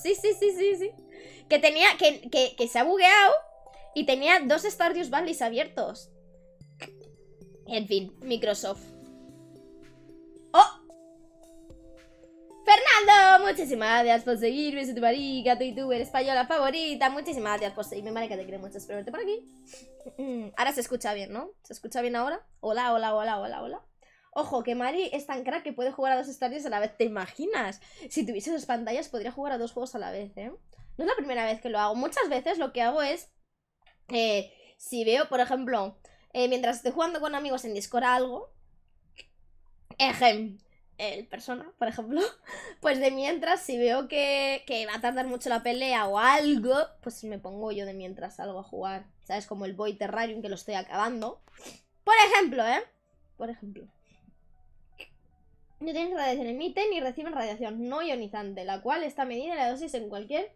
Sí, sí, sí, sí, sí. Que tenía. Que, se ha bugueado. Y tenía dos Stardust Valleys abiertos. En fin, Microsoft. ¡Oh! Fernando, muchísimas gracias por seguirme, soy tu marica, tu youtuber española favorita. Muchísimas gracias por seguirme, marica, te quiero mucho, espero verte por aquí. Mm, mm, mm. Ahora se escucha bien, ¿no? ¿Se escucha bien ahora? Hola, hola, hola, hola, hola. Ojo, que Mari es tan crack que puede jugar a dos estadios a la vez, ¿te imaginas? Si tuviese dos pantallas podría jugar a dos juegos a la vez, ¿eh? No es la primera vez que lo hago. Muchas veces lo que hago es... Eh, si veo, por ejemplo, eh, mientras estoy jugando con amigos en Discord algo... Ejemplo. el persona, por ejemplo, pues de mientras, si veo que, que, va a tardar mucho la pelea o algo, pues me pongo yo de mientras algo a jugar. ¿Sabes? Como el Boy Terrarium que lo estoy acabando. Por ejemplo, ¿eh? Por ejemplo no tienen radiación, emiten y reciben radiación no ionizante, la cual está medida en la dosis en cualquier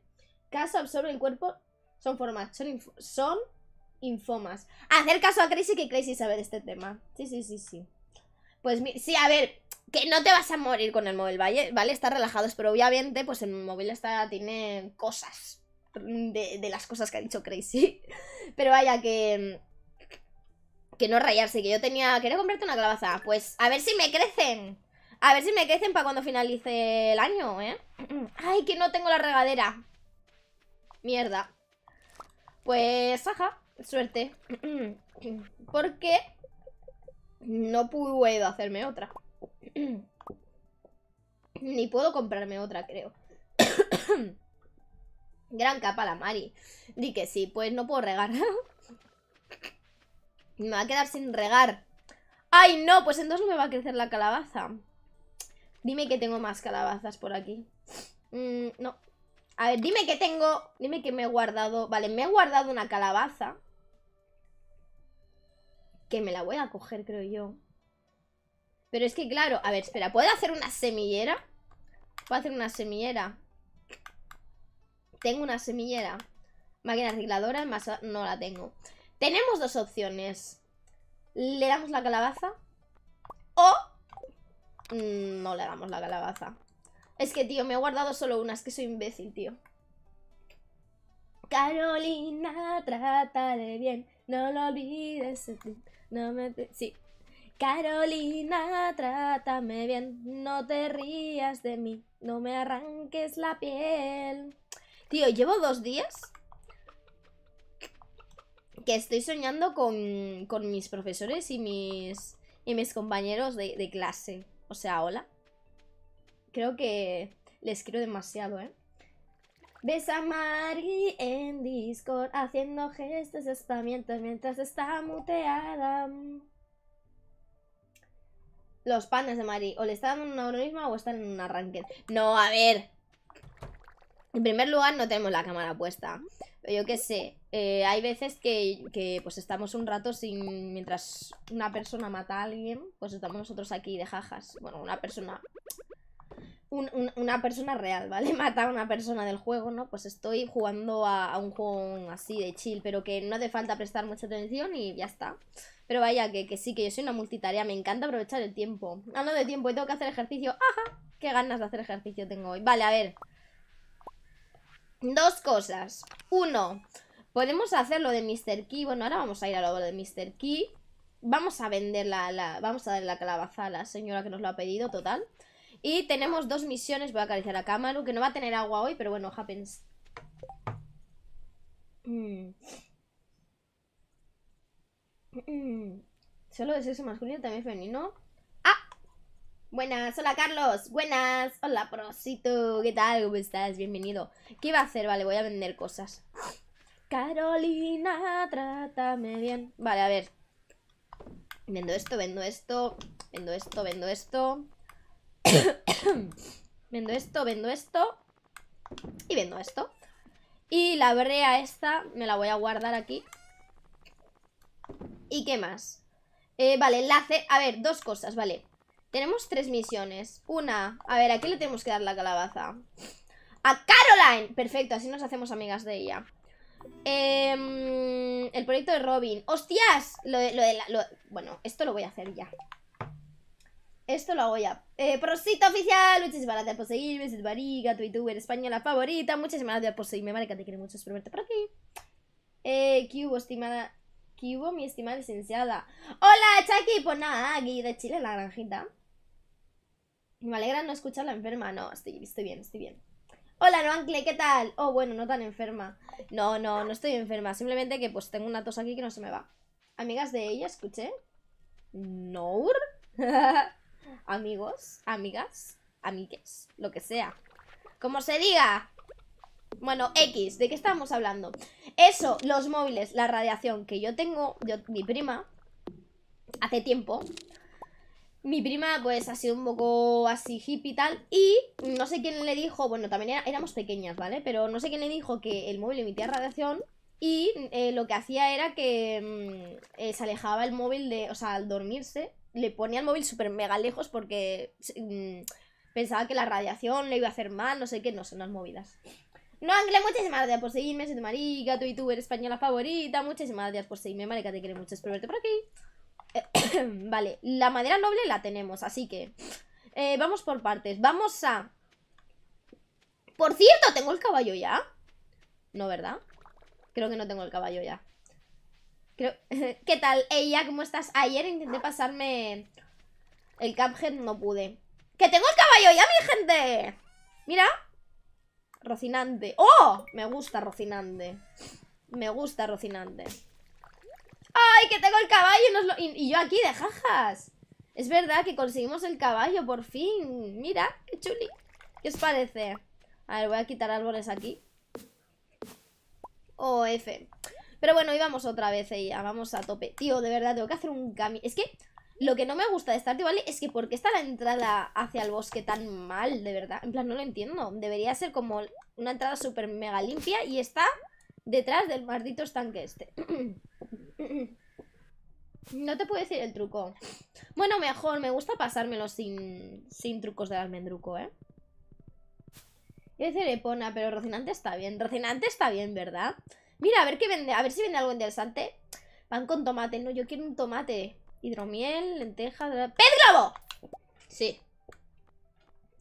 caso absorbe el cuerpo. Son formas, son, son infomas. Hacer caso a Crazy que Crazy sabe de este tema. Sí, sí, sí, sí. Pues sí, a ver, que no te vas a morir con el móvil, ¿vale? ¿vale? Está relajados, pero obviamente, pues el móvil está, tiene cosas. De, de las cosas que ha dicho Crazy. Pero vaya que que no rayarse, que yo tenía. Quería comprarte una calabaza. Pues a ver si me crecen. A ver si me crecen para cuando finalice el año, ¿eh? Ay, que no tengo la regadera. Mierda. Pues, ajá, suerte. Porque no puedo hacerme otra. Ni puedo comprarme otra, creo. Gran capa la Mari. Di que sí, pues no puedo regar. me va a quedar sin regar. ¡Ay, no! Pues entonces no me va a crecer la calabaza. Dime que tengo más calabazas por aquí. Mm, no. A ver, dime que tengo... Dime que me he guardado... Vale, me he guardado una calabaza. Que me la voy a coger, creo yo. Pero es que, claro... A ver, espera. ¿Puedo hacer una semillera? ¿Puedo hacer una semillera? Tengo una semillera. Máquina arregladora. más no la tengo. Tenemos dos opciones. Le damos la calabaza. O Mm, no le damos la calabaza. Es que, tío, me he guardado solo una. Es que soy imbécil, tío. Carolina, trátale bien. No lo olvides. No me... Sí. Carolina, trátame bien. No te rías de mí. No me arranques la piel. Tío, llevo dos días que estoy soñando con, con mis profesores y mis, y mis compañeros de clase. O sea, hola. Creo que les quiero demasiado, ¿eh? Ves a Mari en Discord haciendo gestos estamientos mientras está muteada. Los panes de Mari o le están dando un neuronismo o están en un arranque. No, a ver. En primer lugar, no tenemos la cámara puesta yo qué sé, eh, hay veces que, que, pues estamos un rato sin, mientras una persona mata a alguien, pues estamos nosotros aquí de jajas. Bueno, una persona, una persona real, ¿vale? Mata a una persona del juego, ¿no? Pues estoy jugando a, un juego así de chill, pero que no hace falta prestar mucha atención y ya está. Pero vaya, que, sí, que yo soy una multitarea, me encanta aprovechar el tiempo. Ah, no, de tiempo, y tengo que hacer ejercicio. ¡Ajá! ¡Qué ganas de hacer ejercicio tengo hoy! Vale, a ver, Dos cosas. Uno, podemos hacer lo de Mr. Key. Bueno, ahora vamos a ir a lo de Mr. Key. Vamos a vender la, la Vamos a darle la calabaza a la señora que nos lo ha pedido, total. Y tenemos dos misiones. Voy a acariciar a Kamaru, que no va a tener agua hoy, pero bueno, happens. Mm. Mm. Solo de sexo masculino, también femenino. Buenas, hola Carlos, buenas, hola Prosito, ¿qué tal? ¿Cómo estás? Bienvenido. ¿Qué iba a hacer? Vale, voy a vender cosas. Carolina, trátame bien. Vale, a ver. Vendo esto, vendo esto, vendo esto, vendo esto. vendo esto, vendo esto. Y vendo esto. Y la brea esta me la voy a guardar aquí. ¿Y qué más? Eh, vale, enlace, A ver, dos cosas, vale. Tenemos tres misiones. Una. A ver, ¿a le tenemos que dar la calabaza? ¡A Caroline! Perfecto, así nos hacemos amigas de ella. Em, el proyecto de Robin. ¡Hostias! Lo bueno, esto lo voy a hacer ya. Esto lo hago ya. Eh, prosito oficial, muchísimas gracias por seguirme, es Bariga, tu youtuber española favorita. Muchísimas gracias por seguirme, Marica, te quiero mucho, espero verte por aquí. Eh, ¿qué estimada? ¿Qué mi estimada licenciada? ¡Hola, Chucky! Pues nada, aquí de Chile, la granjita. Me alegra no la enferma. No, estoy, estoy bien, estoy bien. Hola, Noancle, ¿qué tal? Oh, bueno, no tan enferma. No, no, no estoy enferma. Simplemente que pues tengo una tos aquí que no se me va. Amigas de ella, escuché. ¿Nour? Amigos, amigas, amigues, lo que sea. Como se diga. Bueno, X, ¿de qué estamos hablando? Eso, los móviles, la radiación que yo tengo, yo, mi prima, hace tiempo, mi prima pues ha sido un poco así hippie y tal y no sé quién le dijo, bueno, también éramos pequeñas, ¿vale? Pero no sé quién le dijo que el móvil emitía radiación y eh, lo que hacía era que mm, eh, se alejaba el móvil de, o sea, al dormirse, le ponía el móvil súper mega lejos porque mm, pensaba que la radiación le iba a hacer mal, no sé qué, no sé, unas movidas. No, Angle, muchísimas gracias por seguirme, soy tu marica, tu youtuber española favorita, muchísimas gracias por seguirme, marica, te quiero mucho, espero verte por aquí. vale, la madera noble la tenemos, así que eh, vamos por partes. Vamos a... Por cierto, ¿tengo el caballo ya? No, ¿verdad? Creo que no tengo el caballo ya. ¿Qué tal, ella? ¿Cómo estás? Ayer intenté pasarme el Cuphead, no pude. ¡Que tengo el caballo ya, mi gente! Mira. Rocinante. ¡Oh! Me gusta Rocinante. Me gusta Rocinante. ¡Ay, que tengo el caballo! y, yo aquí de jajas. Es verdad que conseguimos el caballo, por fin. Mira, qué chuli. ¿Qué os parece? A ver, voy a quitar árboles aquí. Oh, F. Pero bueno, íbamos otra vez, ella. Vamos a tope. Tío, de verdad, tengo que hacer un camino. Es que lo que no me gusta de tío, vale es que ¿por qué está la entrada hacia el bosque tan mal? De verdad, en plan, no lo entiendo. Debería ser como una entrada súper mega limpia y está detrás del maldito estanque este. No te puedo decir el truco. Bueno, mejor, me gusta pasármelo sin, sin trucos del almendruco, ¿eh? decir epona, pero Rocinante está bien. Rocinante está bien, ¿verdad? Mira, a ver qué vende, a ver si vende algo interesante. Pan con tomate, no, yo quiero un tomate. Hidromiel, lentejas... ¡Pez Sí.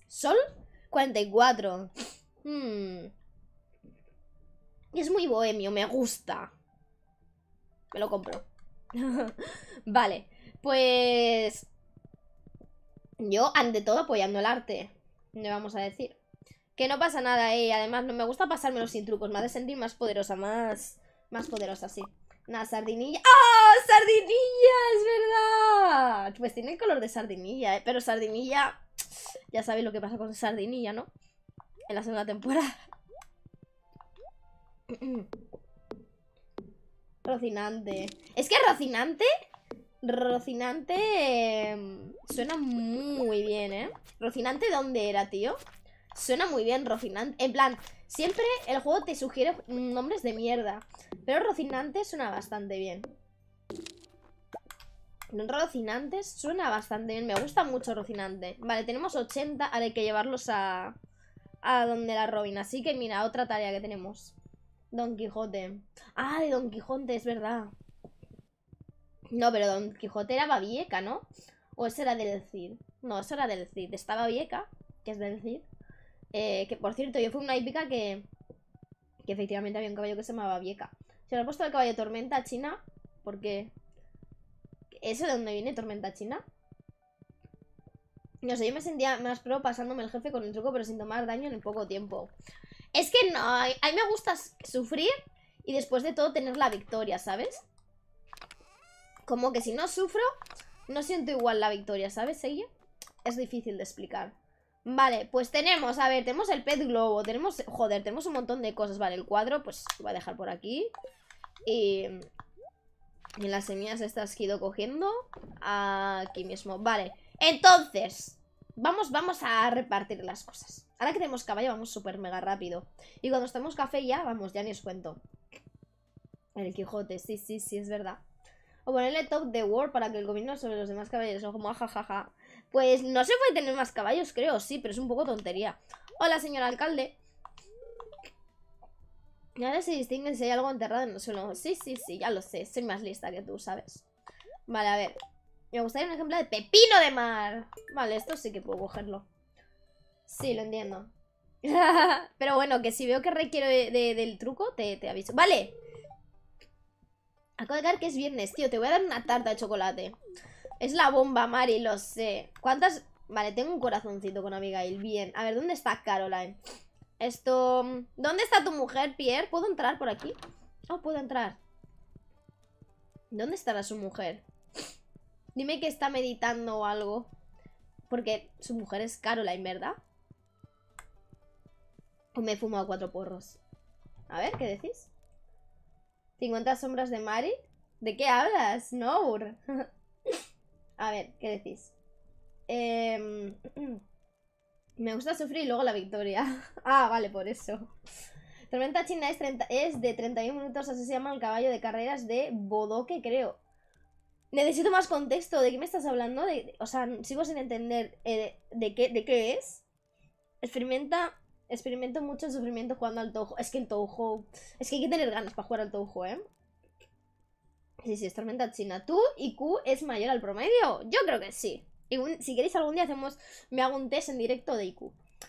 Sol 44. Hmm es muy bohemio, me gusta. Me lo compro. vale, pues... Yo, ante todo, apoyando el arte. Le vamos a decir. Que no pasa nada, eh. Además, no me gusta pasármelo sin trucos. Me hace sentir más poderosa, más... Más poderosa, sí. Una sardinilla. ¡Ah! ¡Sardinilla! ¡Es verdad! Pues tiene el color de sardinilla, ¿eh? Pero sardinilla... Ya sabéis lo que pasa con sardinilla, ¿no? En la segunda temporada. Rocinante. Es que Rocinante. Rocinante. Em, suena muy bien, ¿eh? ¿Rocinante dónde era, tío? Suena muy bien, Rocinante. En plan, siempre el juego te sugiere nombres de mierda. Pero Rocinante suena bastante bien. Rocinante suena bastante bien. Me gusta mucho Rocinante. Vale, tenemos 80. Ahora hay que llevarlos a. A donde la Robin. Así que mira, otra tarea que tenemos. Don Quijote. Ah, de Don Quijote, es verdad. No, pero Don Quijote era Babieca, ¿no? O eso era del Cid. No, eso era del Cid. estaba Babieca, que es del Cid. Eh, que por cierto, yo fui una épica que. Que efectivamente había un caballo que se llamaba Babieca. Se lo ha puesto el caballo Tormenta China, porque. ¿Eso de dónde viene Tormenta China? No sé, yo me sentía más pro pasándome el jefe con el truco, pero sin tomar daño en poco tiempo. Es que no, a mí me gusta sufrir y después de todo tener la victoria, ¿sabes? Como que si no sufro, no siento igual la victoria, ¿sabes, ella? Es difícil de explicar. Vale, pues tenemos, a ver, tenemos el pet globo, tenemos, joder, tenemos un montón de cosas. Vale, el cuadro, pues lo voy a dejar por aquí. Y, y las semillas estas que he ido cogiendo aquí mismo. Vale, entonces, Vamos, vamos a repartir las cosas. Ahora que tenemos caballo, vamos súper mega rápido. Y cuando estamos café ya, vamos, ya ni os cuento. El Quijote, sí, sí, sí, es verdad. O ponerle top de war para que el gobierno sobre los demás caballos O como jajaja. Ah, pues no se puede tener más caballos, creo, sí, pero es un poco tontería. Hola, señor alcalde. ¿Ya ahora se distinguen si hay algo enterrado en el suelo. Sí, sí, sí, ya lo sé. Soy más lista que tú, ¿sabes? Vale, a ver. Me gustaría un ejemplo de pepino de mar. Vale, esto sí que puedo cogerlo. Sí, lo entiendo. Pero bueno, que si veo que requiero del truco, te, aviso. ¡Vale! Acabo de que es viernes, tío. Te voy a dar una tarta de chocolate. Es la bomba, Mari, lo sé. ¿Cuántas...? Vale, tengo un corazoncito con Abigail. Bien. A ver, ¿dónde está Caroline? Esto... ¿Dónde está tu mujer, Pierre? ¿Puedo entrar por aquí? No oh, puedo entrar. ¿Dónde estará su mujer? Dime que está meditando o algo. Porque su mujer es Caroline, ¿verdad? O me he fumado cuatro porros. A ver, ¿qué decís? 50 sombras de Mari. ¿De qué hablas? Nour. A ver, ¿qué decís? Em, me gusta sufrir y luego la victoria. ah, vale, por eso. Tormenta China es, 30... es de 31 minutos, así se llama el caballo de carreras de Bodoque, creo necesito más contexto. ¿De qué me estás hablando? o sea, sigo sin entender eh, de, qué, de qué es. Experimenta, experimento mucho sufrimiento jugando al Touhou. Es que el Touhou... Es que hay que tener ganas para jugar al Touhou, ¿eh? Sí, sí, es tormenta china. ¿Tú IQ es mayor al promedio? Yo creo que sí. Y si queréis algún día hacemos... Me hago un test en directo de IQ.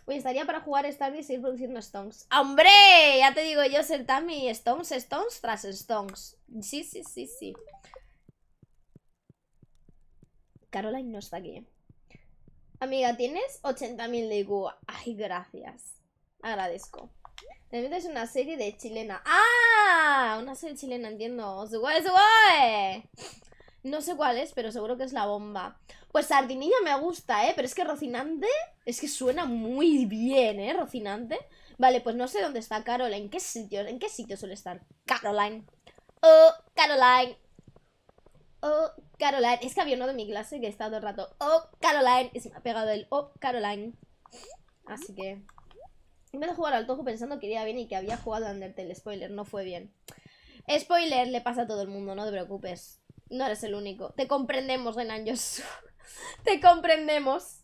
Oye, estaría para jugar estar y seguir produciendo Stones. ¡Hombre! Ya te digo yo, ser Tammy Stones, Stones tras Stones. Sí, sí, sí, sí. Caroline no está aquí. Amiga, tienes 80.000 de IQ. Ay, gracias. Agradezco. ¿Te es una serie de chilena. ¡Ah! Una serie chilena, entiendo. ¡Sugue, sugue! No sé cuál es, pero seguro que es la bomba. Pues sardinilla me gusta, ¿eh? Pero es que Rocinante es que suena muy bien, ¿eh? Rocinante. Vale, pues no sé dónde está Caroline. ¿En qué sitio, en qué sitio suele estar Caroline? Oh, Caroline. Oh, Caroline. Es que había uno de mi clase que estaba todo el rato. Oh, Caroline. Y se me ha pegado el Oh, Caroline. Así que. En vez de jugar al Tojo pensando que iría bien y que había jugado Undertale. Spoiler, no fue bien. Spoiler le pasa a todo el mundo, no te preocupes. No eres el único. Te comprendemos, Renan te comprendemos.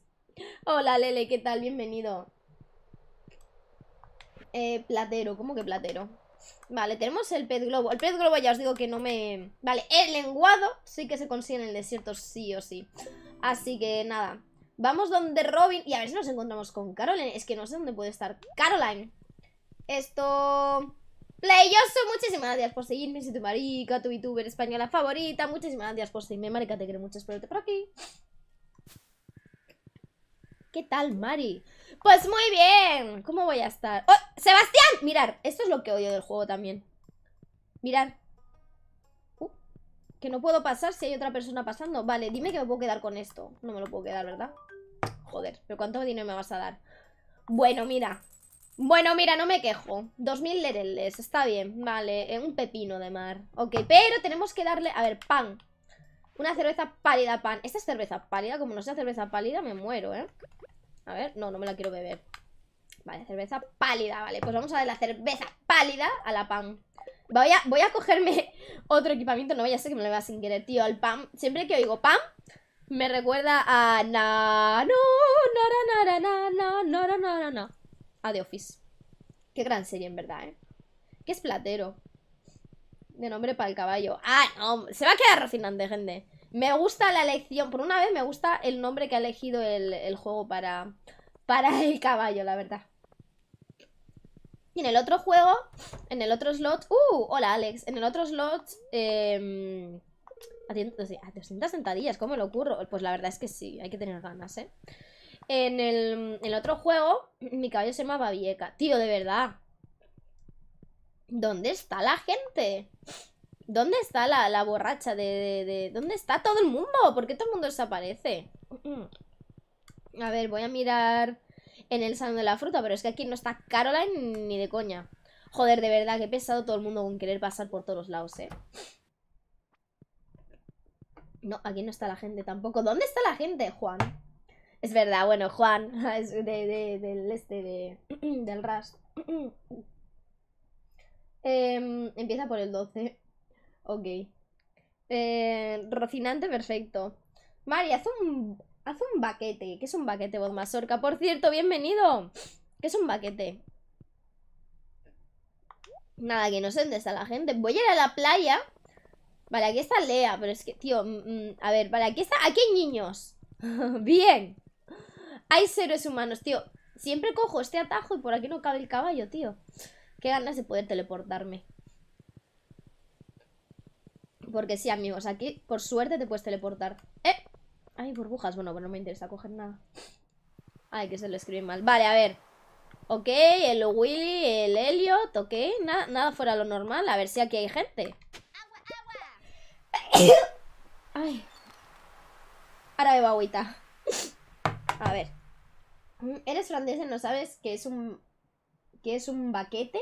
Hola, Lele, ¿qué tal? Bienvenido. Eh, platero, ¿cómo que platero? Vale, tenemos el pez globo. El pez globo ya os digo que no me... Vale, el lenguado sí que se consigue en el desierto sí o sí. Así que nada. Vamos donde Robin. Y a ver si nos encontramos con Caroline. Es que no sé dónde puede estar. Caroline. Esto... Playoso, muchísimas gracias por seguirme. si tu marica, tu youtuber española favorita. Muchísimas gracias por seguirme, marica. Te quiero mucho. verte por aquí. ¿Qué tal, Mari? Pues muy bien. ¿Cómo voy a estar? ¡Oh! ¡Sebastián! Mirar, esto es lo que odio del juego también. Mirar. Uh, que no puedo pasar si hay otra persona pasando. Vale, dime que me puedo quedar con esto. No me lo puedo quedar, ¿verdad? Joder, ¿pero cuánto dinero me vas a dar? Bueno, mira. Bueno, mira, no me quejo. 2000 lereles, está bien. Vale, eh, un pepino de mar. Ok, pero tenemos que darle... A ver, pan. Una cerveza pálida, pan. Esta es cerveza pálida. Como no sea cerveza pálida, me muero, ¿eh? A ver, no, no me la quiero beber Vale, cerveza pálida, vale Pues vamos a dar la cerveza pálida a la Pam Voy a, voy a cogerme otro equipamiento No ya sé que me lo a sin querer, tío al Pam, siempre que oigo Pam Me recuerda a na, no, na, A The Office Qué gran serie, en verdad, eh qué es platero de nombre para el caballo. Ah, no, se va a quedar Rocinante, gente. Me gusta la elección, por una vez me gusta el nombre que ha elegido el, juego para, para el caballo, la verdad. Y en el otro juego, en el otro slot... ¡Uh! Hola, Alex. En el otro slot... Eh, a 200 sentadillas, ¿cómo lo ocurro? Pues la verdad es que sí, hay que tener ganas, ¿eh? En el, el otro juego, mi caballo se llama Vieca. Tío, de verdad. ¿Dónde está la gente? ¿Dónde está la, borracha de, de, ¿Dónde está todo el mundo? ¿Por qué todo el mundo desaparece? A ver, voy a mirar en el salón de la fruta, pero es que aquí no está Caroline ni de coña. Joder, de verdad, que pesado todo el mundo con querer pasar por todos los lados, ¿eh? No, aquí no está la gente tampoco. ¿Dónde está la gente, Juan? Es verdad, bueno, Juan es de, de, del este, de, del RAS. Em, empieza por el 12. Ok. Eh, Rocinante, perfecto. Mari, haz un, haz un baquete. ¿Qué es un baquete, voz mazorca? Por cierto, bienvenido. ¿Qué es un baquete? Nada, que no sé dónde está la gente. Voy a ir a la playa. Vale, aquí está Lea, pero es que, tío, mm, mm, a ver, vale, aquí está, aquí hay niños. Bien. Hay seres humanos, tío. Siempre cojo este atajo y por aquí no cabe el caballo, tío. Qué ganas de poder teleportarme. Porque sí, amigos, aquí por suerte te puedes teleportar. ¡Eh! Hay burbujas. Bueno, bueno, no me interesa coger nada. Ay, que se lo escribe mal. Vale, a ver. Ok, el Willy, el Elliot, ok. nada fuera lo normal. A ver si aquí hay gente. Agua, agua. Ay. Ahora bebo agüita. A ver. ¿Eres francés y no sabes que es un... que es un baquete?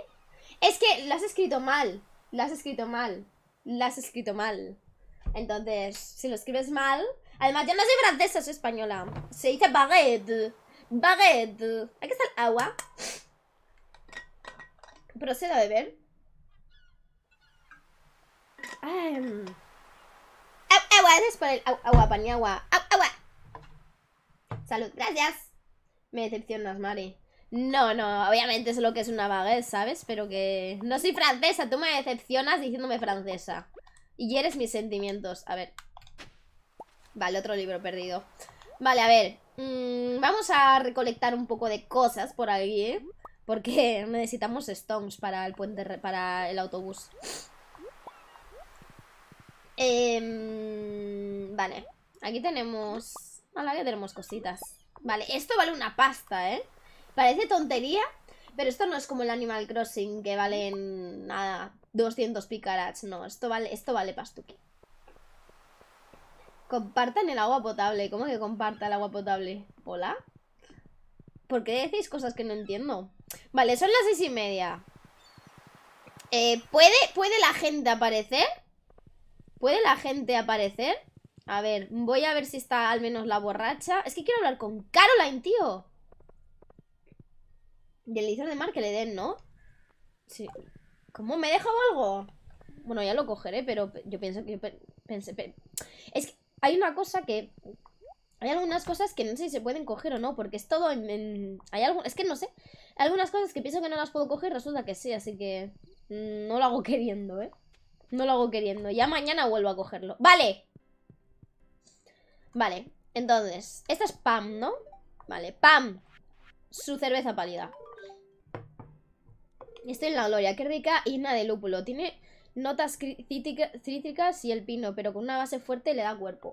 Es que lo has escrito mal. Lo has escrito mal la has escrito mal. Entonces, si lo escribes mal. Además, yo no soy francesa, soy española. Se dice baguette. Baguette. Aquí está el agua. Procedo a beber. Mm. Agua, es por el agua, paniagua. Agua. Salud, gracias. Me decepcionas, Mari. No, no, obviamente eso lo que es una baguette, ¿sabes? Pero que... No soy francesa, tú me decepcionas diciéndome francesa. Y eres mis sentimientos. A ver. Vale, otro libro perdido. Vale, a ver. Mm, vamos a recolectar un poco de cosas por aquí, Porque necesitamos stones para el puente, para el autobús. Em, vale. Aquí tenemos... A la que tenemos cositas. Vale, esto vale una pasta, ¿eh? Parece tontería, pero esto no es como el Animal Crossing que valen nada, 200 picarats, no, esto vale, esto vale pastuqui. Compartan el agua potable, ¿cómo que comparta el agua potable? ¿Hola? ¿Por qué decís cosas que no entiendo? Vale, son las seis y media. Eh, ¿puede, ¿Puede la gente aparecer? ¿Puede la gente aparecer? A ver, voy a ver si está al menos la borracha. Es que quiero hablar con Caroline, tío. Del Izar de mar que le den, ¿no? Sí. ¿Cómo? ¿Me he dejado algo? Bueno, ya lo cogeré, pero yo pienso que pensé... es que hay una cosa que... Hay algunas cosas que no sé si se pueden coger o no, porque es todo en... Hay algo... Es que no sé. Hay algunas cosas que pienso que no las puedo coger, resulta que sí, así que... Mm, no lo hago queriendo, ¿eh? No lo hago queriendo. Ya mañana vuelvo a cogerlo. ¡Vale! Vale, entonces... Esta es Pam, ¿no? Vale, Pam. Su cerveza pálida. Estoy en la gloria, qué rica isna de lúpulo. Tiene notas cítricas y el pino, pero con una base fuerte le da cuerpo.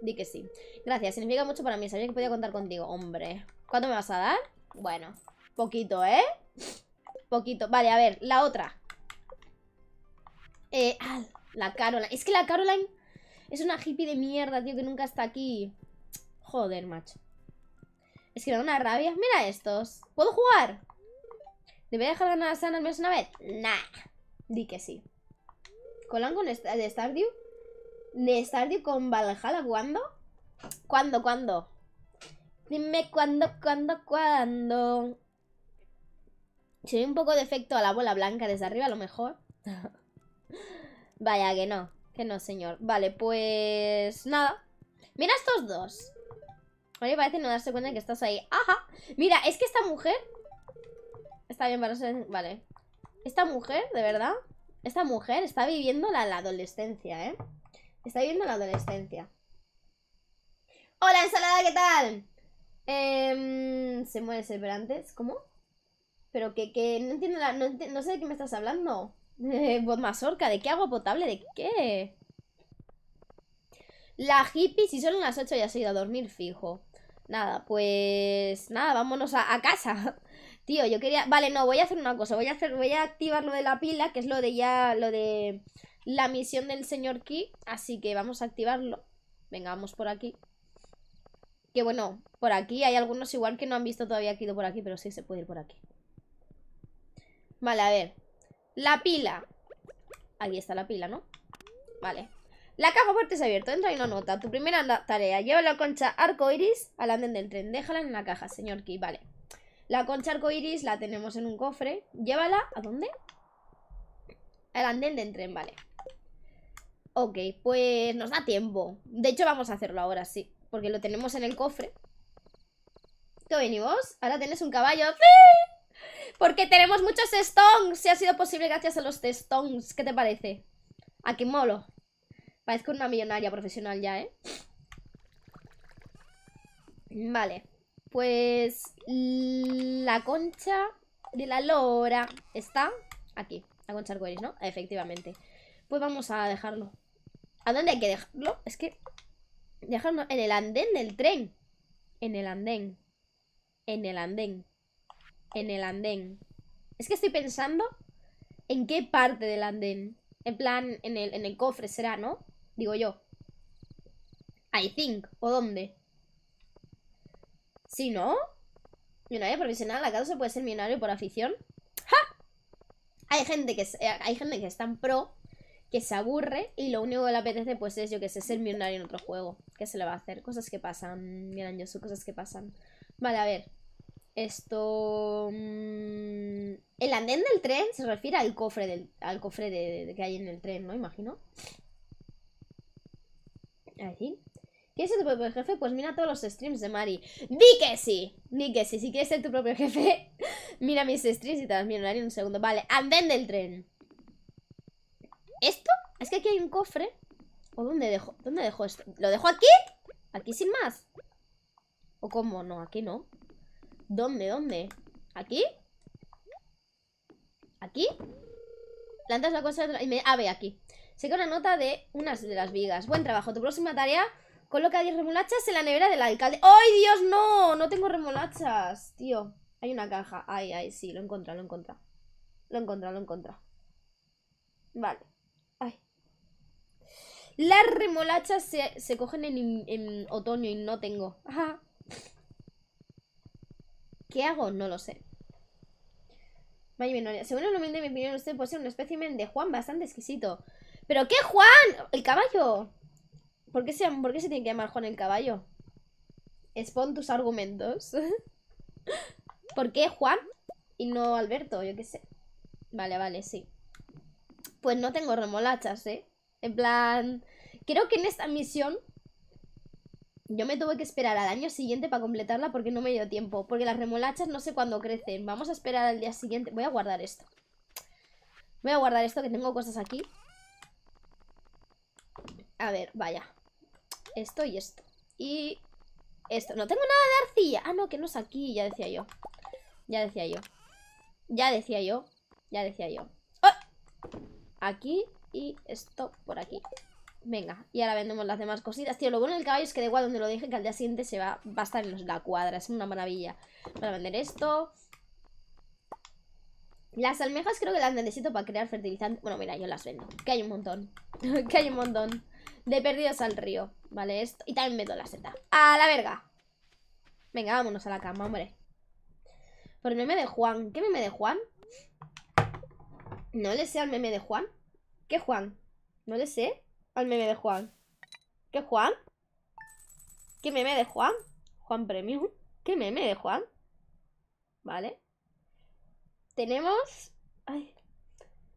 Di que sí. Gracias, significa mucho para mí. Sabía que podía contar contigo, hombre. ¿Cuánto me vas a dar? Bueno, poquito, ¿eh? Poquito. Vale, a ver, la otra. Eh, ah, la Caroline. Es que la Caroline es una hippie de mierda, tío, que nunca está aquí. Joder, macho. Es que me da una rabia. Mira estos. ¿Puedo jugar? a dejar ganar a San al una vez? Nah. Di que sí. ¿Colan con el de Stardew? ¿De Stardew con Valhalla cuándo? ¿Cuándo, cuándo? Dime cuándo, cuándo, cuándo. Si hay un poco de efecto a la bola blanca desde arriba, a lo mejor. Vaya, que no. Que no, señor. Vale, pues... Nada. Mira estos dos. Oye parece no darse cuenta de que estás ahí. ¡Ajá! Mira, es que esta mujer Está bien para ser... Vale. Esta mujer, de verdad, esta mujer está viviendo la, adolescencia, ¿eh? Está viviendo la adolescencia. Hola, ensalada, ¿qué tal? Em, se muere antes? ¿Cómo? Pero que, que no entiendo la, no, sé de qué me estás hablando. Voz mazorca, ¿de qué agua potable? ¿De qué? La hippie, si son las 8 ya se ha ido a dormir fijo. Nada, pues nada, vámonos a, a casa. Tío, yo quería. Vale, no, voy a hacer una cosa. Voy a hacer, voy a activar lo de la pila, que es lo de ya. Lo de la misión del señor Key. Así que vamos a activarlo. Venga, vamos por aquí. Que bueno, por aquí hay algunos igual que no han visto todavía que ido por aquí, pero sí se puede ir por aquí. Vale, a ver. La pila. Aquí está la pila, ¿no? Vale. La caja fuerte se ha abierto. Entra y no nota. Tu primera tarea. Lleva la concha arco iris al andén del tren. Déjala en la caja, señor Key. Vale. La concha arcoiris la tenemos en un cofre. Llévala. ¿A dónde? Al andén de tren, vale. Ok, pues nos da tiempo. De hecho, vamos a hacerlo ahora, sí. Porque lo tenemos en el cofre. ¿Qué venimos? Ahora tienes un caballo. Porque tenemos muchos stones. Si ha sido posible gracias a los stones. ¿Qué te parece? ¿A qué molo? Parezco una millonaria profesional ya, ¿eh? Vale. Pues la concha de la lora está aquí. La concha arcoiris, ¿no? Efectivamente. Pues vamos a dejarlo. ¿A dónde hay que dejarlo? Es que... Dejarlo en el andén del tren. En el andén. En el andén. En el andén. Es que estoy pensando en qué parte del andén. En plan, en el, en el cofre será, ¿no? Digo yo. I think. ¿O dónde? Si no, millonario profesional, ¿acaso se puede ser millonario por afición? ¡Ja! Hay gente que, es, eh, hay gente que es tan pro que se aburre y lo único que le apetece pues es, yo que sé, ser millonario en otro juego. ¿Qué se le va a hacer? Cosas que pasan, miran yo, cosas que pasan. Vale, a ver. Esto... Mm, el andén del tren se refiere al cofre, del, al cofre de, que hay en el tren, ¿no? Imagino. Así. ¿Quieres ser tu propio jefe? Pues mira todos los streams de Mari. ¡Di que sí! Di que sí. Si quieres ser tu propio jefe, mira mis streams y te las en un segundo. Vale, andén del tren. ¿Esto? Es que aquí hay un cofre. ¿O dónde dejo? ¿Dónde dejo esto? ¿Lo dejo aquí? ¿Aquí sin más? ¿O cómo? No, aquí no. ¿Dónde? ¿Dónde? ¿Aquí? ¿Aquí? Plantas la cosa... y me Ah, ve, aquí. queda una nota de unas de las vigas. Buen trabajo. Tu próxima tarea Coloca 10 remolachas en la nevera del alcalde. ¡Ay, Dios, no! No tengo remolachas, tío. Hay una caja. Ay, ay, sí, lo he encontrado, lo he Lo he encontrado, lo he Vale. Ay. Las remolachas se, cogen en, otoño y no tengo. Ajá. ¿Qué hago? No lo sé. Vaya Según el nombre mi opinión, usted ser un espécimen de Juan bastante exquisito. ¿Pero qué Juan? El caballo. ¿Por qué, se, tiene que llamar Juan el Caballo? Expon tus argumentos. ¿Por qué Juan y no Alberto? Yo qué sé. Vale, vale, sí. Pues no tengo remolachas, ¿eh? En plan... Creo que en esta misión yo me tuve que esperar al año siguiente para completarla porque no me dio tiempo. Porque las remolachas no sé cuándo crecen. Vamos a esperar al día siguiente. Voy a guardar esto. Voy a guardar esto que tengo cosas aquí. A ver, vaya esto y esto. Y esto. No tengo nada de arcilla. Ah, no, que no es aquí. Ya decía yo. Ya decía yo. Ya decía yo. Ya decía yo. Aquí y esto por aquí. Venga, y ahora vendemos las demás cositas. Tío, lo bueno del caballo es que de igual donde lo dije que al día siguiente se va, a estar en la cuadra. Es una maravilla. Para vender esto. Las almejas creo que las necesito para crear fertilizante. Bueno, mira, yo las vendo. Que hay un montón. que hay un montón. De perdidos al río. Vale, esto. Y también meto la seta. ¡A la verga! Venga, vámonos a la cama, hombre. Por el meme de Juan. ¿Qué meme de Juan? No le sé al meme de Juan. ¿Qué Juan? No le sé al meme de Juan. ¿Qué Juan? ¿Qué meme de Juan? Juan Premium. ¿Qué meme de Juan? Vale. Tenemos...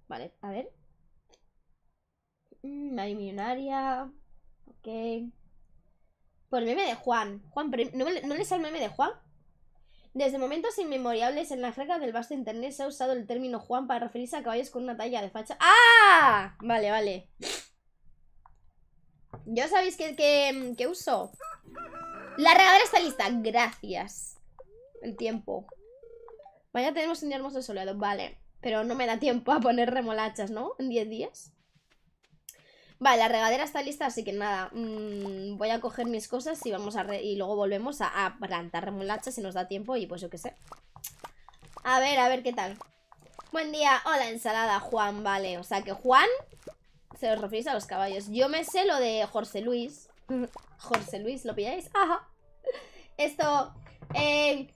Vale, a ver. Mm, hay millonaria. Ok. Por el meme de Juan. Juan ¿No, le salme meme de Juan? Desde momentos inmemorables en la jerga del vasto internet se ha usado el término Juan para referirse a caballos con una talla de facha. ¡Ah! Vale, vale. ¿Ya sabéis qué, qué, uso? La regadora está lista. Gracias. El tiempo. Vaya, tenemos un día hermoso soleado. Vale. Pero no me da tiempo a poner remolachas, ¿no? En 10 días. Vale, la regadera está lista, así que nada, mm, voy a coger mis cosas y vamos a y luego volvemos a, plantar remolacha si nos da tiempo y pues yo qué sé. A ver, a ver qué tal. Buen día, hola ensalada, Juan, vale. O sea que Juan se os referís a los caballos. Yo me sé lo de Jorge Luis. Mm. Jorge Luis, ¿lo pilláis? Ajá. Esto, eh,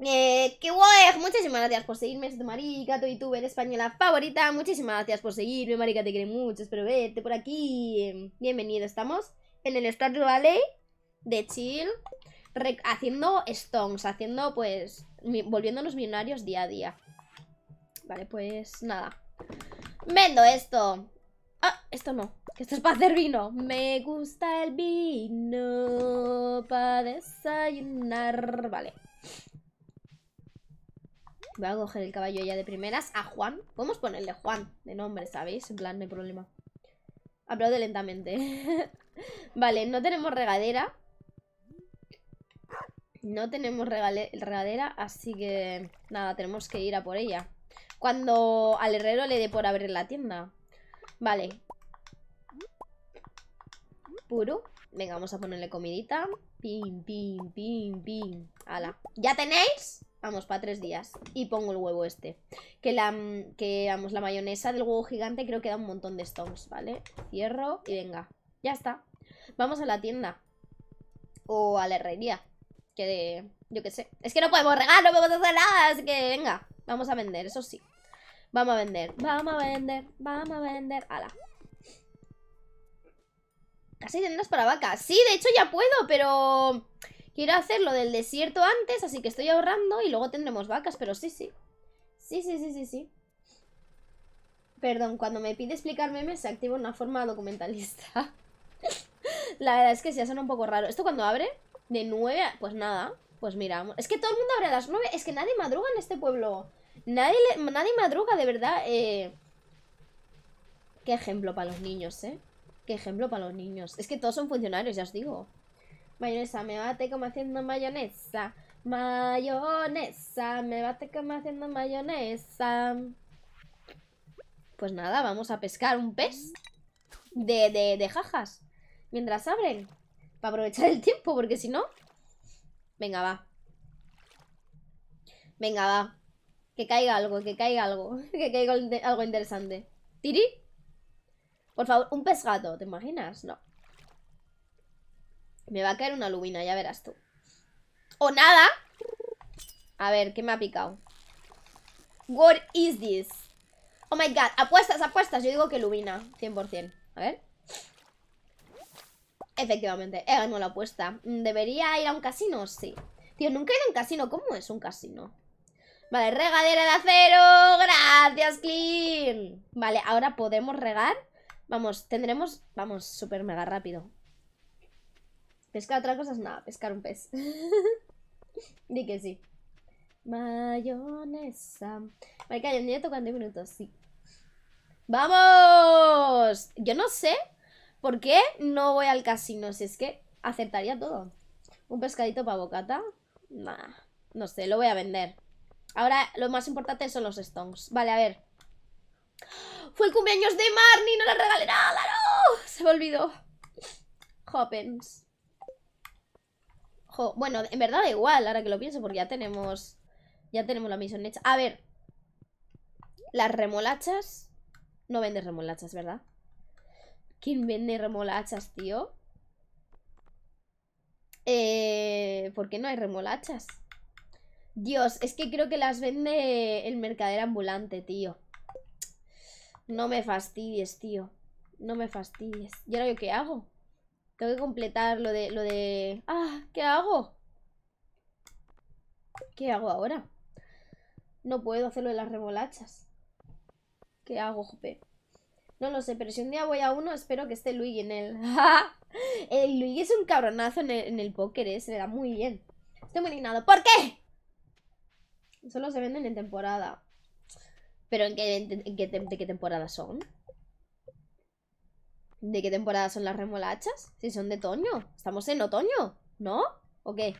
eh, que guay, muchísimas gracias por seguirme, soy tu marica, tu youtuber española favorita. Muchísimas gracias por seguirme, marica, te quiero mucho, espero verte por aquí. Bienvenido, estamos en el Stardew Valley de Chill, haciendo stones, haciendo pues, volviéndonos millonarios día a día. Vale, pues nada. Vendo esto. Ah, esto no, esto es para hacer vino. Me gusta el vino para desayunar. Vale. Voy a coger el caballo ya de primeras a Juan. Podemos ponerle Juan de nombre, ¿sabéis? En plan, no hay problema. Aplaude lentamente. vale, no tenemos regadera. No tenemos regadera, así que nada, tenemos que ir a por ella. Cuando al herrero le dé por abrir la tienda. Vale. Puro. Venga, vamos a ponerle comidita. Pim, pim, pim, pim. Ala. ¿Ya tenéis? vamos, para tres días. Y pongo el huevo este. Que la, mm, que, vamos, la mayonesa del huevo gigante creo que da un montón de stones, ¿vale? Cierro y venga. Ya está. Vamos a la tienda. O a la herrería. Que de... Yo qué sé. Es que no podemos regar, no podemos hacer nada. Así que venga. Vamos a vender, eso sí. Vamos a vender, vamos a vender, vamos a vender. ¡Hala! Casi tiendas para vacas. Sí, de hecho ya puedo, pero... Quiero hacer lo del desierto antes, así que estoy ahorrando y luego tendremos vacas, pero sí, sí. Sí, sí, sí, sí, sí. Perdón, cuando me pide explicar memes se activa una forma documentalista. la verdad es que se suena un poco raro. ¿Esto cuando abre? De 9 Pues nada, pues miramos. Es que todo el mundo abre a las 9. Es que nadie madruga en este pueblo. Nadie, nadie madruga, de verdad. Eh. Qué ejemplo para los niños, ¿eh? Qué ejemplo para los niños. Es que todos son funcionarios, ya os digo. Mayonesa, me bate como haciendo mayonesa. Mayonesa, me bate como haciendo mayonesa. Pues nada, vamos a pescar un pez de, de, de jajas. Mientras abren. Para aprovechar el tiempo, porque si no... Venga, va. Venga, va. Que caiga algo, que caiga algo. Que caiga algo interesante. ¿Tiri? Por favor, un pez gato, ¿te imaginas? No. Me va a caer una lubina, ya verás tú. ¡O nada! A ver, ¿qué me ha picado? What is this? Oh my god, apuestas, apuestas Yo digo que lubina, 100% A ver Efectivamente, he ganado la apuesta ¿Debería ir a un casino? Sí Tío, nunca he ido a un casino, ¿cómo es un casino? Vale, regadera de acero Gracias, Clean Vale, ahora podemos regar Vamos, tendremos, vamos, súper mega rápido Pescar cosa es nada, pescar un pez. Di que sí. Mayonesa. Vale, calla, ya tocan 10 minutos, sí. ¡Vamos! Yo no sé por qué no voy al casino, si es que acertaría todo. Un pescadito para bocata. Nah, no sé, lo voy a vender. Ahora lo más importante son los stones. Vale, a ver. ¡Fue el cumpleaños de Marnie! ¡No le regalé nada! ¡No! Se me olvidó. Hoppens bueno, en verdad da igual, ahora que lo pienso, porque ya tenemos. Ya tenemos la misión hecha. A ver. Las remolachas. No vendes remolachas, ¿verdad? ¿Quién vende remolachas, tío? Eh, ¿Por qué no hay remolachas? Dios, es que creo que las vende el mercader ambulante, tío. No me fastidies, tío. No me fastidies. ¿Y ahora yo qué hago? Tengo que completar lo de... Lo de... ¡Ah! ¿Qué hago? ¿Qué hago ahora? No puedo hacerlo de las remolachas. ¿Qué hago, jope? No lo sé, pero si un día voy a uno, espero que esté Luigi en él. el Luigi es un cabronazo en el, póker, eh, se le da muy bien. Estoy muy indignado. ¿Por qué? Solo se venden en temporada. ¿Pero en qué temporada son? ¿De qué temporada son las remolachas? Si son de otoño. Estamos en otoño, ¿no? ¿O qué?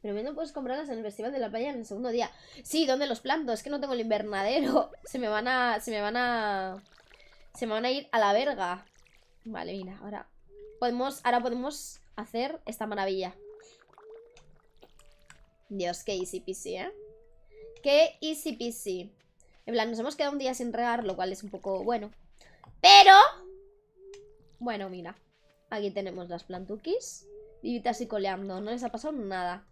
Pero no puedes comprarlas en el festival de la playa en el segundo día. Sí, ¿dónde los planto? Es que no tengo el invernadero. Se me van a... Se me van a... Se me van a ir a la verga. Vale, mira, ahora... Podemos... Ahora podemos hacer esta maravilla. Dios, qué easy peasy, ¿eh? Qué easy peasy. En plan, nos hemos quedado un día sin regar, lo cual es un poco bueno. Pero... Bueno, mira. Aquí tenemos las plantuquis. Vivitas y coleando. No les ha pasado nada.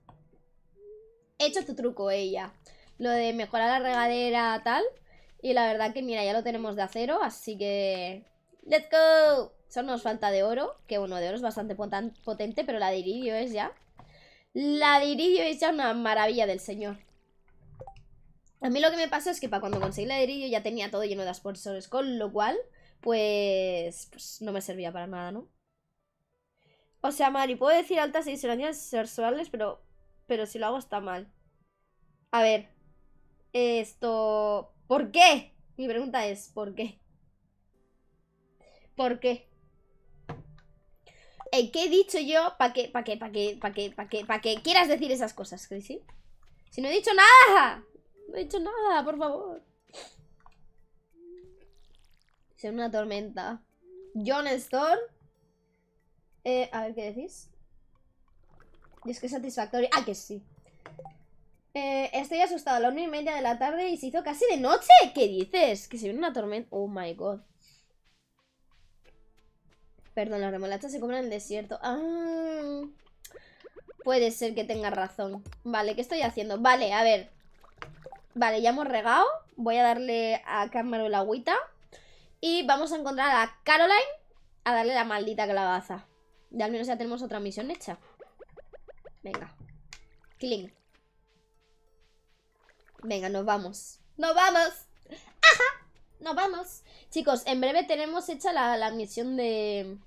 He hecho tu truco, ella. Lo de mejorar la regadera, tal. Y la verdad que, mira, ya lo tenemos de acero, así que... ¡Let's go! Solo nos falta de oro, que bueno, de oro es bastante potente, pero la de iridio es ya... La de iridio es ya una maravilla del señor. A mí lo que me pasa es que para cuando conseguí la ladrillo ya tenía todo lleno de aspersores, con lo cual, pues, pues, no me servía para nada, ¿no? O sea, Mari, puedo decir altas y e sexuales, pero, pero si lo hago está mal. A ver, esto... ¿Por qué? Mi pregunta es, ¿por qué? ¿Por qué? Eh, ¿Qué he dicho yo para que, para que, para que, para que, para que, quieras decir esas cosas, Chrissy? Si no he dicho nada. No he hecho nada, por favor. ve una tormenta. John Storm. Eh, a ver, ¿qué decís? Y es que es satisfactorio. ¡Ah, que sí! Eh, estoy asustado A la una y media de la tarde y se hizo casi de noche. ¿Qué dices? Que se viene una tormenta. Oh my god. Perdón, las remolachas se comen en el desierto. Ah, puede ser que tenga razón. Vale, ¿qué estoy haciendo? Vale, a ver. Vale, ya hemos regado. Voy a darle a Carmelo la agüita. Y vamos a encontrar a Caroline a darle la maldita clavaza. Ya al menos ya tenemos otra misión hecha. Venga. Clean. Venga, nos vamos. ¡Nos vamos! ¡Ajá! ¡Nos vamos! Chicos, en breve tenemos hecha la, misión de...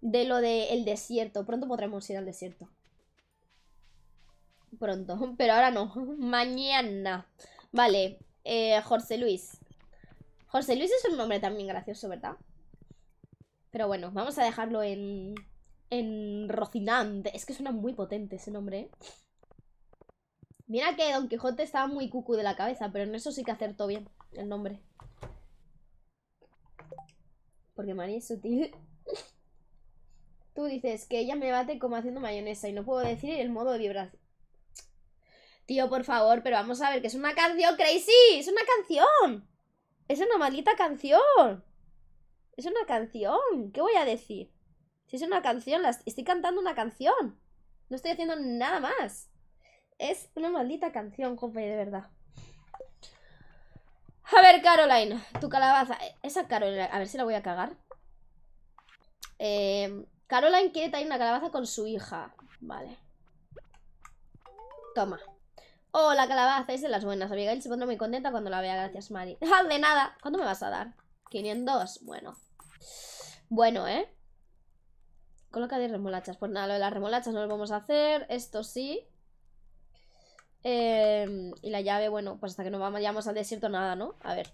De lo del desierto. Pronto podremos ir al desierto. Pronto. Pero ahora no. Mañana. Vale, eh, Jorge Luis. Jorge Luis es un nombre también gracioso, ¿verdad? Pero bueno, vamos a dejarlo en... En Rocinante. Es que suena muy potente ese nombre, ¿eh? Mira que Don Quijote estaba muy cucu de la cabeza, pero en eso sí que acertó bien el nombre. Porque María es sutil. Tú dices que ella me bate como haciendo mayonesa y no puedo decir el modo de vibración. Tío, por favor, pero vamos a ver, que es una canción, Crazy, es una canción. Es una maldita canción. Es una canción. ¿Qué voy a decir? Si es una canción, estoy cantando una canción. No estoy haciendo nada más. Es una maldita canción, compañero! de verdad. A ver, Caroline, tu calabaza. E, esa Caroline, a ver si la voy a cagar. Em, Caroline quiere traer una calabaza con su hija. Vale. Toma. ¡Hola, la calabaza es de las buenas, amiga. se pondrá muy contenta cuando la vea. Gracias, Mari. Ah, de nada. ¿Cuánto me vas a dar? 502. Bueno. Bueno, ¿eh? Coloca 10 remolachas. Pues nada, lo de las remolachas no lo vamos a hacer. Esto sí. Em, y la llave, bueno, pues hasta que no vayamos al desierto nada, ¿no? A ver.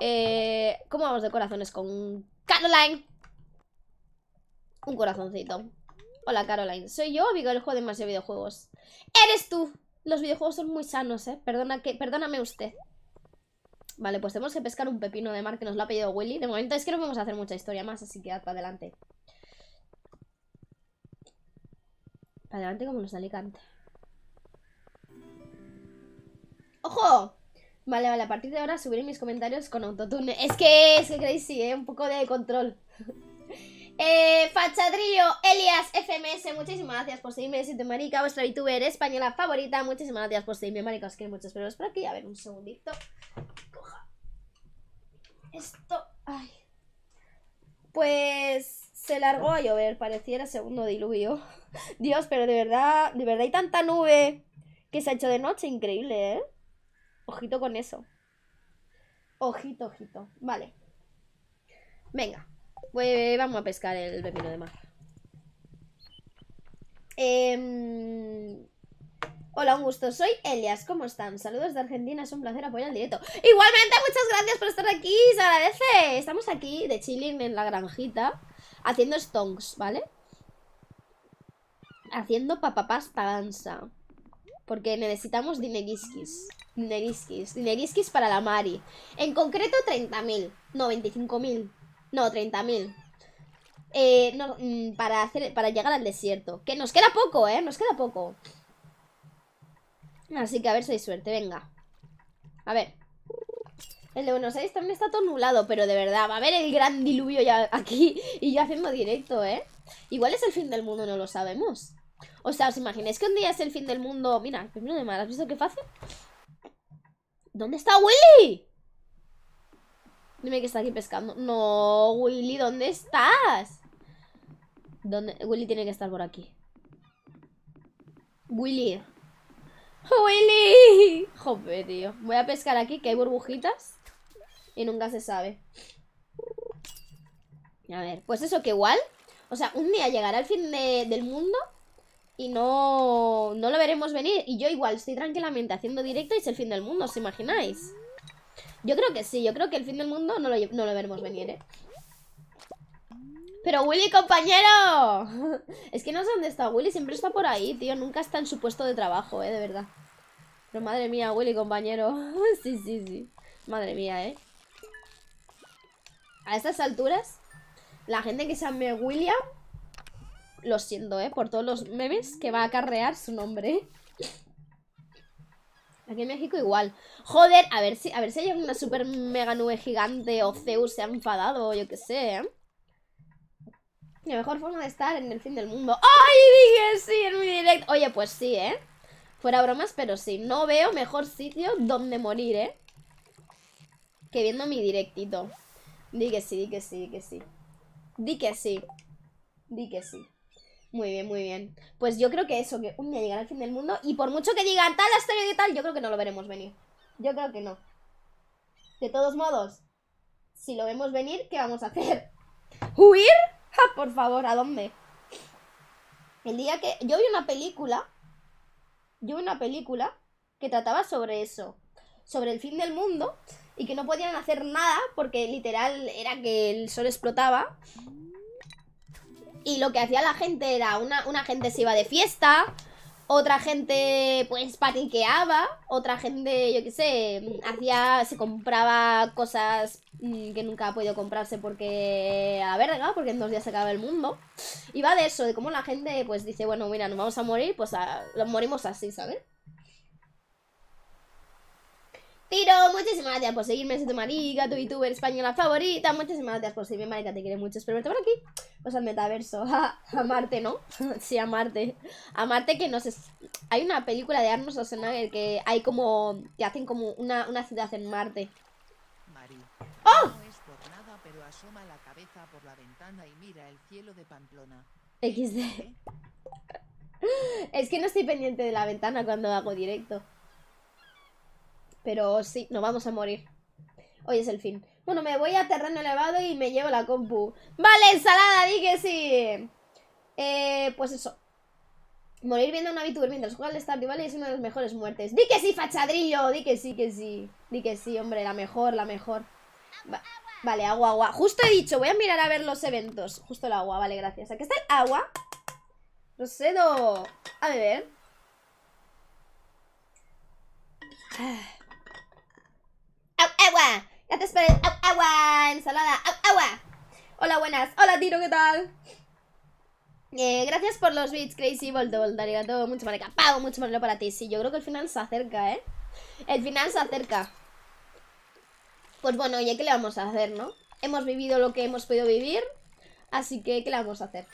Eh, ¿Cómo vamos de corazones con Caroline? Un corazoncito. Hola, Caroline. ¿Soy yo o Vigo el juego de más videojuegos? ¡Eres tú! Los videojuegos son muy sanos, ¿eh? Perdona que, perdóname usted. Vale, pues tenemos que pescar un pepino de mar que nos lo ha pedido Willy. De momento es que no a hacer mucha historia más, así que para adelante. Para adelante como nos da Alicante. ¡Ojo! Vale, vale, a partir de ahora subiré mis comentarios con autotune. Es que es que crazy, ¿eh? Un poco de control. Eh, Fachadrillo, Elias, FMS, muchísimas gracias por seguirme, siento marica, vuestra youtuber española favorita, muchísimas gracias por seguirme, marica, os quiero mucho, espero por aquí, a ver, un segundito, esto, ay, pues se largó a llover, pareciera segundo diluvio, Dios, pero de verdad, de verdad hay tanta nube que se ha hecho de noche, increíble, ¿eh? Ojito con eso, ojito, ojito, vale, venga. Pues, vamos a pescar el pepino de mar. Em, hola, un gusto. Soy Elias. ¿Cómo están? Saludos de Argentina. Es un placer apoyar el directo. Igualmente, muchas gracias por estar aquí. Se agradece. Estamos aquí de chilling en la granjita haciendo stonks, ¿vale? Haciendo papapás danza Porque necesitamos dineriskis. Dineriskis. Dineriskis para la Mari. En concreto, 30.000. No, 25.000. No, 30.000 eh, no, mm, para, hacer, para llegar al desierto Que nos queda poco, ¿eh? Nos queda poco Así que a ver si hay suerte, venga A ver El de Buenos Aires también está todo nublado Pero de verdad, va a haber el gran diluvio ya aquí Y ya haciendo directo, ¿eh? Igual es el fin del mundo, no lo sabemos O sea, ¿os imagináis que un día es el fin del mundo? Mira, primero de mal, ¿has visto qué fácil? ¿Dónde está Willy? Dime que está aquí pescando. No, Willy, ¿dónde estás? Willy tiene que estar por aquí. Willy. ¡Willy! Joder, tío. Voy a pescar aquí, que hay burbujitas. Y nunca se sabe. A ver, pues eso que igual. O sea, un día llegará el fin del mundo y no, no lo veremos venir. Y yo igual estoy tranquilamente haciendo directo y es el fin del mundo, ¿os imagináis? Yo creo que sí, yo creo que el fin del mundo no lo, no veremos venir, ¿eh? ¡Pero Willy, compañero! es que no sé dónde está Willy, siempre está por ahí, tío. Nunca está en su puesto de trabajo, ¿eh? De verdad. Pero madre mía, Willy, compañero. sí, sí, sí. Madre mía, ¿eh? A estas alturas, la gente que se llame William, lo siento, ¿eh? Por todos los memes que va a acarrear su nombre. Aquí en México igual. Joder, a ver si, a ver si hay una super mega nube gigante o Zeus se ha enfadado, o yo qué sé. ¿eh? La mejor forma de estar en el fin del mundo. ¡Ay, que sí en mi direct Oye, pues sí, ¿eh? Fuera bromas, pero sí. No veo mejor sitio donde morir, ¿eh? Que viendo mi directito. Di que sí, di que sí, di que sí. Di que sí. Di que sí. Muy bien, muy bien. Pues yo creo que eso, que un día llegará el fin del mundo y por mucho que digan tal historia y tal, yo creo que no lo veremos venir. Yo creo que no. De todos modos, si lo vemos venir, ¿qué vamos a hacer? ¿Huir? por favor, ¿a dónde? El día que... Yo vi una película, yo vi una película que trataba sobre eso, sobre el fin del mundo y que no podían hacer nada porque literal era que el sol explotaba y lo que hacía la gente era, una, gente se iba de fiesta, otra gente pues patiqueaba, otra gente, yo qué sé, hacía, se compraba cosas mm, que nunca ha podido comprarse porque a la verga, porque en dos días se acaba el mundo. Y va de eso, de cómo la gente pues dice, bueno, mira, nos vamos a morir, pues nos morimos así, ¿sabes? Tiro, muchísimas gracias por seguirme, soy tu marica, tu youtuber española favorita. Muchísimas gracias por seguirme, marica, te quiero mucho. Espero verte por aquí. O sea, el metaverso. Marte, ¿no? sí, a Marte, a Marte que no sé. Hay una película de Arnold Schwarzenegger que hay como. que hacen como una, ciudad en Marte. ¡Oh! No nada, pero asoma la cabeza por la ventana y mira el cielo de Pamplona. XD. ¿Eh? es que no estoy pendiente de la ventana cuando hago directo. Pero sí, nos vamos a morir. Hoy es el fin. Bueno, me voy a terreno elevado y me llevo la compu. ¡Vale, ensalada! ¡Di que sí! Eh, pues eso. Morir viendo una un VTuber mientras de al Stardew Valley es una de las mejores muertes. ¡Di que sí, fachadrillo! ¡Di que sí, que sí! ¡Di que sí, hombre! La mejor, la mejor. vale, agua, agua. Justo he dicho, voy a mirar a ver los eventos. Justo el agua, vale, gracias. Aquí está el agua. Rosedo. A beber. Ah. ¡Au, agua! ¡Gracias por el ¡Au, agua! Ensalada. agua! Hola, buenas. Hola, Tiro, ¿qué tal? Eh, gracias por los bits, Crazy Volto, todo, Mucho maneca. Pau, mucho maneca para ti. Sí, yo creo que el final se acerca, ¿eh? El final se acerca. Pues bueno, oye, ¿qué le vamos a hacer, no? Hemos vivido lo que hemos podido vivir. Así que, ¿qué le vamos a hacer?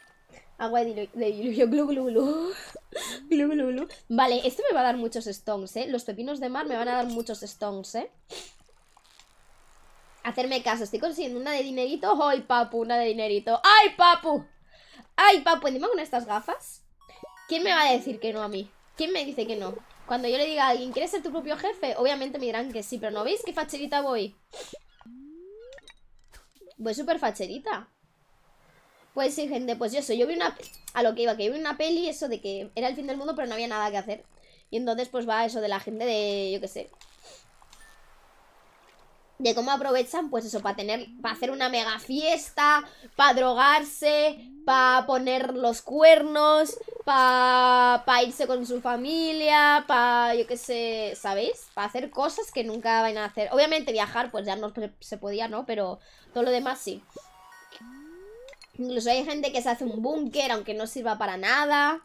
Agua de diluvio, glu glu glu. Vale, esto me va a dar muchos stones, ¿eh? Los pepinos de mar me van a dar muchos stones, ¿eh? Hacerme caso, estoy consiguiendo una de dinerito. ¡Ay, papu! Una de dinerito. ¡Ay, papu! ¡Ay, papu! Encima con estas gafas. ¿Quién me va a decir que no a mí? ¿Quién me dice que no? Cuando yo le diga a alguien, ¿quieres ser tu propio jefe? Obviamente me dirán que sí, pero ¿no veis qué facherita voy? Voy súper facherita. Pues sí, gente, pues yo soy. Yo vi una. A lo que iba, que vi una peli, eso de que era el fin del mundo, pero no había nada que hacer. Y entonces, pues va eso de la gente de. Yo qué sé de cómo aprovechan, pues eso, para tener, para hacer una mega fiesta, para drogarse, para poner los cuernos, para irse con su familia, para, yo qué sé, ¿sabéis? Para hacer cosas que nunca van a hacer. Obviamente viajar, pues ya no se podía, ¿no? Pero todo lo demás sí. Incluso hay gente que se hace un búnker, aunque no sirva para nada.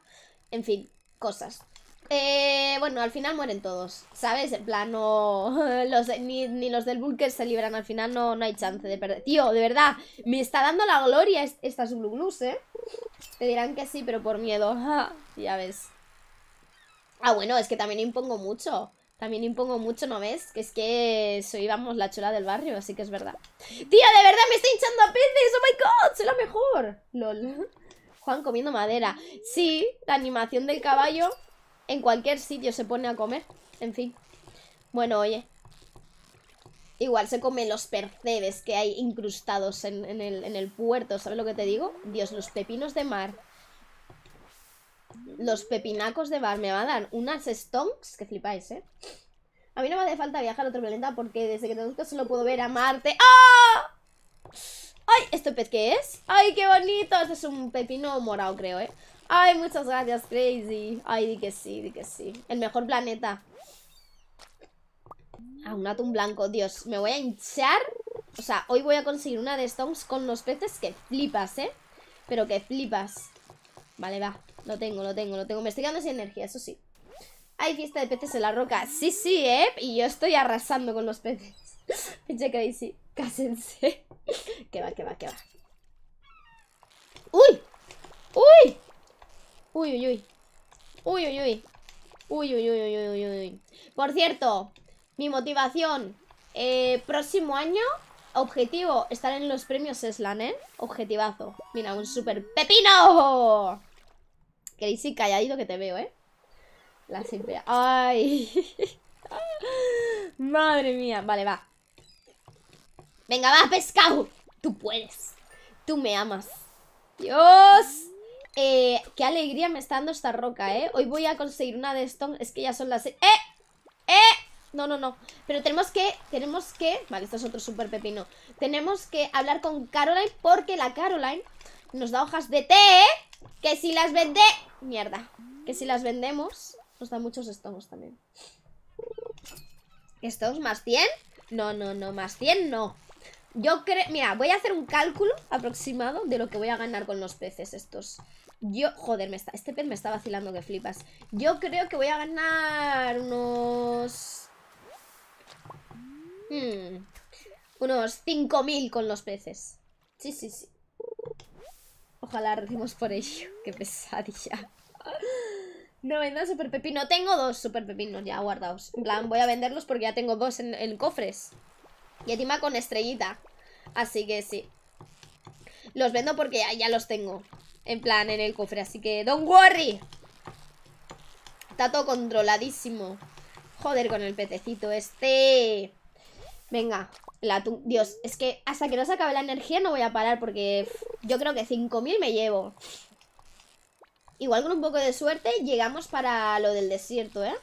En fin, cosas. Eh, bueno, al final mueren todos, ¿sabes? En plan, Los, ni, los del búnker se libran, al final no, no hay chance de perder. Tío, de verdad, me está dando la gloria estas Blue ¿eh? Te dirán que sí, pero por miedo. ya ves. Ah, bueno, es que también impongo mucho. También impongo mucho, ¿no ves? Que es que soy, vamos, la chula del barrio, así que es verdad. Tío, de verdad me está hinchando a peces. Oh my god, soy la mejor. LOL. Juan comiendo madera. Sí, la animación del caballo en cualquier sitio se pone a comer. En fin. Bueno, oye. Igual se come los percebes que hay incrustados en, el, puerto. ¿Sabes lo que te digo? Dios, los pepinos de mar. Los pepinacos de mar. Me va a dar unas stonks que flipáis, ¿eh? A mí no me hace falta viajar a otro planeta porque desde que te solo puedo ver a Marte. ¡Ah! ¡Ay! ¿Este pez qué es? ¡Ay, qué bonito! Este es un pepino morado, creo, ¿eh? Ay, muchas gracias, Crazy. Ay, di que sí, di que sí. El mejor planeta. Ah, un atún blanco. Dios, me voy a hinchar. O sea, hoy voy a conseguir una de Stones con los peces que flipas, ¿eh? Pero que flipas. Vale, va. Lo tengo, lo tengo, lo tengo. Me estoy quedando sin energía, eso sí. Hay fiesta de peces en la roca. Sí, sí, ¿eh? Y yo estoy arrasando con los peces. Pinche Crazy. Cásense. que va, que va, que va. ¡Uy! ¡Uy! Uy, uy, uy. Uy, uy, uy. Uy, uy, uy, uy, uy, uy. Por cierto, mi motivación. Eh, próximo año, objetivo, estar en los premios Slan, ¿eh? Objetivazo. Mira, un super pepino. que haya calladito que te veo, ¿eh? La simple. ¡Ay! Madre mía. Vale, va. Venga, va, pescado. Tú puedes. Tú me amas. Dios. Eh, qué alegría me está dando esta roca, ¿eh? Hoy voy a conseguir una de stone. Es que ya son las... ¡Eh! ¡Eh! No, no, no. Pero tenemos que... Tenemos que... Vale, esto es otro súper pepino. Tenemos que hablar con Caroline porque la Caroline nos da hojas de té, ¿eh? Que si las vende... Mierda. Que si las vendemos nos da muchos stones también. ¿Estos más 100? No, no, no. Más 100 no. Yo creo... Mira, voy a hacer un cálculo aproximado de lo que voy a ganar con los peces estos. Yo, joder, está, este pez me está vacilando que flipas. Yo creo que voy a ganar unos... Hmm, unos 5.000 con los peces. Sí, sí, sí. Ojalá recemos por ello. Qué pesadilla. No vendas super pepino. Tengo dos super pepinos ya guardados. En plan, voy a venderlos porque ya tengo dos en, cofres. Y encima con estrellita. Así que sí. Los vendo porque ya los tengo. En plan, en el cofre, así que don't worry Está todo controladísimo Joder, con el pececito este Venga la Dios, es que hasta que no se acabe la energía no voy a parar porque yo creo que 5000 me llevo Igual con un poco de suerte llegamos para lo del desierto, ¿eh?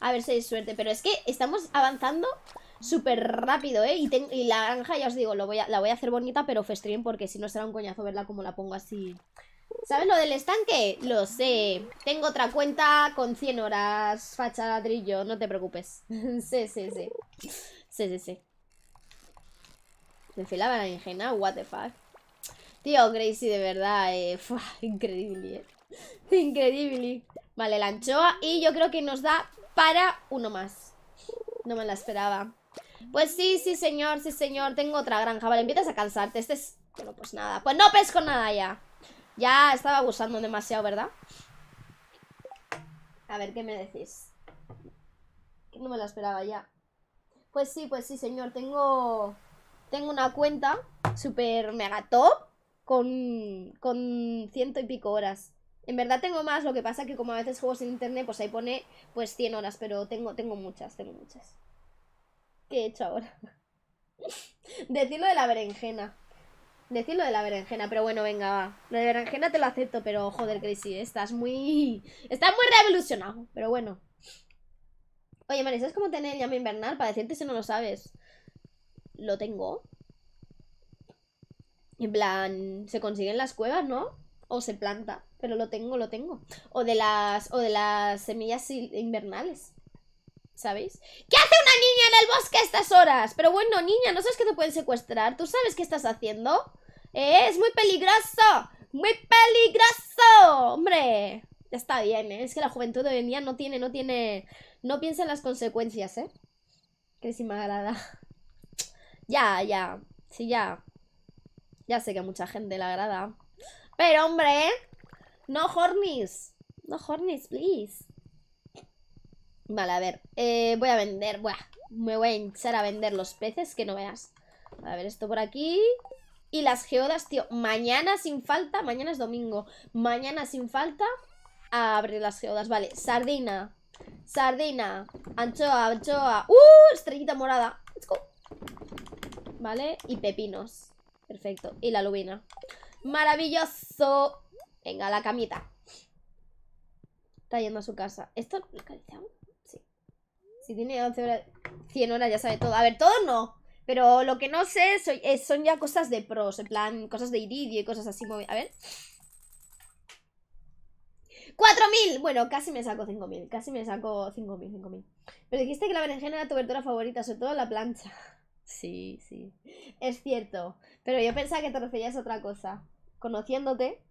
A ver si hay suerte, pero es que estamos avanzando súper rápido, ¿eh? Y, la granja, ya os digo, voy a, la voy a hacer bonita pero festrín porque si no será un coñazo verla como la pongo así ¿Sabes lo del estanque? Lo sé. Tengo otra cuenta con 100 horas, ladrillo. No te preocupes. sí, sí, sí. Sí, sí, sí. Me la la ingena, what the fuck. Tío, crazy de verdad, eh, increíble, eh. Increíble. Vale, la anchoa. Y yo creo que nos da para uno más. No me la esperaba. Pues sí, sí, señor, sí, señor. Tengo otra granja. Vale, empiezas a cansarte. Este es... Bueno, pues nada. Pues no pesco nada ya. Ya estaba abusando demasiado, ¿verdad? A ver, ¿qué me decís? Que no me lo esperaba ya. Pues sí, pues sí, señor. Tengo, tengo una cuenta super mega top con, con ciento y pico horas. En verdad tengo más, lo que pasa que como a veces juego sin internet, pues ahí pone pues 100 horas, pero tengo, tengo muchas, tengo muchas. ¿Qué he hecho ahora? Decirlo de la berenjena. Decir de la berenjena, pero bueno, venga, va. Lo de berenjena te lo acepto, pero joder, Crazy, estás muy. Estás muy revolucionado, pero bueno. Oye, Maris, ¿sabes cómo tener el llama invernal? Para decirte si no lo sabes. Lo tengo. En plan, se consiguen las cuevas, ¿no? O se planta. Pero lo tengo, lo tengo. O de las. O de las semillas invernales. ¿Sabéis? ¿Qué hace una niña en el bosque a estas horas? Pero bueno, niña, ¿no sabes que te pueden secuestrar? ¿Tú sabes qué estás haciendo? ¿Eh? ¡Es muy peligroso! ¡Muy peligroso! ¡Hombre! Ya está bien, ¿eh? Es que la juventud de hoy en día no tiene, no tiene... No piensa en las consecuencias, ¿eh? Que si me agrada. Ya, ya. Sí, ya. Ya sé que a mucha gente le agrada. Pero, hombre, No Hornis! No Hornis, please. Vale, a ver. Eh, voy a vender. me voy a hinchar a vender los peces que no veas. A ver, esto por aquí. Y las geodas, tío. Mañana sin falta. Mañana es domingo. Mañana sin falta. A abrir las geodas. Vale, sardina. Sardina. Anchoa, anchoa. ¡Uh! Estrellita morada. Let's go. Vale, y pepinos. Perfecto. Y la lubina. ¡Maravilloso! Venga, la camita. Está yendo a su casa. ¿Esto aún si tiene 11 horas, 100 horas ya sabe todo. A ver, todo no. Pero lo que no sé eh, son ya cosas de pros, en plan, cosas de iridio y cosas así. A ver. 4.000. Bueno, casi me saco 5.000. Casi me saco 5.000, 5.000. Pero dijiste que la berenjena era tu verdura favorita, sobre todo la plancha. Sí, sí. Es cierto. Pero yo pensaba que te referías a otra cosa. Conociéndote.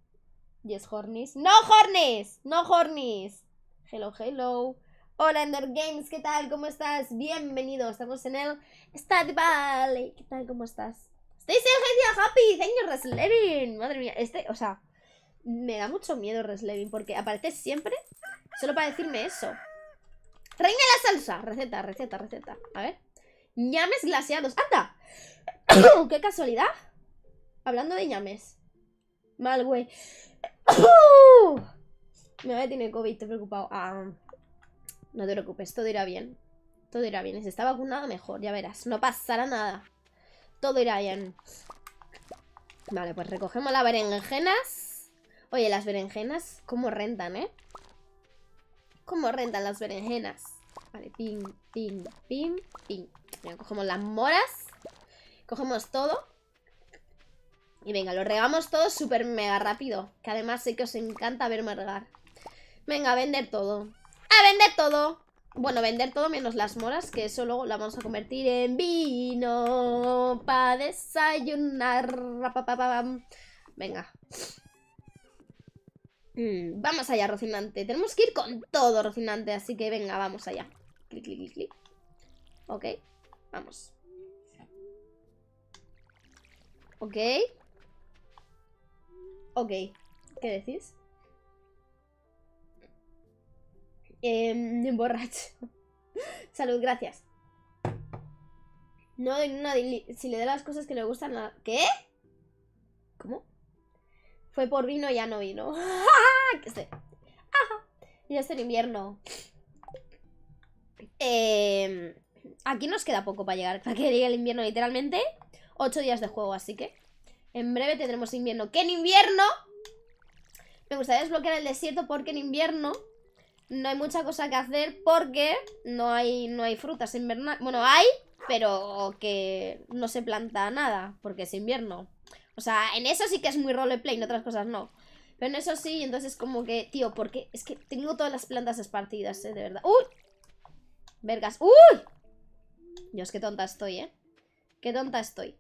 Y es Hornis. ¡No, Hornis! ¡No, Hornis! Hello, hello. Hola Ender Games, ¿qué tal? ¿Cómo estás? Bienvenido, estamos en el Stat Valley. ¿Qué tal? ¿Cómo estás? ¡Estoy Sergencia Happy! ¡Señor Reslevin! Madre mía, este, o sea, me da mucho miedo Reslevin porque aparece siempre solo para decirme eso. Reina la salsa. Receta, receta, receta. A ver. Ñames glaseados. ¡Anda! ¡Qué casualidad! Hablando de ñames. Mal, güey. voy a tener COVID, estoy preocupado. Ah. No te preocupes, todo irá bien. Todo irá bien. Si está vacunada, mejor, ya verás. No pasará nada. Todo irá bien. Vale, pues recogemos las berenjenas. Oye, las berenjenas, ¿cómo rentan, eh? ¿Cómo rentan las berenjenas? Vale, pim, pim, pim, ping cogemos las moras. Cogemos todo. Y venga, lo regamos todo súper mega rápido. Que además sé que os encanta verme regar. Venga, vender todo vender todo. Bueno, vender todo menos las moras, que eso luego la vamos a convertir en vino para desayunar. Venga. Mm, vamos allá, Rocinante. Tenemos que ir con todo, Rocinante, así que venga, vamos allá. Clic, clic, clic, Ok, vamos. Ok. Ok, ¿qué decís? Eh, em, borracho. Salud, gracias. No doy si le doy las cosas que le gustan ¿Qué? ¿Cómo? Fue por vino y ya no vino. ¿Qué sé? Ya es el invierno. Em, aquí nos queda poco para llegar. Para que llegue el invierno, literalmente. Ocho días de juego, así que. En breve tendremos invierno. ¿Qué en invierno? Me gustaría desbloquear el desierto porque en invierno no hay mucha cosa que hacer porque no hay, no hay frutas invernales. Bueno, hay, pero que no se planta nada porque es invierno. O sea, en eso sí que es muy roleplay, en otras cosas no. Pero en eso sí, entonces como que, tío, porque es que tengo todas las plantas esparcidas, eh, de verdad. ¡Uy! Vergas. ¡Uy! Dios, qué tonta estoy, eh. Qué tonta estoy.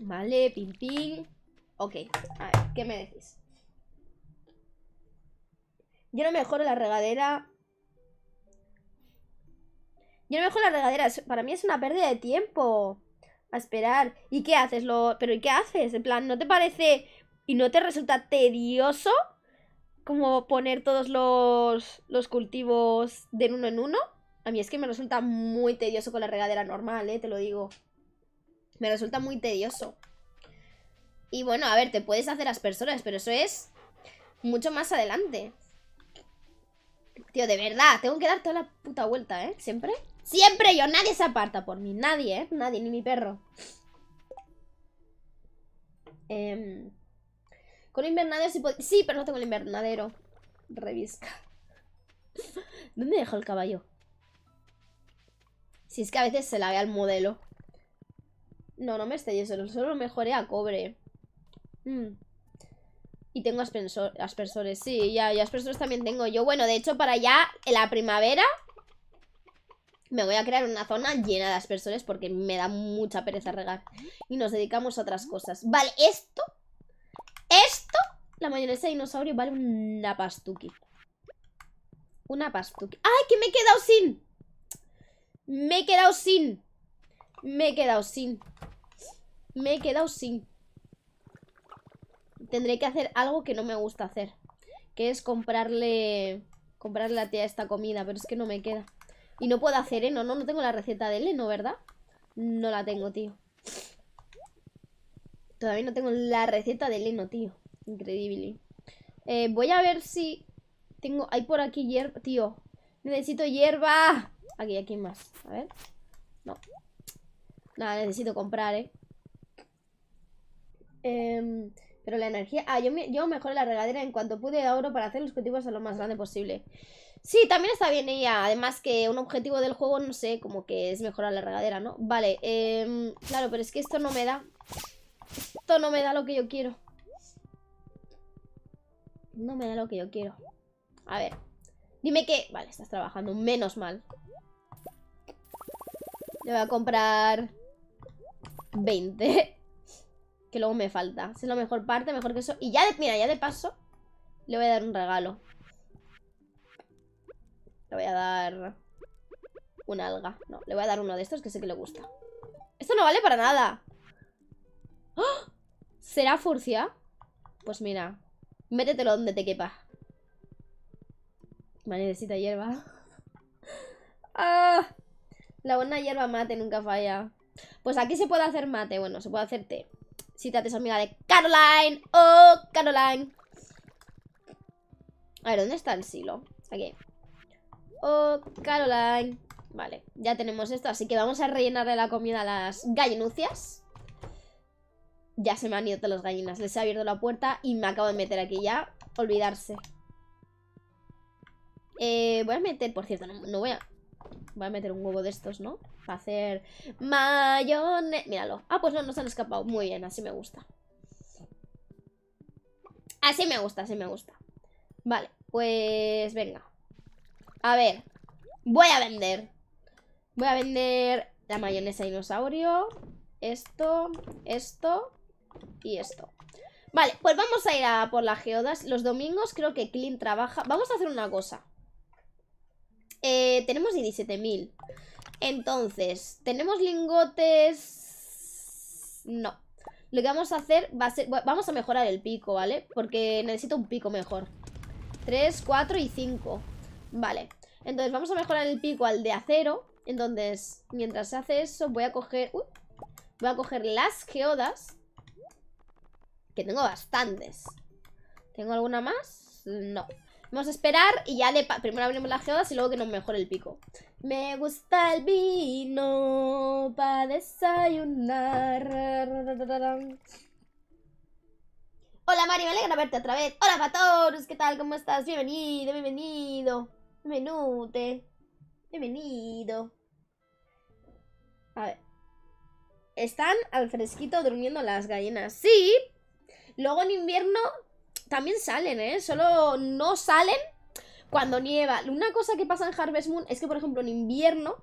Vale, pim, pim. Ok, a ver, ¿qué me decís? Yo no mejoro la regadera. Yo no mejoro la regadera. Para mí es una pérdida de tiempo. A esperar. ¿Y qué haces? Lo... ¿Pero y qué haces? En plan, ¿no te parece y no te resulta tedioso como poner todos los, los cultivos de uno en uno? A mí es que me resulta muy tedioso con la regadera normal, ¿eh? Te lo digo. Me resulta muy tedioso. Y bueno, a ver, te puedes hacer las personas, pero eso es mucho más adelante. Tío, de verdad, tengo que dar toda la puta vuelta, ¿eh? ¿Siempre? Siempre yo, nadie se aparta por mí, nadie, ¿eh? Nadie, ni mi perro. Em, con el invernadero sí Sí, pero no tengo el invernadero. Revisca. ¿Dónde dejo el caballo? Si es que a veces se la ve al modelo. No, no me eso. solo, solo mejoré a cobre. Mm. Y tengo aspersores, sí, ya, y aspersores también tengo yo. Bueno, de hecho, para ya en la primavera me voy a crear una zona llena de aspersores porque me da mucha pereza regar. Y nos dedicamos a otras cosas. Vale, esto, esto, la mayonesa de dinosaurio vale una pastuki. Una pastuqui. ¡Ay, que me he quedado sin! Me he quedado sin. Me he quedado sin. Me he quedado sin tendré que hacer algo que no me gusta hacer. Que es comprarle... Comprarle a tía esta comida, pero es que no me queda. Y no puedo hacer heno, ¿eh? ¿no? No tengo la receta del heno, ¿verdad? No la tengo, tío. Todavía no tengo la receta del heno, tío. Increíble. Eh, voy a ver si... Tengo... Hay por aquí hierba, tío. Necesito hierba. Aquí, aquí más. A ver. No. Nada, necesito comprar, ¿eh? eh pero la energía... Ah, yo, mejoré la regadera en cuanto pude de oro para hacer los objetivos a lo más grande posible. Sí, también está bien ella. Además que un objetivo del juego, no sé, como que es mejorar la regadera, ¿no? Vale, em, claro, pero es que esto no me da... Esto no me da lo que yo quiero. No me da lo que yo quiero. A ver. Dime qué Vale, estás trabajando. Menos mal. Le voy a comprar... 20. Que luego me falta. Esa es la mejor parte, mejor que eso. Y ya de, mira, ya de paso, le voy a dar un regalo. Le voy a dar una alga. No, le voy a dar uno de estos que sé que le gusta. Esto no vale para nada. ¡Ah! ¿Será furcia? Pues mira, métetelo donde te quepa. Vale, necesita hierba. ¡Ah! la buena hierba mate nunca falla. Pues aquí se puede hacer mate. Bueno, se puede hacer té. Si te haces amiga de Caroline. ¡Oh, Caroline! A ver, ¿dónde está el silo? Aquí. ¡Oh, Caroline! Vale, ya tenemos esto. Así que vamos a rellenarle la comida a las gallinucias. Ya se me han ido todas las gallinas. Les he abierto la puerta y me acabo de meter aquí ya. Olvidarse. Eh, voy a meter, por cierto, no voy a... Voy a meter un huevo de estos, ¿no? Para hacer mayones Míralo. Ah, pues no, nos han escapado. Muy bien, así me gusta. Así me gusta, así me gusta. Vale, pues venga. A ver. Voy a vender. Voy a vender la mayonesa dinosaurio. Esto, esto y esto. Vale, pues vamos a ir a por las geodas. Los domingos creo que Clint trabaja. Vamos a hacer una cosa. Eh, tenemos 17.000. Entonces, ¿tenemos lingotes? No. Lo que vamos a hacer va a ser... vamos a mejorar el pico, ¿vale? Porque necesito un pico mejor. 3, 4 y 5. Vale. Entonces, vamos a mejorar el pico al de acero. Entonces, mientras se hace eso, voy a coger... Uh, voy a coger las geodas. Que tengo bastantes. ¿Tengo alguna más? No. Vamos a esperar y ya le primero abrimos las geodas y luego que nos mejore el pico. Me gusta el vino para desayunar. Hola Mario. me alegra verte otra vez. Hola Patorus, ¿qué tal? ¿Cómo estás? Bienvenido, bienvenido. Bienvenute. Bienvenido. A ver. Están al fresquito durmiendo las gallinas. Sí. Luego en invierno también salen, ¿eh? Solo no salen cuando nieva. Una cosa que pasa en Harvest Moon es que, por ejemplo, en invierno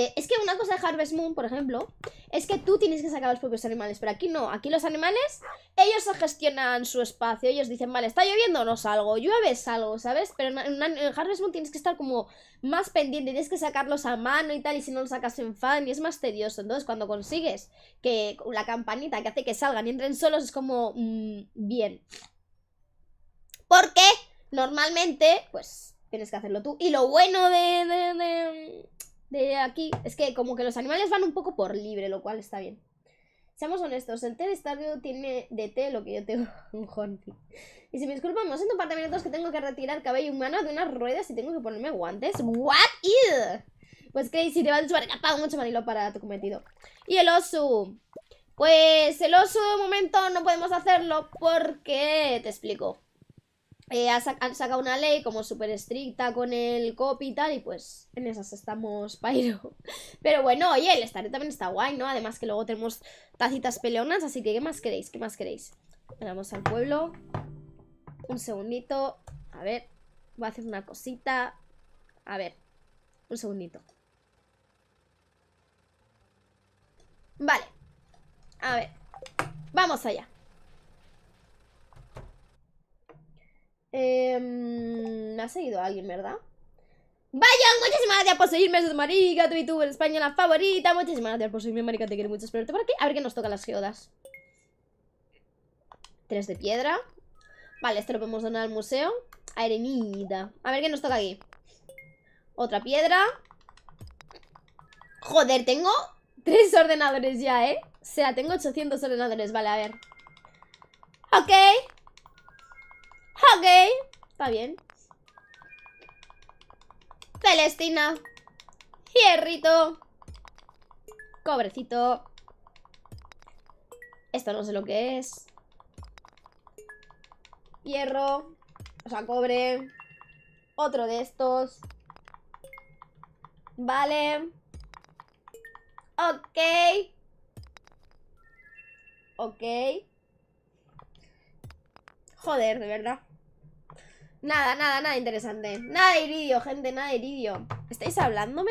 eh, es que una cosa de Harvest Moon, por ejemplo, es que tú tienes que sacar a los propios animales, pero aquí no, aquí los animales, ellos se gestionan su espacio, ellos dicen, vale, está lloviendo, no salgo, llueve, salgo, ¿sabes? Pero en, Harvest Moon tienes que estar como más pendiente, tienes que sacarlos a mano y tal, y si no los sacas en fan, y es más tedioso. Entonces, cuando consigues que la campanita que hace que salgan y entren solos, es como, mm, bien. Porque normalmente, pues, tienes que hacerlo tú. Y lo bueno de de aquí es que como que los animales van un poco por libre, lo cual está bien. Seamos honestos, el té estadio tiene de té lo que yo tengo un Jonti. Y si me disculpan, no siento un par de minutos que tengo que retirar cabello humano de unas ruedas y tengo que ponerme guantes. ¿What? Pues Pues si te vas a apago mucho manilo para tu cometido. Y el oso. Pues el oso de momento no podemos hacerlo porque... Te explico. Eh, han sacado una ley como súper estricta con el copy y tal, y pues en esas estamos pairo. Pero bueno, oye, el estaré también está guay, ¿no? Además que luego tenemos tacitas peleonas, así que ¿qué más queréis? ¿Qué más queréis? Vamos al pueblo. Un segundito. A ver, voy a hacer una cosita. A ver, un segundito. Vale. A ver, vamos allá. Eh, me ha seguido alguien, ¿verdad? ¡Vaya! muchísimas gracias por seguirme, soy Marica, tu youtuber española favorita. Muchísimas gracias por seguirme, Marica, te quiero mucho. te por aquí. A ver qué nos toca las geodas. Tres de piedra. Vale, esto lo podemos donar al museo. Arenita. A ver qué nos toca aquí. Otra piedra. Joder, tengo tres ordenadores ya, ¿eh? O sea, tengo 800 ordenadores. Vale, a ver. Ok. Ok, está bien. Celestina. Hierrito. Cobrecito. Esto no sé lo que es. Hierro. O sea, cobre. Otro de estos. Vale. Ok. Ok. Joder, de verdad. Nada, nada, nada interesante. Nada de iridio, gente, nada de iridio. ¿Estáis hablándome?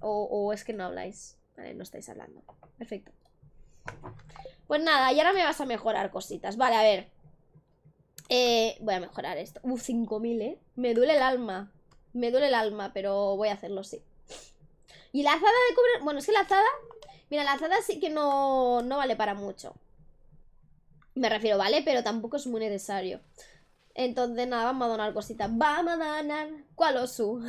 O, es que no habláis. Vale, no estáis hablando. Perfecto. Pues nada, y ahora me vas a mejorar cositas. Vale, a ver. Eh, voy a mejorar esto. Uh, 5000, ¿eh? Me duele el alma. Me duele el alma, pero voy a hacerlo, sí. Y la azada de cubre. Bueno, es que la azada... Mira, la azada sí que no, no vale para mucho. Me refiero, vale, pero tampoco es muy necesario. Entonces, nada, vamos a donar cositas. Vamos a donar. ¿Cuál Osu?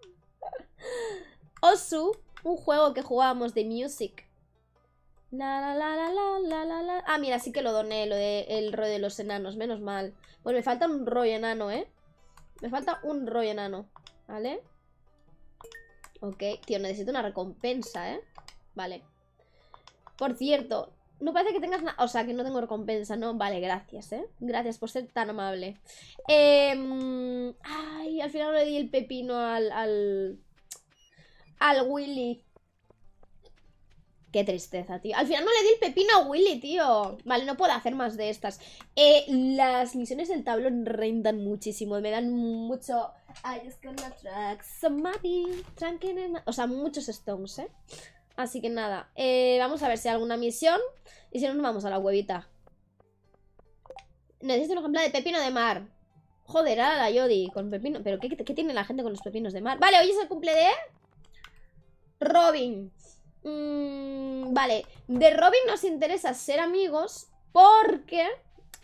Osu, un juego que jugábamos de music. La la la la la la Ah, mira, sí que lo doné, lo del el rollo de los enanos, menos mal. Pues me falta un rollo enano, ¿eh? Me falta un rollo enano, ¿vale? Ok, tío, necesito una recompensa, ¿eh? Vale. Por cierto, no parece que tengas nada. O sea, que no tengo recompensa, ¿no? Vale, gracias, ¿eh? Gracias por ser tan amable. Em, ay, al final le di el pepino al. al. al Willy. Qué tristeza, tío. Al final no le di el pepino a Willy, tío. Vale, no puedo hacer más de estas. Eh, las misiones del tablón rindan muchísimo. Me dan mucho. que no tracks. track somebody. O sea, muchos stones, ¿eh? Así que nada, eh, vamos a ver si hay alguna misión Y si no, nos vamos a la huevita Necesito un ejemplo de pepino de mar Joder, a la Yodi Con pepino, pero qué, tiene la gente con los pepinos de mar? Vale, hoy es el cumple de Robin mm, Vale, de Robin nos interesa ser amigos Porque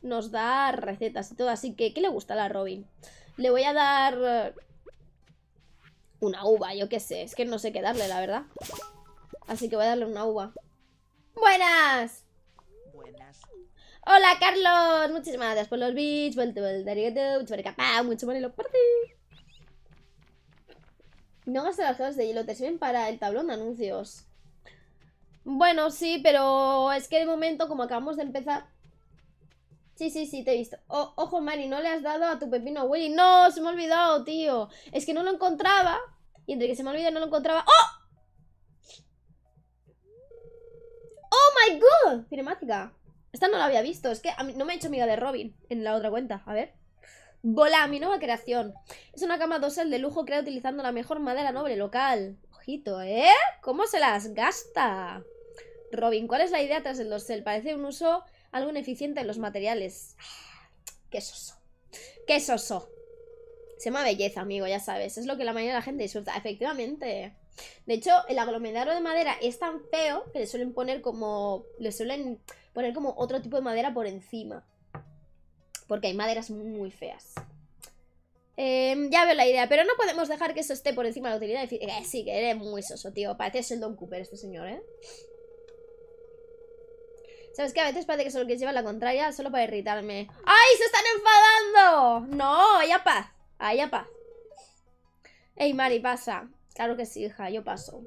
nos da recetas y todo Así que, ¿qué le gusta a la Robin? Le voy a dar... Una uva, yo qué sé Es que no sé qué darle, la verdad Así que voy a darle una uva. ¡Buenas! Buenas. Hola, Carlos. Muchísimas gracias por los bits. vuelto. vuelta, mucho mucho para por ti. No gastes las cosas de hielo, te sirven para el tablón de anuncios. Bueno, sí, pero es que de momento, como acabamos de empezar. Sí, sí, sí, te he visto. ojo, Mari, no le has dado a tu pepino Willy. No, se me ha olvidado, tío. Es que no lo encontraba. Y entre que se me ha olvidado, no lo encontraba. ¡Oh! ¡Oh, my God! Cinemática. Esta no la había visto. Es que no me he hecho amiga de Robin en la otra cuenta. A ver. Bola, mi nueva creación. Es una cama dosel de lujo creada utilizando la mejor madera noble local. Ojito, ¿eh? ¿Cómo se las gasta? Robin, ¿cuál es la idea tras el dosel? Parece un uso algo ineficiente en los materiales. Ah, ¡Qué soso! ¡Qué soso! Se llama belleza, amigo, ya sabes. Es lo que la mayoría de la gente disfruta. Efectivamente. De hecho, el aglomerado de madera es tan feo que le suelen poner como. Le suelen poner como otro tipo de madera por encima. Porque hay maderas muy feas. Em, ya veo la idea, pero no podemos dejar que eso esté por encima de la utilidad. Eh, sí, que eres muy soso, tío. Parece el Don Cooper este señor, ¿eh? ¿Sabes qué? A veces parece que solo que llevar la contraria solo para irritarme. ¡Ay, se están enfadando! No, haya paz. Haya paz. Ey, Mari, pasa. Claro que sí, hija, yo paso.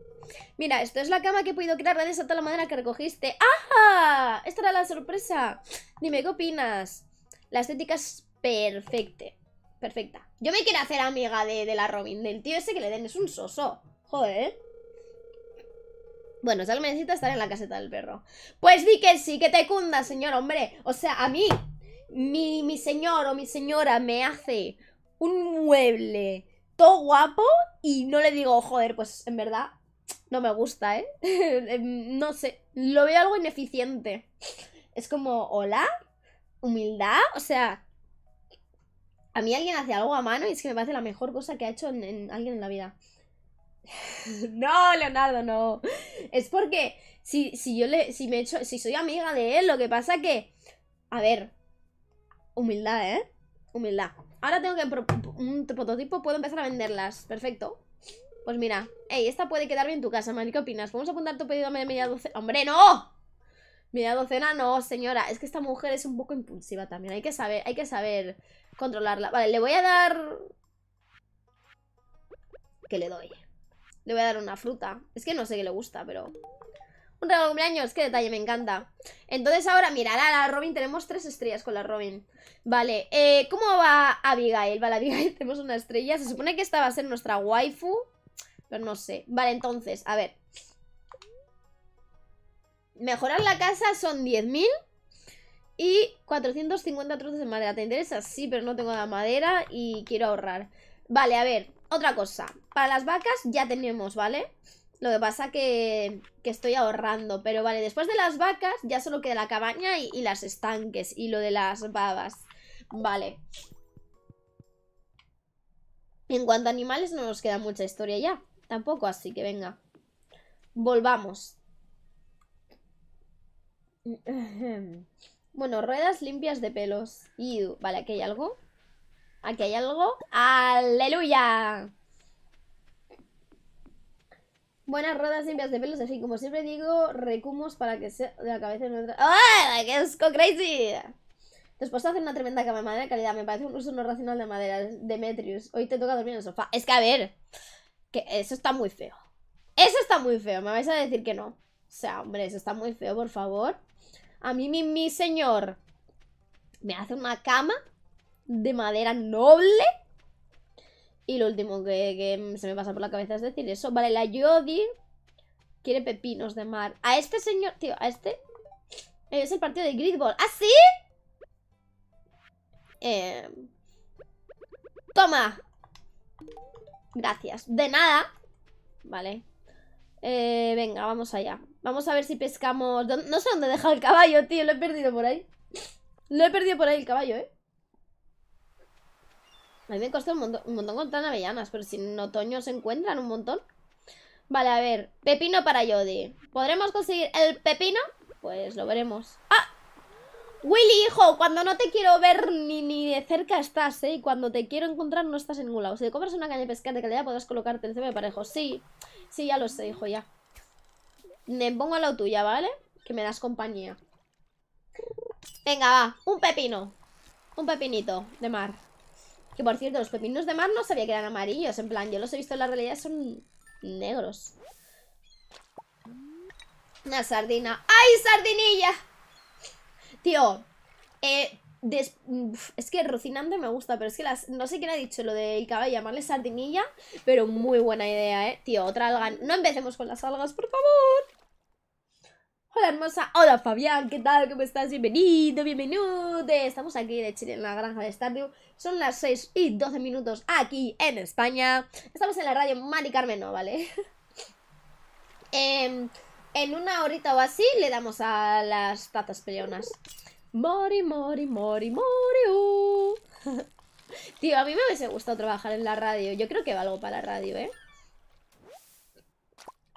Mira, esto es la cama que he podido crear gracias a toda la madera que recogiste. ¡Ajá! Esta era la sorpresa. Dime, ¿qué opinas? La estética es perfecta. Perfecta. Yo me quiero hacer amiga de, la Robin, del tío ese que le den. Es un soso. Joder. Bueno, solo me necesita estar en la caseta del perro. Pues di que sí, que te cunda, señor, hombre. O sea, a mí, mi, mi señor o mi señora me hace un mueble guapo y no le digo, joder, pues en verdad no me gusta, ¿eh? Em, no sé, lo veo algo ineficiente. Es como, hola, humildad, o sea, a mí alguien hace algo a mano y es que me parece la mejor cosa que ha hecho en, alguien en la vida. no, Leonardo, no. Es porque si, si yo le, si me echo, si soy amiga de él, lo que pasa que, a ver, humildad, ¿eh? Humildad. Ahora tengo que... Un prototipo, puedo empezar a venderlas. Perfecto. Pues mira. Ey, esta puede bien en tu casa, Mari. ¿Qué opinas? ¿Podemos apuntar tu pedido a media docena? ¡Hombre, no! Media docena no, señora. Es que esta mujer es un poco impulsiva también. Hay que saber, hay que saber controlarla. Vale, le voy a dar... ¿Qué le doy? Le voy a dar una fruta. Es que no sé qué le gusta, pero... Un regalo de cumpleaños, qué detalle, me encanta. Entonces ahora, mira, a la Robin, tenemos tres estrellas con la Robin. Vale, eh, ¿cómo va Abigail? Vale, Abigail, tenemos una estrella. Se supone que esta va a ser nuestra waifu, pero no sé. Vale, entonces, a ver. Mejorar la casa son 10.000 y 450 trozos de madera. ¿Te interesa? Sí, pero no tengo la madera y quiero ahorrar. Vale, a ver, otra cosa. Para las vacas ya tenemos, ¿vale? vale lo que pasa que, que estoy ahorrando. Pero vale, después de las vacas ya solo queda la cabaña y, las estanques y lo de las babas. Vale. En cuanto a animales no nos queda mucha historia ya. Tampoco, así que venga. Volvamos. Bueno, ruedas limpias de pelos. y Vale, aquí hay algo. Aquí hay algo. ¡Aleluya! Buenas rodas limpias de pelos, así como siempre digo, recumos para que sea de la cabeza de otra. ¡Ah! ¡Qué asco crazy! Después de hacer una tremenda cama de madera de calidad, me parece un uso no racional de madera, Demetrius. Hoy te toca dormir en el sofá. Es que a ver, que eso está muy feo. Eso está muy feo, me vais a decir que no. O sea, hombre, eso está muy feo, por favor. A mí, mi señor me hace una cama de madera noble y lo último que, se me pasa por la cabeza es decir eso. Vale, la Yodi quiere pepinos de mar. A este señor, tío, a este... Eh, es el partido de Gridball. ¿Ah, sí? Eh... Toma. Gracias. De nada. Vale. Eh, venga, vamos allá. Vamos a ver si pescamos... No sé dónde he dejado el caballo, tío. Lo he perdido por ahí. Lo he perdido por ahí el caballo, ¿eh? A mí me costó un, montón, encontrar avellanas, pero si en otoño se encuentran un montón. Vale, a ver. Pepino para Jody. ¿Podremos conseguir el pepino? Pues lo veremos. ¡Ah! Willy, hijo, cuando no te quiero ver ni, ni de cerca estás, ¿eh? Y cuando te quiero encontrar no estás en ningún lado. Si te compras una caña de pescar de calidad podrás colocarte encima de parejo. Sí, sí, ya lo sé, hijo, ya. Me pongo a la tuya, ¿vale? Que me das compañía. Venga, va, un pepino. Un pepinito de mar. Que por cierto, los pepinos de mar no sabía que eran amarillos. En plan, yo los he visto en la realidad, son negros. Una sardina. ¡Ay, sardinilla! Tío, eh, es que rocinando me gusta, pero es que las... no sé quién ha dicho lo del caballo llamarle sardinilla, pero muy buena idea, ¿eh? Tío, otra alga... No empecemos con las algas, por favor. Hola hermosa, hola Fabián, ¿qué tal? ¿Cómo estás? Bienvenido, bienvenido. Estamos aquí de Chile en la granja de Stardew. Son las 6 y 12 minutos aquí en España. Estamos en la radio Mari Carmen, ¿no? ¿Vale? Em, en una horita o así le damos a las patas peleonas. Mori, mori, mori, mori. Tío, a mí me hubiese gustado trabajar en la radio. Yo creo que valgo para la radio, ¿eh?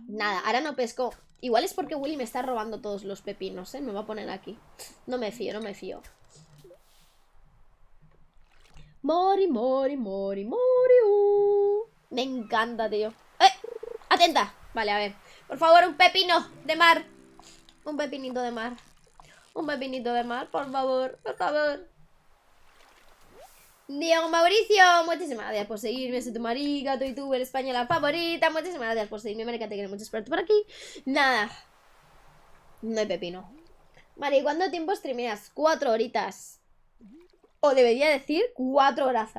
Nada, ahora no pesco Igual es porque Willy me está robando todos los pepinos, ¿eh? Me va a poner aquí. No me fío, no me fío. Mori, mori, mori, mori. Me encanta, tío. ¡Eh! ¡Atenta! Vale, a ver. Por favor, un pepino de mar. Un pepinito de mar. Un pepinito de mar, por favor. Por favor. Diego Mauricio, muchísimas gracias por seguirme, soy tu marica, tu youtuber española favorita, muchísimas gracias por seguirme, que te mucho experto por aquí. Nada, no hay pepino. Vale, ¿y cuánto tiempo streameas? Cuatro horitas. O debería decir cuatro horas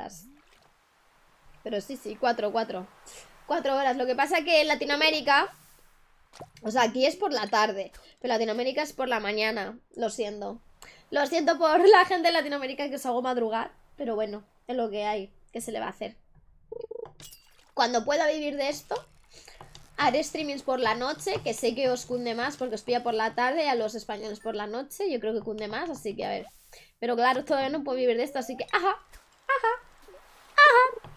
Pero sí, sí, cuatro, cuatro. Cuatro horas. Lo que pasa que en Latinoamérica... O sea, aquí es por la tarde, pero Latinoamérica es por la mañana, lo siento. Lo siento por la gente de Latinoamérica que os hago madrugar. Pero bueno, es lo que hay. que se le va a hacer? Cuando pueda vivir de esto, haré streamings por la noche, que sé que os cunde más porque os pilla por la tarde, a los españoles por la noche, yo creo que cunde más, así que a ver. Pero claro, todavía no puedo vivir de esto, así que... Ajá, ajá, ajá.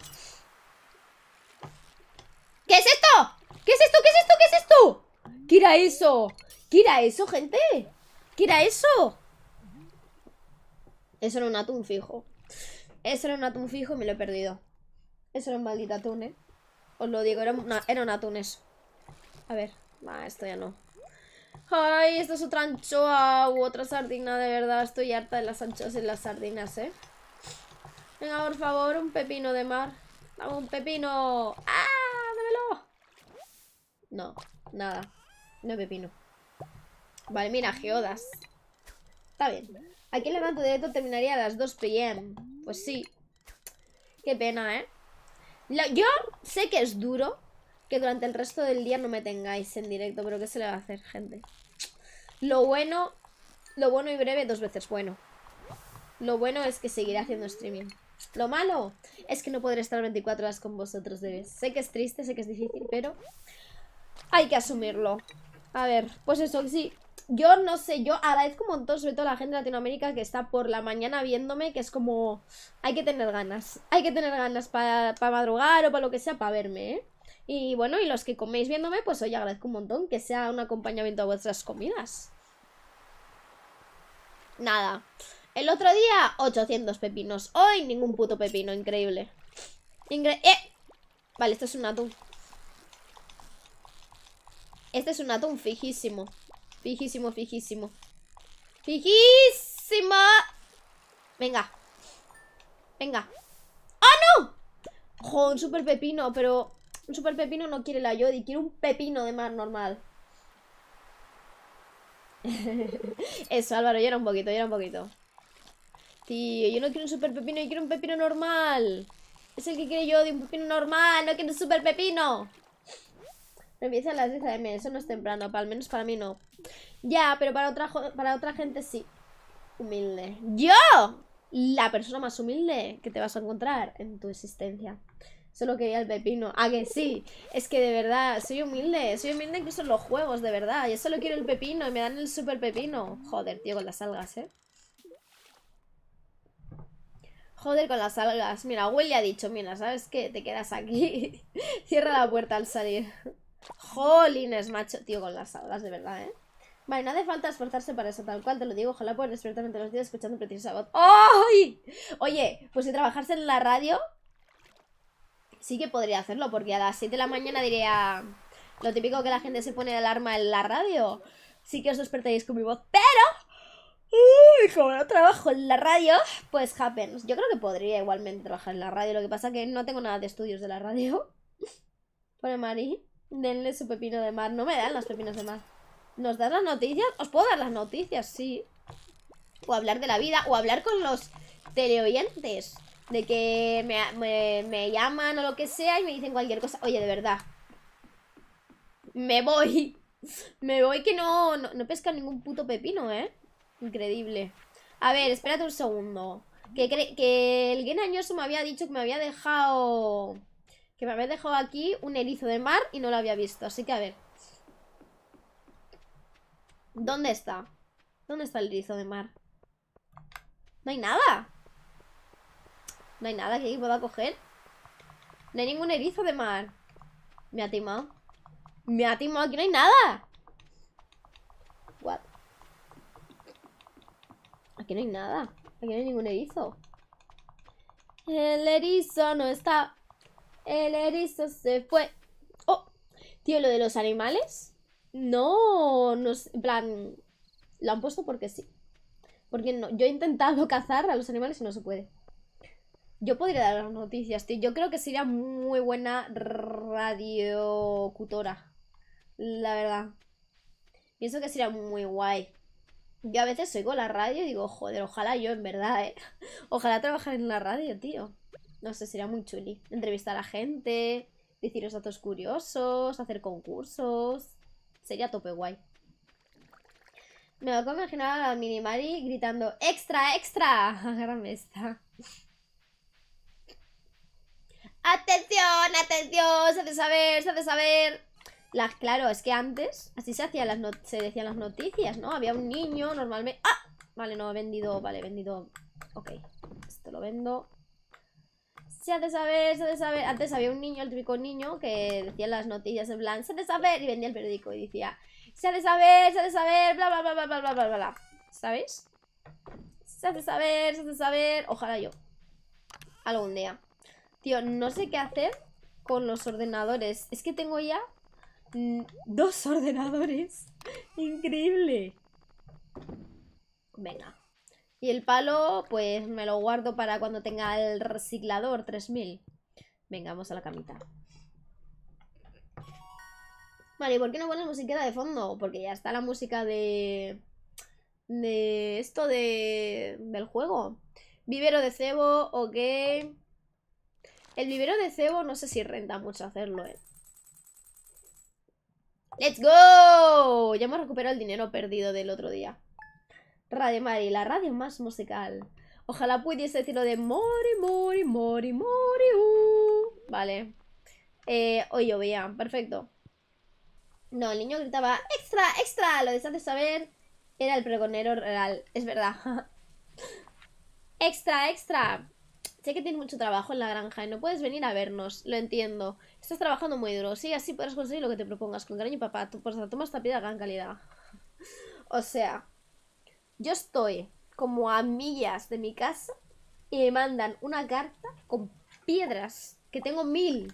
¿Qué es esto? ¿Qué es esto? ¿Qué es esto? ¿Qué es esto? ¿Qué era eso? ¿Qué era eso, gente? ¿Qué era eso? Eso era un atún fijo. Eso era un atún fijo y me lo he perdido. Eso era un maldito atún, ¿eh? Os lo digo, era, era un atún eso. A ver, va, esto ya no. Ay, esto es otra anchoa u otra sardina, de verdad. Estoy harta de las anchoas y las sardinas, ¿eh? Venga, por favor, un pepino de mar. Dame un pepino. ¡Ah! ¡Dámelo! No, nada. No hay pepino. Vale, mira, geodas. Está bien. Aquí el de directo terminaría a las 2 pm. Pues sí. Qué pena, ¿eh? yo sé que es duro que durante el resto del día no me tengáis en directo, pero ¿qué se le va a hacer, gente? Lo bueno, lo bueno y breve dos veces bueno. Lo bueno es que seguiré haciendo streaming. Lo malo es que no podré estar 24 horas con vosotros de Sé que es triste, sé que es difícil, pero hay que asumirlo. A ver, pues eso, sí, yo no sé, yo agradezco un montón, sobre todo a la gente de Latinoamérica que está por la mañana viéndome, que es como, hay que tener ganas, hay que tener ganas para madrugar o para lo que sea, para verme, ¿eh? Y bueno, y los que coméis viéndome, pues hoy agradezco un montón que sea un acompañamiento a vuestras comidas. Nada. El otro día, 800 pepinos. Hoy ningún puto pepino, increíble. Eh. Vale, esto es un atún. Este es un atún fijísimo. Fijísimo, fijísimo. Fijísimo Venga. Venga. ¡Ah, ¡Oh, no! Jo, un super pepino, pero... Un super pepino no quiere la Yodi, quiere un pepino de mar normal. Eso, Álvaro, llora un poquito, llora un poquito. Tío, yo no quiero un super pepino, yo quiero un pepino normal. Es el que quiere Yodi un pepino normal, no quiero un super pepino. Empieza a las 10 am, eso no es temprano, al menos para mí no. Ya, pero para otra, para otra gente sí. Humilde. ¡Yo! La persona más humilde que te vas a encontrar en tu existencia. Solo quería el pepino. Ah, que sí. Es que de verdad, soy humilde. Soy humilde incluso en los juegos, de verdad. Yo solo quiero el pepino y me dan el super pepino. Joder, tío, con las algas, ¿eh? Joder con las algas. Mira, Will ya ha dicho, mira, ¿sabes qué? Te quedas aquí. Cierra la puerta al salir. Jolines, macho. Tío, con las aulas, de verdad, ¿eh? Vale, no hace falta esforzarse para eso, tal cual te lo digo. Ojalá puedas despertarme los días escuchando preciosa voz. ¡Ay! Oye, pues si trabajase en la radio, sí que podría hacerlo, porque a las 7 de la mañana diría lo típico que la gente se pone de alarma en la radio. Sí que os despertaréis con mi voz, pero Uy, como no trabajo en la radio, pues happens. Yo creo que podría igualmente trabajar en la radio. Lo que pasa que no tengo nada de estudios de la radio. Pone Mari. Denle su pepino de mar. No me dan los pepinos de mar. ¿Nos das las noticias? Os puedo dar las noticias, sí. O hablar de la vida, o hablar con los teleoyentes. De que me, me, llaman o lo que sea y me dicen cualquier cosa. Oye, de verdad. Me voy. Me voy que no, no, pesca ningún puto pepino, ¿eh? Increíble. A ver, espérate un segundo. Que, que el Genañoso me había dicho que me había dejado... Que me había dejado aquí un erizo de mar y no lo había visto. Así que a ver. ¿Dónde está? ¿Dónde está el erizo de mar? No hay nada. No hay nada que aquí pueda coger. No hay ningún erizo de mar. Me ha timado. Me ha timado, aquí no hay nada. What? Aquí no hay nada. Aquí no hay ningún erizo. El erizo no está. El erizo se fue. Oh, tío, lo de los animales. No, no sé, en plan, lo han puesto porque sí. Porque no, yo he intentado cazar a los animales y no se puede. Yo podría dar las noticias, tío. Yo creo que sería muy buena radiocutora. La verdad. Pienso que sería muy guay. Yo a veces oigo la radio y digo, joder, ojalá yo en verdad, ¿eh? Ojalá trabajar en la radio, tío. No sé, sería muy chuli. Entrevistar a gente, deciros datos curiosos, hacer concursos. Sería tope guay. Me acabo de imaginar a la Minimari gritando ¡Extra, extra! Agárrame esta. ¡Atención, atención! ¡Se hace saber, se hace saber! Las, claro, es que antes así se, hacían las se decían las noticias, ¿no? Había un niño normalmente... ¡Ah! Vale, no, he vendido... Vale, he vendido... Ok, esto lo vendo se ha saber, se ha saber. Antes había un niño, el típico niño, que decía las noticias en plan, se ha saber, y vendía el periódico y decía, se ha saber, se ha de saber, bla, bla, bla, bla, bla, bla, bla, bla. ¿Sabéis? Se ha de saber, se ha de saber. Ojalá yo. Algún día. Tío, no sé qué hacer con los ordenadores. Es que tengo ya mm, dos ordenadores. Increíble. Venga. Y el palo, pues me lo guardo para cuando tenga el reciclador 3000. Venga, vamos a la camita. Vale, ¿y por qué no pones musiquera de fondo? Porque ya está la música de... De esto de... Del juego. Vivero de cebo, ok. El vivero de cebo no sé si renta mucho hacerlo, eh. ¡Let's go! Ya hemos recuperado el dinero perdido del otro día. Radio Mari, la radio más musical. Ojalá pudiese decirlo de Mori, Mori, Mori, Mori. Uh. Vale. Eh, hoy llovía, perfecto. No, el niño gritaba, ¡extra, extra! Lo de saber era el pregonero real, es verdad. extra, extra. Sé que tienes mucho trabajo en la granja y no puedes venir a vernos, lo entiendo. Estás trabajando muy duro, sí, así podrás conseguir lo que te propongas. Con cariño, papá, tú, por pues, toma esta piedra gran calidad. o sea, yo estoy como a millas de mi casa y me mandan una carta con piedras, que tengo mil.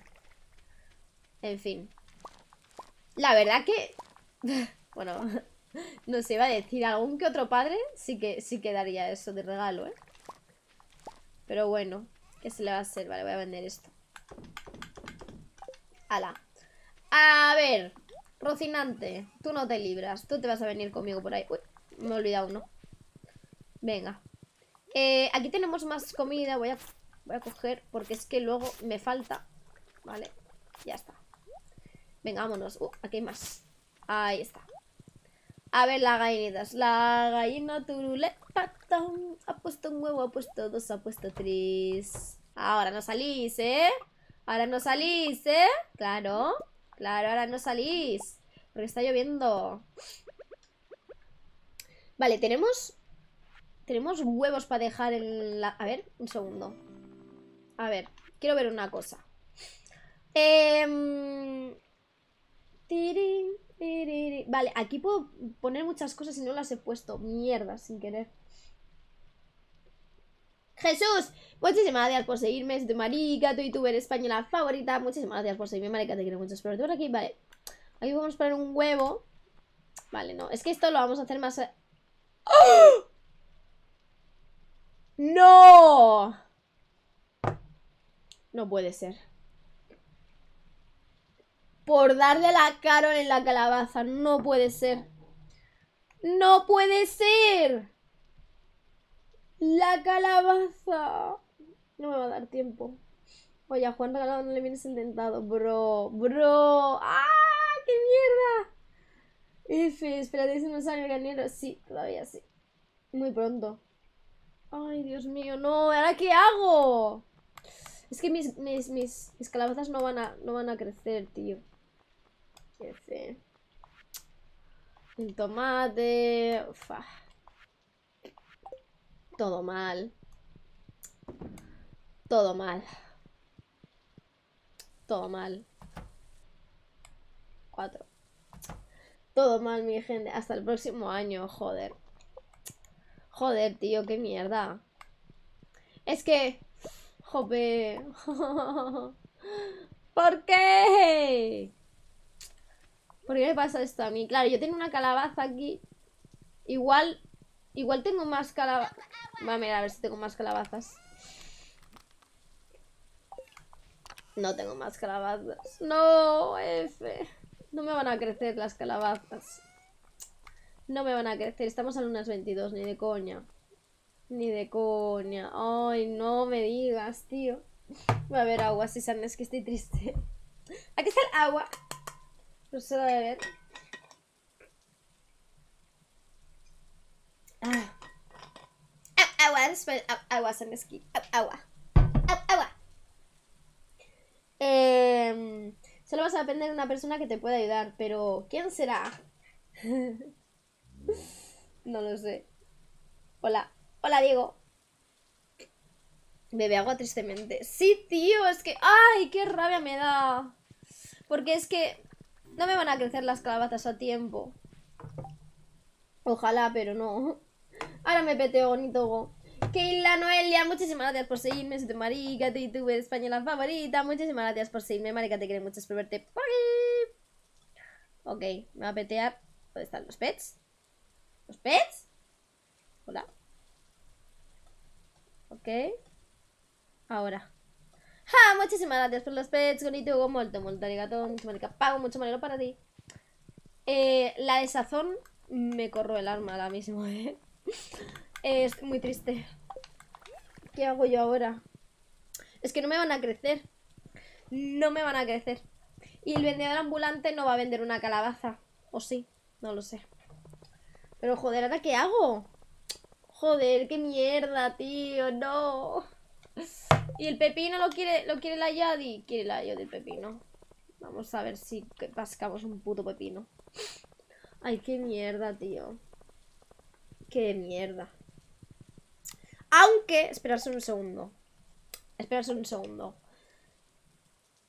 En fin. La verdad que... bueno, no se va a decir, algún que otro padre sí que, sí quedaría daría eso de regalo, ¿eh? Pero bueno, ¿qué se le va a hacer? Vale, voy a vender esto. Ala. A ver, Rocinante, tú no te libras, tú te vas a venir conmigo por ahí. Uy, me he olvidado uno. Venga. Eh, aquí tenemos más comida. Voy a, a coger porque es que luego me falta. Vale, ya está. Venga, vámonos. Uh, aquí hay más. Ahí está. A ver, la gallinitas. La gallina turuleta ha puesto un huevo, ha puesto dos, ha puesto tres. Ahora no salís, ¿eh? Ahora no salís, ¿eh? Claro, claro, ahora no salís. Porque está lloviendo. Vale, tenemos tenemos huevos para dejar en la... A ver, un segundo. A ver, quiero ver una cosa. Em, vale, aquí puedo poner muchas cosas y no las he puesto. Mierda, sin querer. Jesús, muchísimas gracias por seguirme. Es tu marica, tu youtuber española favorita. Muchísimas gracias por seguirme, marica. Te quiero mucho. Espero por aquí. Vale. Aquí podemos poner un huevo. Vale, no. Es que esto lo vamos a hacer más... ¡Oh! ¡No! No puede ser. Por darle la cara en la calabaza. No puede ser. ¡No puede ser! ¡La calabaza! No me va a dar tiempo. Oye, a Juan Regalado no le vienes intentado, bro. ¡Bro! ¡Ah! ¡Qué mierda! F, espérate, si no sale el ganero. Sí, todavía sí. Muy pronto. Ay, Dios mío, no, ¿ahora qué hago? Es que mis, mis, mis, calabazas no van, a, no van a crecer, tío. El tomate. Todo mal. Todo mal. Todo mal. Cuatro. Todo mal, mi gente. Hasta el próximo año, joder. Joder, tío, qué mierda. Es que... Jope... ¿Por qué? ¿Por qué me pasa esto a mí? Claro, yo tengo una calabaza aquí. Igual... Igual tengo más calabazas. Va a mirar a ver si tengo más calabazas. No tengo más calabazas. No, F. No me van a crecer las calabazas. No me van a crecer, estamos a unas 22, ni de coña. Ni de coña. Ay, no me digas, tío. Va a haber agua, si es que estoy triste. Aquí está el agua. No se la beber. Agua, agua, Agua. Agua. solo vas a aprender de una persona que te pueda ayudar, pero ¿quién será? No lo sé. Hola. Hola, Diego. Bebe agua tristemente. Sí, tío, es que... ¡Ay, qué rabia me da! Porque es que no me van a crecer las calabazas a tiempo. Ojalá, pero no. Ahora me peteo bonito. Keila Noelia, muchísimas gracias por seguirme. Soy tu marica, tu youtuber española favorita. Muchísimas gracias por seguirme, marica. Te quiero mucho. Espero verte Ok, me va a petear. ¿Dónde están los pets? ¿Los pets? Hola. Ok. Ahora. ¡Ja! Muchísimas gracias por los pets, bonito Hugo, molto, molto arigato, mucho marica, pago, mucho dinero para ti. Eh, la Sazón me corro el arma ahora mismo, ¿eh? muy triste. ¿Qué hago yo ahora? Es que no me van a crecer. No me van a crecer. Y el vendedor ambulante no va a vender una calabaza. ¿O sí? No lo sé. Pero joder, ¿ahora qué hago? Joder, qué mierda, tío, no. Y el pepino lo quiere, lo quiere la Yadi. Quiere la Yadi el pepino. Vamos a ver si pascamos un puto pepino. Ay, qué mierda, tío. Qué mierda. Aunque, esperarse un segundo. Esperarse un segundo.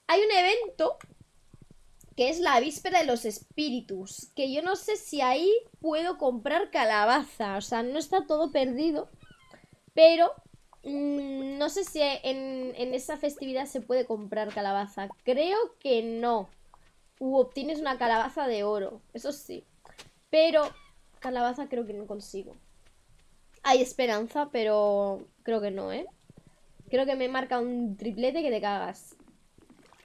Hay un evento que es la víspera de los espíritus, que yo no sé si ahí puedo comprar calabaza, o sea, no está todo perdido, pero mm, no sé si en, en esa festividad se puede comprar calabaza, creo que no, u obtienes una calabaza de oro, eso sí, pero calabaza creo que no consigo. Hay esperanza, pero creo que no, ¿eh? Creo que me marca un triplete que te cagas.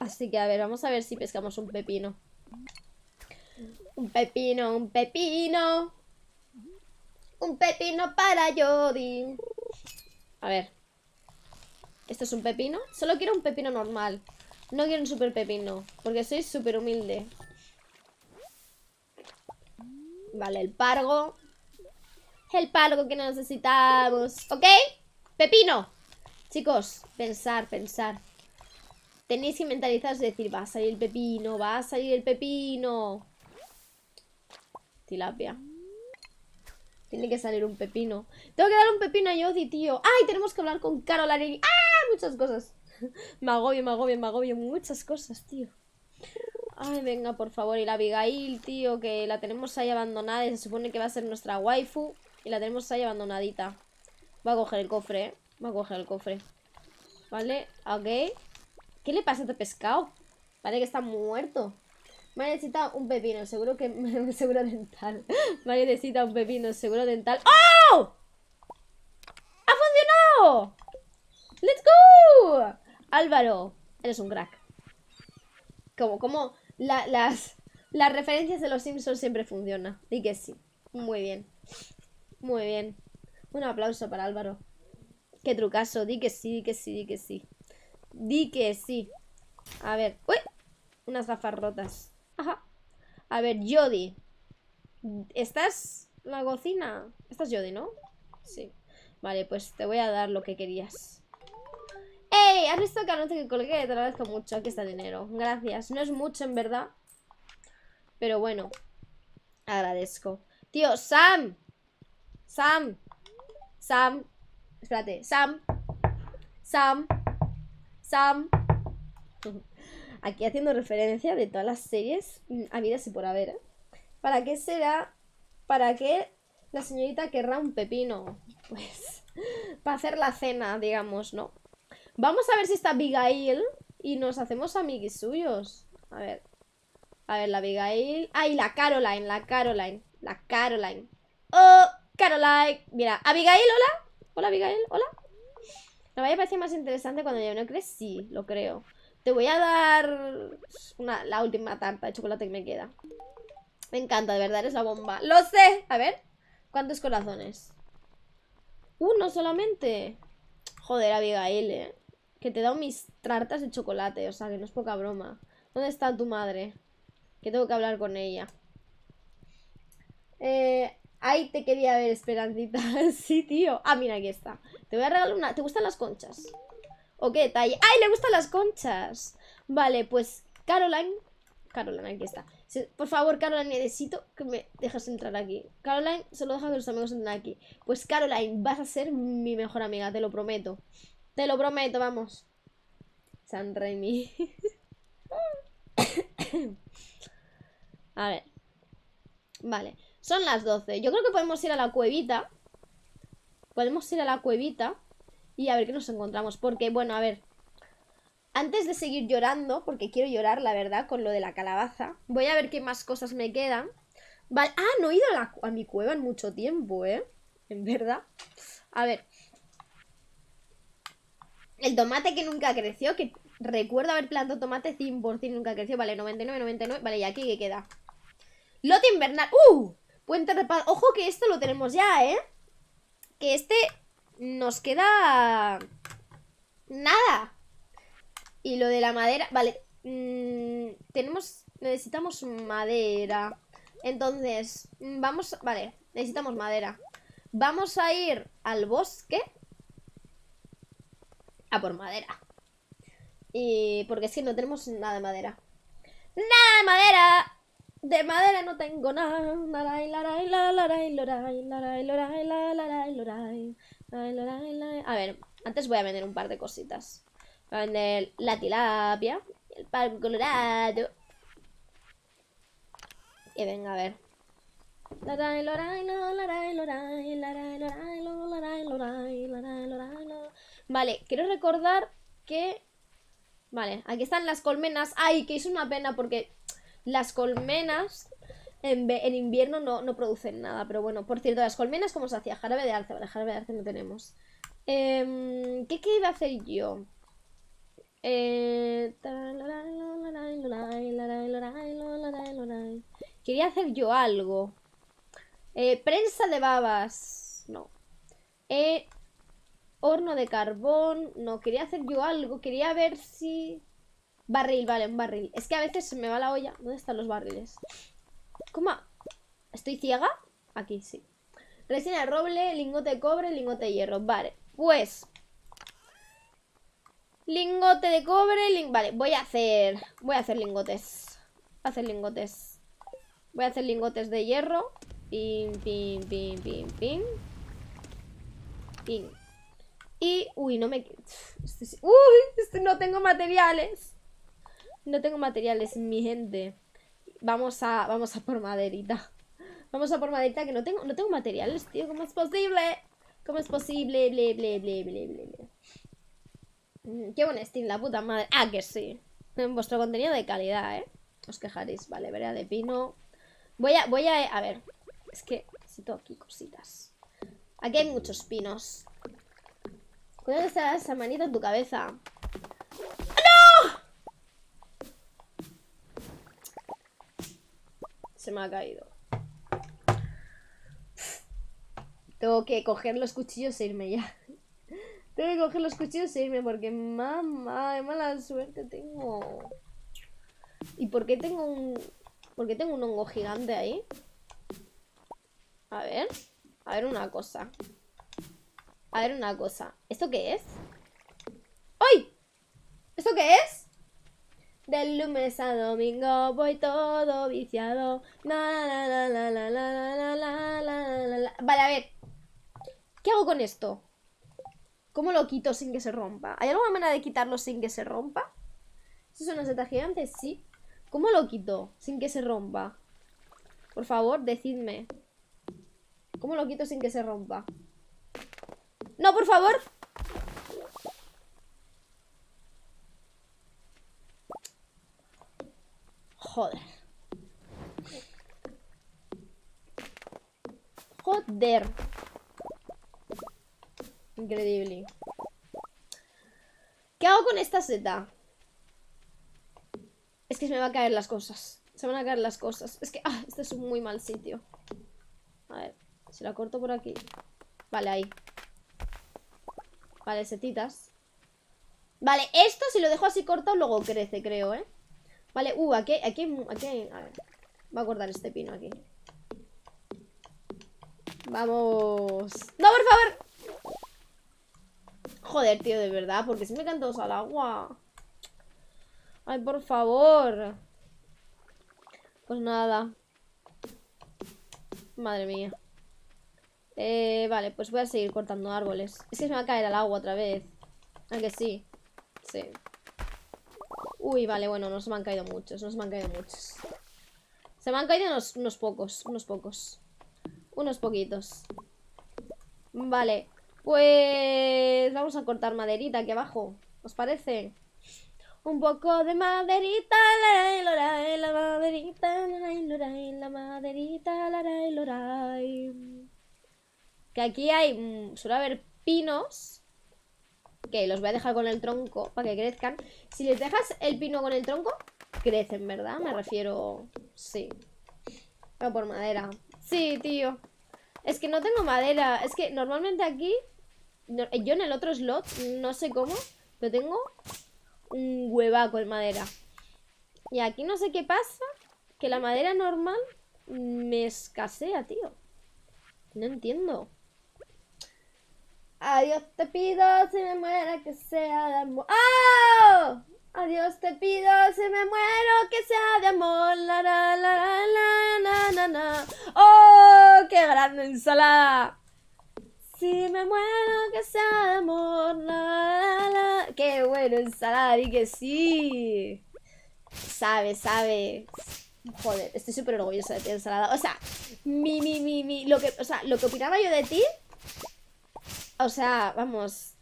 Así que a ver, vamos a ver si pescamos un pepino. Un pepino, un pepino. Un pepino para Jody. A ver. ¿Esto es un pepino? Solo quiero un pepino normal. No quiero un super pepino. Porque soy súper humilde. Vale, el pargo. El pargo que necesitamos. ¿Ok? Pepino. Chicos, pensar, pensar. Tenéis que mentalizaros decir, va a salir el pepino, va a salir el pepino. Tilapia. Tiene que salir un pepino. Tengo que dar un pepino a Yodi, tío. ¡Ay! Tenemos que hablar con Caroline. ¡Ah! Muchas cosas. me agobio, me agobio, me agobio. Muchas cosas, tío. Ay, venga, por favor. Y la Abigail, tío, que la tenemos ahí abandonada. Y se supone que va a ser nuestra waifu. Y la tenemos ahí abandonadita. va a coger el cofre, ¿eh? Va a coger el cofre. ¿Vale? Ok. ¿Qué le pasa a este pescado? Parece que está muerto. Mario necesita un pepino, seguro que... seguro dental. Mario necesita un pepino, seguro dental. ¡Oh! ¡Ha funcionado! ¡Let's go! Álvaro, eres un crack. Como, como las, las referencias de los Simpsons siempre funcionan. Di que sí. Muy bien. Muy bien. Un aplauso para Álvaro. Qué trucazo. Di que sí, di que sí, di que sí. Di que sí. A ver. ¡Uy! Unas gafas rotas. Ajá. A ver, Jody. ¿Estás la cocina? Estás Jody, ¿no? Sí. Vale, pues te voy a dar lo que querías. ¡Ey! ¿Has visto que anuncio que colgué? Te lo agradezco mucho. Aquí está el dinero. Gracias. No es mucho, en verdad. Pero bueno. Agradezco. Tío, Sam. Sam. Sam. Espérate. Sam. Sam. Sam. Aquí haciendo referencia de todas las series habidas y por haber. ver ¿eh? ¿Para qué será? ¿Para qué la señorita querrá un pepino? Pues para hacer la cena, digamos, ¿no? Vamos a ver si está Abigail y nos hacemos amiguis suyos. A ver. A ver, la Abigail. Ah, la Caroline, la Caroline. La Caroline. ¡Oh! Caroline. Mira, Abigail, hola. Hola, Abigail, hola. Va a parecer más interesante cuando yo no crees? Sí, lo creo. Te voy a dar la última tarta de chocolate que me queda. Me encanta, de verdad, eres la bomba. ¡Lo sé! A ver, ¿cuántos corazones? Uno solamente. Joder, Abigail, ¿eh? Que te he dado mis tartas de chocolate, o sea, que no es poca broma. ¿Dónde está tu madre? Que tengo que hablar con ella. Eh, ahí te quería ver, Esperancita. sí, tío. Ah, mira, aquí está. Te voy a regalar una... ¿Te gustan las conchas? ¿O qué detalle? ¡Ay, le gustan las conchas! Vale, pues Caroline... Caroline, aquí está. Por favor, Caroline, necesito que me dejes entrar aquí. Caroline, solo deja que los amigos entren aquí. Pues Caroline, vas a ser mi mejor amiga, te lo prometo. Te lo prometo, vamos. San Remy. a ver. Vale. Son las 12. Yo creo que podemos ir a la cuevita podemos ir a la cuevita y a ver qué nos encontramos. Porque, bueno, a ver, antes de seguir llorando, porque quiero llorar, la verdad, con lo de la calabaza, voy a ver qué más cosas me quedan. Vale, ah, no he ido a, mi cueva en mucho tiempo, ¿eh? En verdad. A ver. El tomate que nunca creció, que recuerdo haber plantado tomate 100% nunca creció. Vale, 99, 99. Vale, ¿y aquí qué queda? Lote invernal. ¡Uh! Puente repaso. Ojo que esto lo tenemos ya, ¿eh? que este nos queda nada. Y lo de la madera, vale, mm, tenemos, necesitamos madera. Entonces, vamos, vale, necesitamos madera. Vamos a ir al bosque a por madera. Y porque es que no tenemos nada de madera. ¡Nada de madera! De madera no tengo nada. A ver, antes voy a vender un par de cositas. Voy a vender la tilapia, el pan colorado. Y venga, a ver. Vale, quiero recordar que... Vale, aquí están las colmenas. ¡Ay, que es una pena porque las colmenas en, invierno no, producen nada, pero bueno, por cierto, las colmenas, ¿cómo se hacía? Jarabe de arce, vale, jarabe de arce no tenemos. Em, ¿qué, ¿Qué iba a hacer yo? Eh, quería hacer yo algo. Eh, prensa de babas. No. Eh, horno de carbón. No, quería hacer yo algo. Quería ver si... Barril, vale, un barril. Es que a veces se me va la olla. ¿Dónde están los barriles? ¿Cómo? ¿Estoy ciega? Aquí, sí. Resina de roble, lingote de cobre, lingote de hierro. Vale, pues... Lingote de cobre, ling... Vale, voy a hacer... Voy a hacer lingotes. Voy a hacer lingotes. Voy a hacer lingotes de hierro. Pim, pim, pim, pim, pim. Pim. Y... Uy, no me... Este uy, este no tengo materiales. No tengo materiales, mi gente. Vamos a, vamos a por maderita. Vamos a por maderita, que no tengo, no tengo materiales, tío. ¿Cómo es posible? ¿Cómo es posible? Ble, ble, ble, ble, ble. Mm, qué buen la puta madre. Ah, que sí. Vuestro contenido de calidad, ¿eh? Os quejaréis. Vale, verá de pino. Voy a, voy a, a ver. Es que necesito aquí cositas. Aquí hay muchos pinos. ¿Cuándo está esa manita en tu cabeza? Se me ha caído. Tengo que coger los cuchillos e irme ya. Tengo que coger los cuchillos e irme porque mamá, qué mala suerte tengo. ¿Y por qué tengo un. ¿Por qué tengo un hongo gigante ahí? A ver. A ver una cosa. A ver una cosa. ¿Esto qué es? ¡Ay! ¿Esto qué es? Del lunes a domingo voy todo viciado. vale, a ver. ¿Qué hago con esto? ¿Cómo lo quito sin que se rompa? ¿Hay alguna manera de quitarlo sin que se rompa? ¿Eso es una seta gigante? Sí. ¿Cómo lo quito sin que se rompa? Por favor, decidme. ¿Cómo lo quito sin que se rompa? No, por favor. Joder. Joder. Increíble. ¿Qué hago con esta seta? Es que se me van a caer las cosas. Se van a caer las cosas. Es que, ah, este es un muy mal sitio. A ver, si la corto por aquí. Vale, ahí. Vale, setitas. Vale, esto si lo dejo así cortado luego crece, creo, ¿eh? Vale, uh, aquí, aquí, aquí A ver, va a cortar este pino aquí Vamos ¡No, por favor! Joder, tío, de verdad Porque se me caen todos al agua Ay, por favor Pues nada Madre mía eh, vale, pues voy a seguir cortando árboles Es que se me va a caer al agua otra vez aunque sí? Sí Uy, vale, bueno, nos me han caído muchos, nos me han caído muchos. Se me han caído unos, unos pocos, unos pocos. Unos poquitos. Vale, pues vamos a cortar maderita aquí abajo, ¿os parece? Un poco de maderita, la la maderita, la la maderita, la Que aquí hay, mm, suele haber pinos que los voy a dejar con el tronco para que crezcan. Si les dejas el pino con el tronco, crecen, ¿verdad? Me refiero... Sí. Pero por madera. Sí, tío. Es que no tengo madera. Es que normalmente aquí... Yo en el otro slot, no sé cómo, pero tengo un huevaco de madera. Y aquí no sé qué pasa, que la madera normal me escasea, tío. No entiendo. Adiós ah, te pido si me muero que sea de amor. ¡Oh! Adiós ah, te pido si me muero que sea de amor. La, la, la, la, ¡Oh! ¡Qué grande ensalada! Si me muero que sea de amor. La, la, ¡Qué bueno ensalada! Y que sí. Sabe, sabe. Joder, estoy súper orgulloso de ti, ensalada. O sea, mi, mi, mi, mi. Lo que, o sea, lo que opinaba yo de ti o sea, vamos.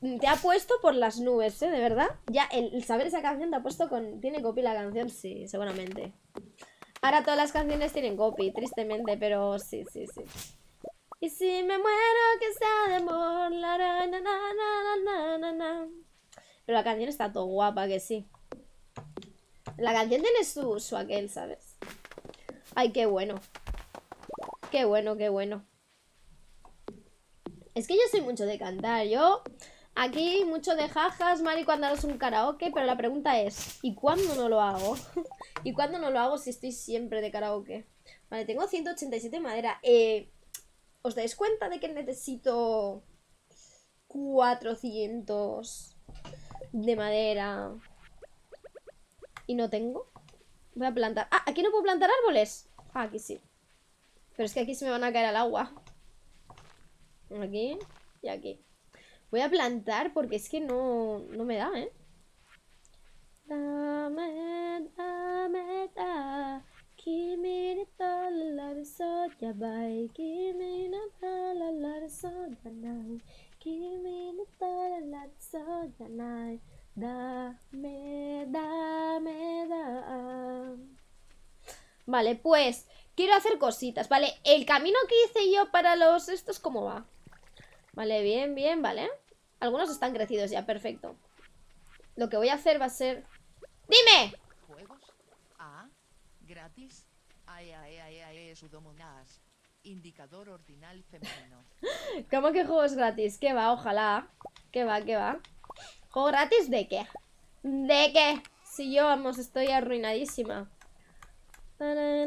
Te ha puesto por las nubes, ¿eh? De verdad. Ya el, saber esa canción te ha puesto con. ¿Tiene copy la canción? Sí, seguramente. Ahora todas las canciones tienen copy, tristemente, pero sí, sí, sí. Y si me muero, que sea de amor. pero la canción está todo guapa, que sí. La canción tiene su, su aquel, ¿sabes? Ay, qué bueno. Qué bueno, qué bueno. Es que yo soy mucho de cantar, yo... Aquí mucho de jajas, Mari, cuando hagas un karaoke, pero la pregunta es, ¿y cuándo no lo hago? ¿Y cuándo no lo hago si estoy siempre de karaoke? Vale, tengo 187 madera. Eh, ¿Os dais cuenta de que necesito 400 de madera? ¿Y no tengo? Voy a plantar... Ah, aquí no puedo plantar árboles. Ah, aquí sí. Pero es que aquí se me van a caer al agua. Aquí y aquí. Voy a plantar porque es que no, no me da, ¿eh? da. da. Vale, pues quiero hacer cositas, ¿vale? El camino que hice yo para los... estos cómo va? Vale, bien, bien, vale Algunos están crecidos ya, perfecto Lo que voy a hacer va a ser... ¡Dime! Indicador ordinal femenino ¿Cómo que juegos gratis? ¿Qué va, ojalá ¿Qué va, ¿Qué va ¿Juego gratis de qué? ¿De qué? Si yo, vamos, estoy arruinadísima ¡Ah,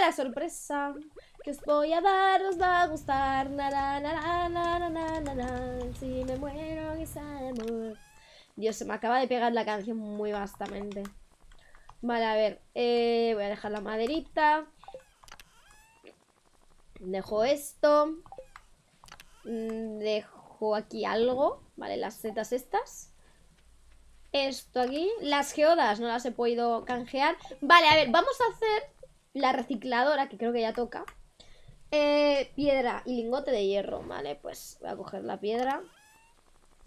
la sorpresa! que os voy a dar os va a gustar. Na, Si me muero que amor. Dios, se me acaba de pegar la canción muy vastamente. Vale, a ver. Eh, voy a dejar la maderita. Dejo esto. Mm, dejo aquí algo. Vale, las setas estas. Esto aquí. Las geodas no las he podido canjear. Vale, a ver, vamos a hacer la recicladora, que creo que ya toca. Eh, piedra y lingote de hierro, ¿vale? Pues voy a coger la piedra.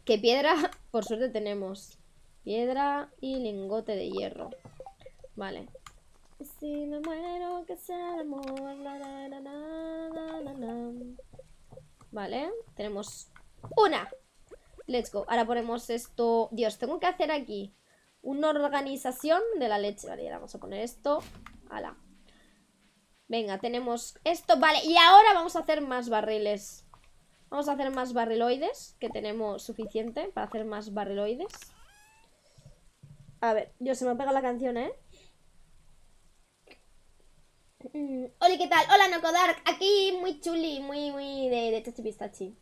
¿Qué piedra, por suerte tenemos. Piedra y lingote de hierro. Vale. Si me muero, el vale, tenemos una. Let's go. Ahora ponemos esto. Dios, tengo que hacer aquí una organización de la leche. Vale, vamos a poner esto. Ala. Venga, tenemos esto, vale Y ahora vamos a hacer más barriles Vamos a hacer más barriloides Que tenemos suficiente para hacer más barriloides A ver, yo se me ha pegado la canción, ¿eh? Mm. ¿qué tal? Hola, Nocodark Aquí muy chuli, muy, muy de, chachi pistachi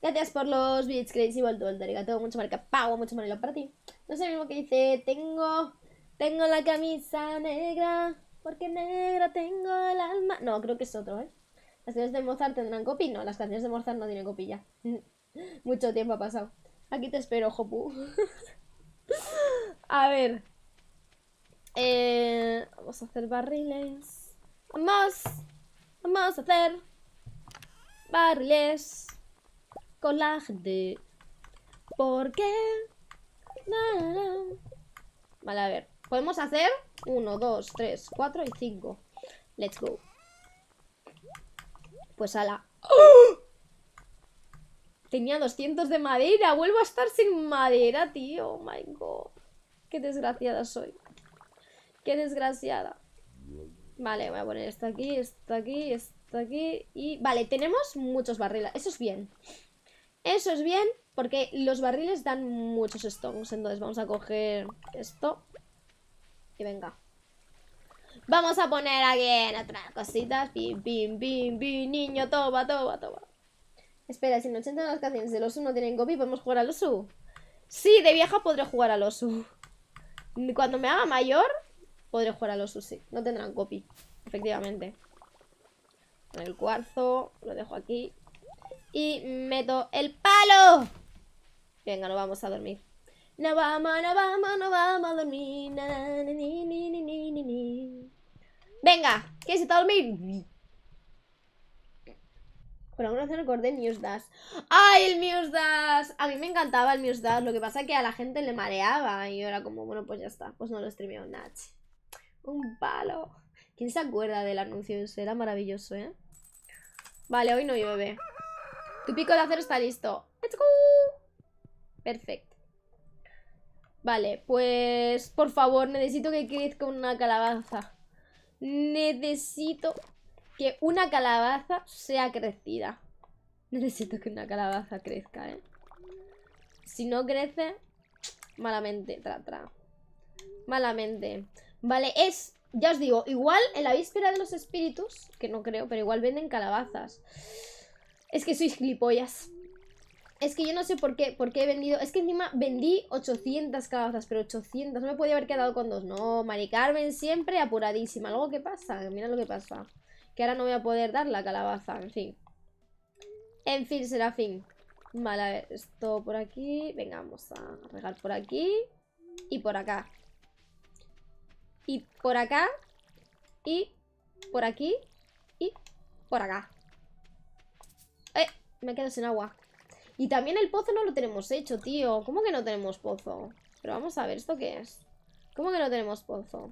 Gracias por los bits, Crazy y vuelto, Tengo mucho marca pago, mucho marilo para ti. No sé lo mismo que dice, tengo, tengo la camisa negra. Porque negra tengo el alma. No, creo que es otro, ¿eh? Las canciones de Mozart tendrán copia No, las canciones de Mozart no tienen copilla. Mucho tiempo ha pasado. Aquí te espero, Jopu. a ver. Eh, vamos a hacer barriles. Vamos. Vamos a hacer barriles con de gente. ¿Por qué? Vale, a ver. Podemos hacer 1, 2, 3, 4 y 5. Let's go. Pues ala. la... Tenía 200 de madera. Vuelvo a estar sin madera, tío. Oh my god. Qué desgraciada soy. Qué desgraciada. Vale, voy a poner esto aquí, esto aquí, esto aquí. Y vale, tenemos muchos barriles. Eso es bien. Eso es bien porque los barriles dan muchos stones. Entonces vamos a coger esto venga. Vamos a poner aquí en otras cositas. Bim, bim, bim, bim, niño, toma, toma, toma. Espera, si en 80 de las canciones de los no tienen copy, ¿podemos jugar al osu? Sí, de vieja podré jugar al osu. Cuando me haga mayor, podré jugar al osu, sí. No tendrán copy, efectivamente. El cuarzo, lo dejo aquí. Y meto el palo. Venga, nos vamos a dormir. No vamos, no vamos, no vamos a dormir. Venga, que se está a Por alguna razón recordé ¡Ay, el News A mí me encantaba el News Lo que pasa es que a la gente le mareaba. Y yo era como, bueno, pues ya está. Pues no lo streameo Nach. Un palo. ¿Quién se acuerda del anuncio? Era maravilloso, ¿eh? Vale, hoy no llueve. Tu pico de acero está listo. ¡Let's go! Perfecto. Vale, pues por favor, necesito que crezca una calabaza. Necesito que una calabaza sea crecida. Necesito que una calabaza crezca, ¿eh? Si no crece, malamente, tra, Malamente. Vale, es, ya os digo, igual en la víspera de los espíritus, que no creo, pero igual venden calabazas. Es que sois gilipollas. Es que yo no sé por qué, por qué he vendido. Es que encima vendí 800 calabazas, pero 800. No me podía haber quedado con dos. No, Mari Carmen siempre apuradísima. Algo que pasa? Mira lo que pasa. Que ahora no voy a poder dar la calabaza. En fin. En fin, será fin. Vale, a ver. Esto por aquí. Venga, vamos a regar por aquí. Y por acá. Y por acá. Y por aquí. Y por acá. ¡Eh! Me quedo sin agua. Y también el pozo no lo tenemos hecho, tío. ¿Cómo que no tenemos pozo? Pero vamos a ver, ¿esto qué es? ¿Cómo que no tenemos pozo?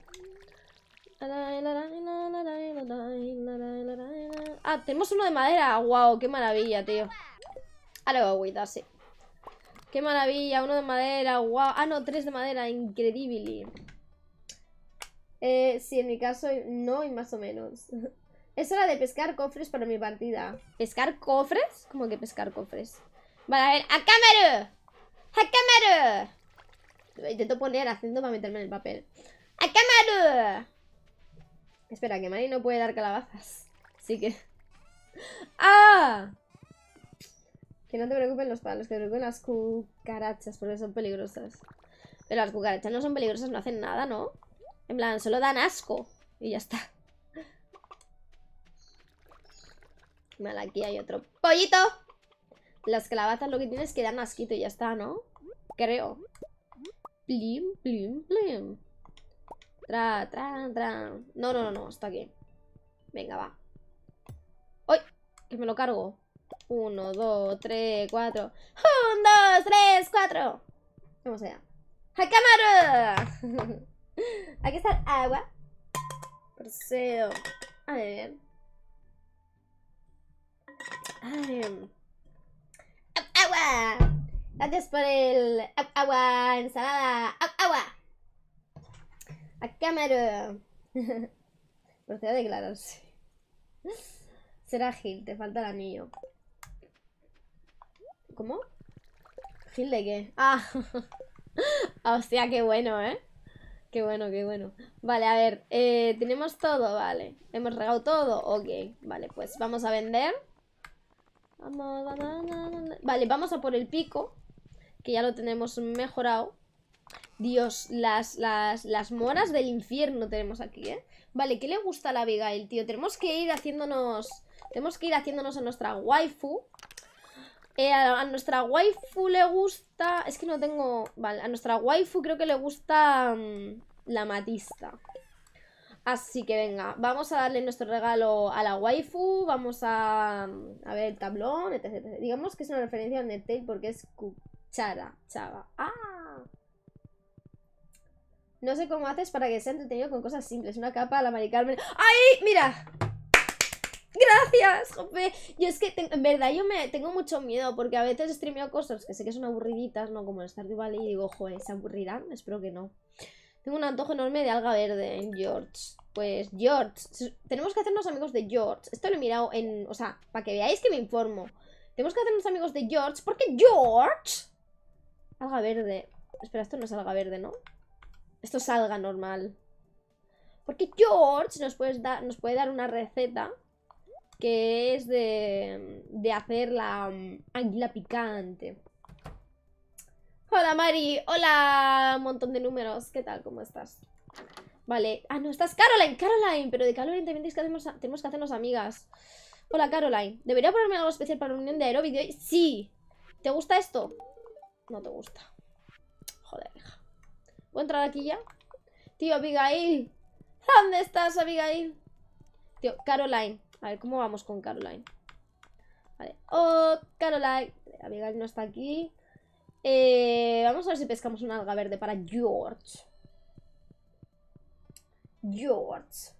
Ah, tenemos uno de madera. ¡Wow! ¡Qué maravilla, tío! Ahora agüita, sí. ¡Qué maravilla! Uno de madera. ¡Wow! Ah, no, tres de madera. Increíble. Eh, sí, en mi caso no y más o menos. es hora de pescar cofres para mi partida. ¿Pescar cofres? ¿Cómo que pescar cofres? Vale, a ver, a cámara. intento poner acento para meterme en el papel. A cámara. Espera, que Mari no puede dar calabazas. Así que... ¡Ah! Que no te preocupen los palos, que te preocupen las cucarachas, porque son peligrosas. Pero las cucarachas no son peligrosas, no hacen nada, ¿no? En plan, solo dan asco. Y ya está. Vale, aquí hay otro pollito. Las calabazas lo que tienes es que dan asquito y ya está, ¿no? Creo. Plim, plim, plim. Tra, tra, tra. No, no, no, no, está aquí. Venga, va. ¡Uy! Que me lo cargo. Uno, dos, tres, cuatro. ¡Un, dos, tres, cuatro! Vamos allá. ¡Hakamaru! Aquí está el agua. Procedo. A ver. A ver agua. Gracias por el agua, ensalada, agua. A cámara. Procede a declararse. Será Gil, te falta el anillo. ¿Cómo? ¿Gil de qué? Ah, ah hostia, qué bueno, ¿eh? Qué bueno, qué bueno. Vale, a ver, eh, tenemos todo, vale. Hemos regado todo, ok. Vale, pues vamos a vender. Vale, vamos a por el pico. Que ya lo tenemos mejorado. Dios, las, las, las moras del infierno tenemos aquí, ¿eh? Vale, ¿qué le gusta a la el tío? Tenemos que ir haciéndonos... Tenemos que ir haciéndonos a nuestra waifu. Eh, a, nuestra waifu le gusta... Es que no tengo... Vale, a nuestra waifu creo que le gusta... Mm, la matista. Así que venga, vamos a darle nuestro regalo a la waifu, vamos a, ver el tablón, etc, Digamos que es una referencia a Netflix porque es cuchara, chava. ¡Ah! No sé cómo haces para que sea entretenido con cosas simples. Una capa la maricarmen ¡Ay! ¡Mira! Gracias, Jope. Yo es que, en verdad, yo me tengo mucho miedo porque a veces streameo cosas que sé que son aburriditas, ¿no? Como el Stardew Valley y digo, joder, ¿se aburrirán? Espero que no. Tengo un antojo enorme de alga verde, George. Pues George, tenemos que hacernos amigos de George. Esto lo he mirado en... O sea, para que veáis que me informo. Tenemos que hacernos amigos de George porque George... Alga verde. Espera, esto no es alga verde, ¿no? Esto es alga normal. Porque George nos, puede dar, nos puede dar una receta que es de, de hacer la anguila mm, picante. Hola Mari, hola, un montón de números, ¿qué tal? ¿Cómo estás? Vale, ah no, estás Caroline, Caroline, pero de Caroline también es que tenemos que hacernos amigas Hola Caroline, ¿debería ponerme algo especial para la reunión de aeróbic ¡Sí! ¿Te gusta esto? No te gusta Joder, hija a entrar aquí ya? Tío, Abigail ¿Dónde estás, Abigail? Tío, Caroline A ver, ¿cómo vamos con Caroline? Vale, oh, Caroline Abigail no está aquí eh, vamos a ver si pescamos una alga verde para George. George.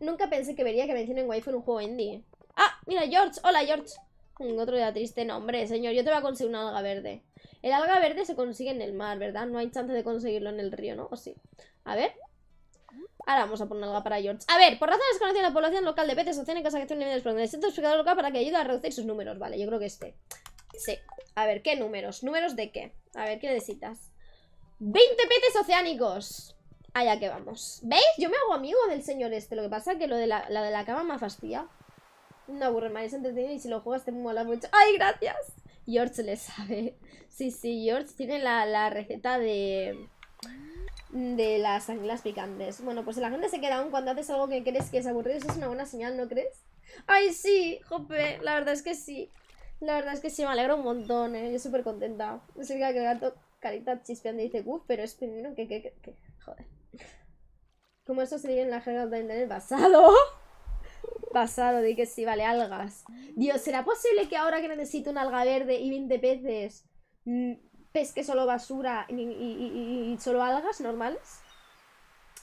Nunca pensé que vería que mencionen waifu en un juego indie. ¡Ah! Mira, George. Hola, George. Otro día triste. nombre señor. Yo te voy a conseguir una alga verde. El alga verde se consigue en el mar, ¿verdad? No hay chance de conseguirlo en el río, ¿no? ¿O sí? A ver. Ahora vamos a poner alga para George. A ver, por razones conocidas, la población local de peces casa que tiene un nivel de explotación. Necesito explicador local para que ayude a reducir sus números. Vale, yo creo que este. Sí. A ver, ¿qué números? ¿Números de qué? A ver, ¿qué necesitas? ¡20 petes oceánicos! Allá que vamos. ¿Veis? Yo me hago amigo del señor este. Lo que pasa es que lo de la, de la cama me fastidia. No aburre más, es entretenido y si lo juegas te mola mucho. ¡Ay, gracias! George le sabe. Sí, sí, George tiene la, receta de de las anguilas picantes. Bueno, pues la gente se queda aún cuando haces algo que crees que es aburrido. Eso es una buena señal, ¿no crees? ¡Ay, sí! ¡Jope! La verdad es que sí. La verdad es que sí, me alegro un montón, ¿eh? Yo súper contenta. No sé que gato carita chispeando y dice uff, pero es primero que, que, que, Joder. ¿Cómo esto se en la jerga de internet? pasado. pasado, di que sí, vale, algas. Dios, ¿será posible que ahora que necesito un alga verde y 20 peces mm, pesque solo basura y solo algas normales?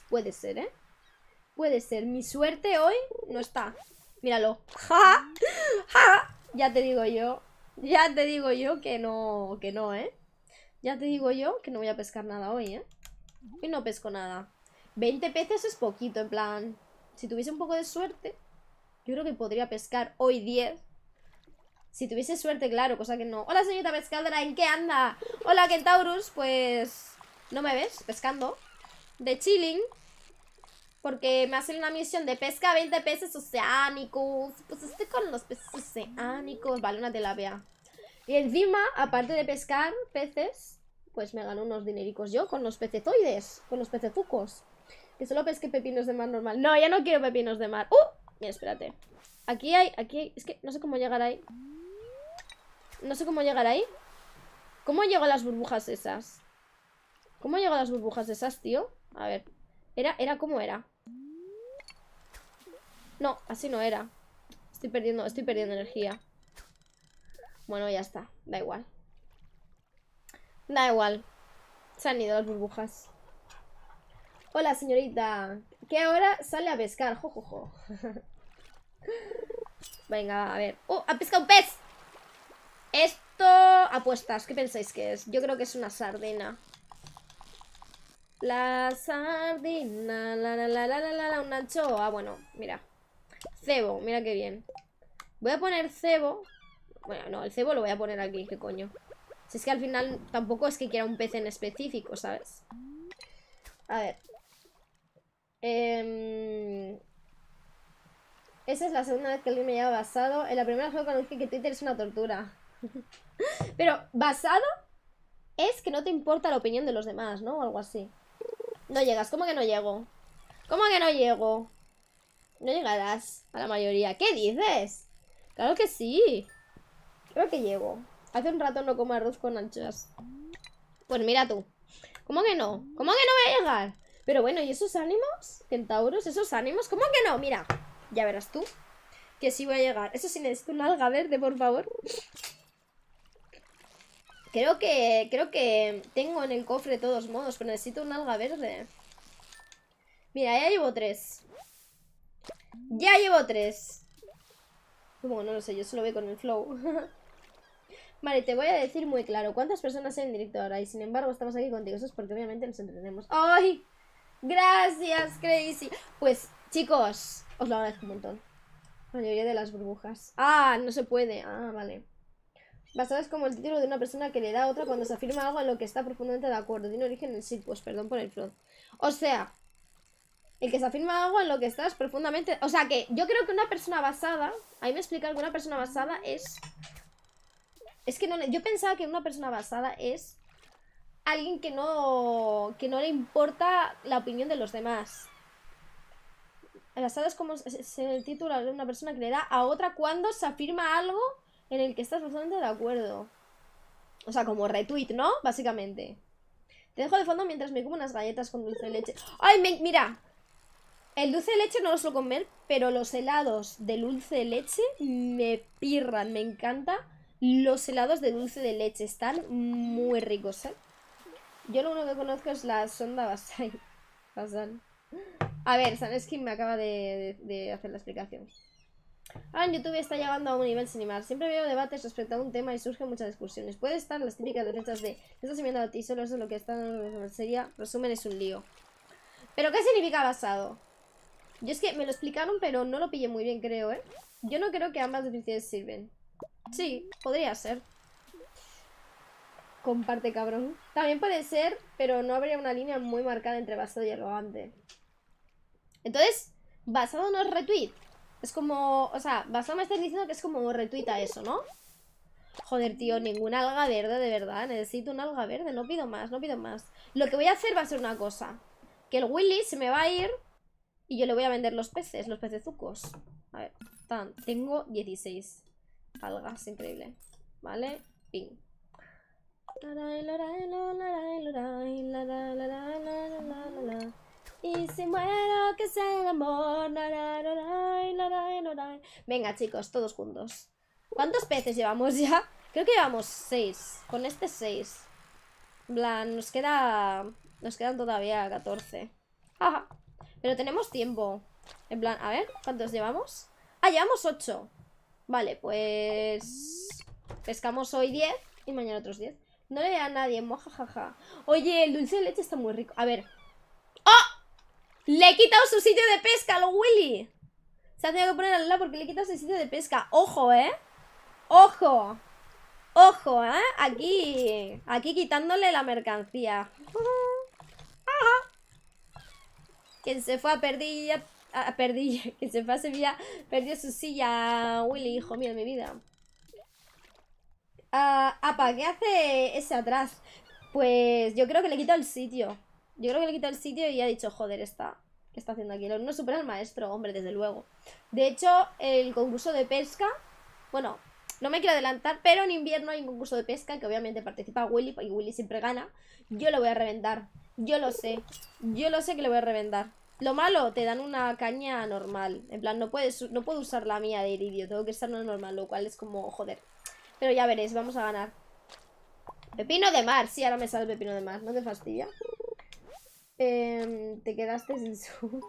Puede ser, ¿eh? Puede ser. Mi suerte hoy no está. Míralo. ¡Ja! ¡Ja! ya te digo yo, ya te digo yo que no, que no, ¿eh? Ya te digo yo que no voy a pescar nada hoy, ¿eh? Hoy no pesco nada. 20 peces es poquito, en plan... Si tuviese un poco de suerte, yo creo que podría pescar hoy 10. Si tuviese suerte, claro, cosa que no. Hola, señorita pescadora, ¿en qué anda? Hola, Kentaurus, pues... No me ves pescando. De chilling porque me hacen una misión de pesca 20 peces oceánicos. Pues estoy con los peces oceánicos, vale, una vea Y encima, aparte de pescar peces, pues me gano unos dinericos yo con los pecetoides, con los pecezucos. Que solo pesque pepinos de mar normal. No, ya no quiero pepinos de mar. ¡Uh! Mira, espérate. Aquí hay, aquí hay... Es que no sé cómo llegar ahí. No sé cómo llegar ahí. ¿Cómo llego a las burbujas esas? ¿Cómo llego a las burbujas esas, tío? A ver. Era, era como era. No, así no era Estoy perdiendo, estoy perdiendo energía Bueno, ya está, da igual Da igual Se han ido las burbujas Hola señorita ¿Qué hora sale a pescar Jojojo Venga, a ver ¡Oh! ¡Ha pescado un pez! Esto... Apuestas, ¿qué pensáis que es? Yo creo que es una sardina La sardina La la la la la la, anchoa, bueno, mira Cebo, mira qué bien. Voy a poner cebo. Bueno, no, el cebo lo voy a poner aquí, qué coño. Si es que al final tampoco es que quiera un pez en específico, ¿sabes? A ver. Em, esa es la segunda vez que alguien me lleva basado. En la primera cuando que que Twitter es una tortura. Pero basado es que no te importa la opinión de los demás, ¿no? O algo así. No llegas. ¿Cómo que no llego? ¿Cómo que no llego? No llegarás a la mayoría. ¿Qué dices? Claro que sí. Creo que llego. Hace un rato no como arroz con anchas. Pues mira tú. ¿Cómo que no? ¿Cómo que no voy a llegar? Pero bueno, ¿y esos ánimos? Centauros, esos ánimos. ¿Cómo que no? Mira, ya verás tú. Que sí voy a llegar. Eso sí necesito un alga verde, por favor. Creo que, creo que tengo en el cofre todos modos, pero necesito un alga verde. Mira, ya llevo tres. Ya llevo tres. como no lo sé, yo solo voy con el flow. vale, te voy a decir muy claro. ¿Cuántas personas hay en directo ahora? Y sin embargo, estamos aquí contigo. Eso es porque obviamente nos entretenemos. ¡Ay! Gracias, Crazy. Pues, chicos, os lo agradezco un montón. La mayoría de las burbujas. Ah, no se puede. Ah, vale. Basado es como el título de una persona que le da a otra cuando se afirma algo en lo que está profundamente de acuerdo. Tiene origen en sí, pues perdón por el flow. O sea, el que se afirma algo en lo que estás profundamente... O sea que yo creo que una persona basada... Ahí me explica que una persona basada es... Es que no le... Yo pensaba que una persona basada es... Alguien que no... Que no le importa la opinión de los demás. Basada es como es el título de una persona que le da a otra cuando se afirma algo en el que estás bastante de acuerdo. O sea, como retweet, ¿no? Básicamente. Te dejo de fondo mientras me como unas galletas con dulce de leche. ¡Ay, me, mira! El dulce de leche no lo suelo comer, pero los helados de dulce de leche me pirran, me encanta. Los helados de dulce de leche están muy ricos, ¿eh? Yo lo único que conozco es la sonda Basai. Basan. A ver, Saneskin me acaba de, hacer la explicación. Ah, en YouTube está llegando a un nivel sin Siempre veo debates respecto a un tema y surgen muchas discusiones. Puede estar las típicas derechas de estás enviando a ti, solo eso es lo que está en la serie. Resumen es un lío. ¿Pero qué significa basado? Yo es que me lo explicaron, pero no lo pillé muy bien, creo, ¿eh? Yo no creo que ambas definiciones sirven. Sí, podría ser. Comparte, cabrón. También puede ser, pero no habría una línea muy marcada entre basado y arrogante. Entonces, basado no es retweet. Es como, o sea, basado me está diciendo que es como retweet a eso, ¿no? Joder, tío, ninguna alga verde, de verdad. Necesito una alga verde, no pido más, no pido más. Lo que voy a hacer va a ser una cosa. Que el Willy se me va a ir y yo le voy a vender los peces, los pecezucos. A ver, tan, tengo 16 algas, increíble. Vale, ping. Y si muero, que sea el Venga, chicos, todos juntos. ¿Cuántos peces llevamos ya? Creo que llevamos 6. Con este 6. En nos queda. Nos quedan todavía 14. ja. Pero tenemos tiempo. En plan, a ver, ¿cuántos llevamos? Ah, llevamos 8. Vale, pues... Pescamos hoy 10 y mañana otros 10. No le da a nadie, mojajaja. Oye, el dulce de leche está muy rico. A ver. ¡Oh! Le he quitado su sitio de pesca, lo Willy. Se ha tenido que poner al lado porque le he quitado su sitio de pesca. ¡Ojo, eh! ¡Ojo! ¡Ojo, eh! Aquí. Aquí quitándole la mercancía quien se fue a Perdilla, a se perdió su silla, Willy, hijo mío mi vida. apa, ah, ah, ¿qué hace ese atrás? Pues yo creo que le quito el sitio. Yo creo que le quita el sitio y ha dicho, joder, está ¿Qué está haciendo aquí? No supera al maestro, hombre, desde luego. De hecho, el concurso de pesca, bueno, no me quiero adelantar, pero en invierno hay un concurso de pesca que obviamente participa Willy y Willy siempre gana. Yo lo voy a reventar. Yo lo sé. Yo lo sé que le voy a reventar. Lo malo, te dan una caña normal. En plan, no puedes no puedo usar la mía de iridio. Tengo que usar una normal, lo cual es como, joder. Pero ya veréis, vamos a ganar. Pepino de mar. Sí, ahora me sale pepino de mar. ¿No te fastidia? Em, te quedaste sin su...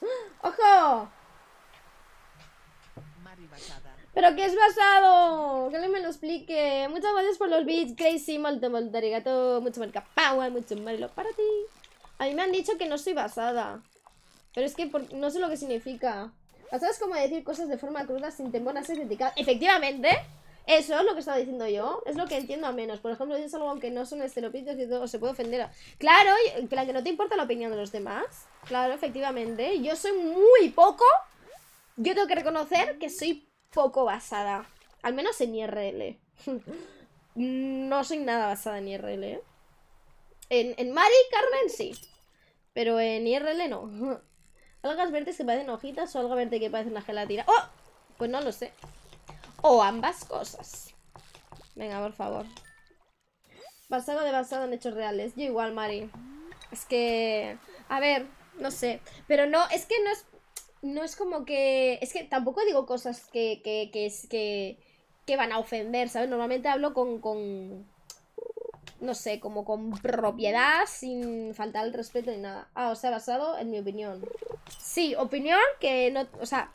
¡Ojo! ¿Pero qué es basado? Que alguien me lo explique. Muchas gracias por los beats, Crazy, molte, molte, arigato, mucho marca power, mucho malo para ti. A mí me han dicho que no soy basada. Pero es que no sé lo que significa. Basada es como decir cosas de forma cruda sin temor a ser criticada. Efectivamente, eso es lo que estaba diciendo yo. Es lo que entiendo a menos. Por ejemplo, dices algo que no son estereotipos y todo, se puede ofender. A... Claro, que no te importa la opinión de los demás. Claro, efectivamente. Yo soy muy poco. Yo tengo que reconocer que soy poco basada. Al menos en IRL. no soy nada basada en IRL. ¿eh? En, Mari Carmen sí. Pero en IRL no. Algas verdes que parecen hojitas o algo verde que parece una gelatina. ¡Oh! Pues no lo sé. O ambas cosas. Venga, por favor. Basado de basado en hechos reales. Yo igual, Mari. Es que... A ver, no sé. Pero no, es que no es no es como que. Es que tampoco digo cosas que, que, que, que, van a ofender, ¿sabes? Normalmente hablo con, con. No sé, como con propiedad, sin faltar el respeto ni nada. Ah, o sea, basado en mi opinión. Sí, opinión que no. O sea.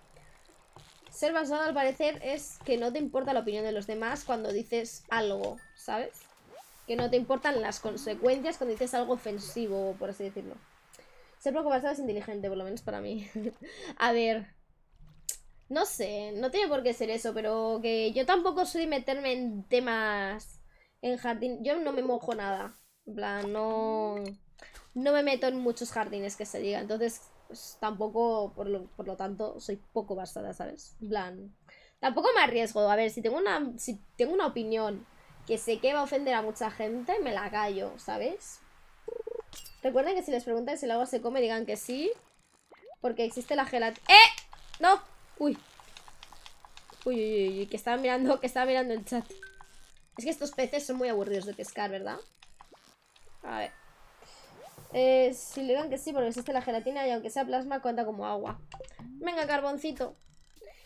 Ser basado al parecer es que no te importa la opinión de los demás cuando dices algo, ¿sabes? Que no te importan las consecuencias cuando dices algo ofensivo, por así decirlo. Ser poco bastada es inteligente, por lo menos para mí. a ver. No sé, no tiene por qué ser eso, pero que yo tampoco soy meterme en temas en jardín. Yo no me mojo nada. En plan, no. No me meto en muchos jardines que se diga. Entonces, pues, tampoco, por lo, por lo tanto, soy poco basada, ¿sabes? En plan. Tampoco me arriesgo. A ver, si tengo una. Si tengo una opinión que sé que va a ofender a mucha gente, me la callo, ¿sabes? Recuerden que si les preguntan si el agua se come, digan que sí. Porque existe la gelatina. ¡Eh! ¡No! ¡Uy! Uy, uy, uy, que estaba mirando, que estaba mirando el chat. Es que estos peces son muy aburridos de pescar, ¿verdad? A ver. Eh, si le digan que sí, porque existe la gelatina y aunque sea plasma, cuenta como agua. Venga, carboncito.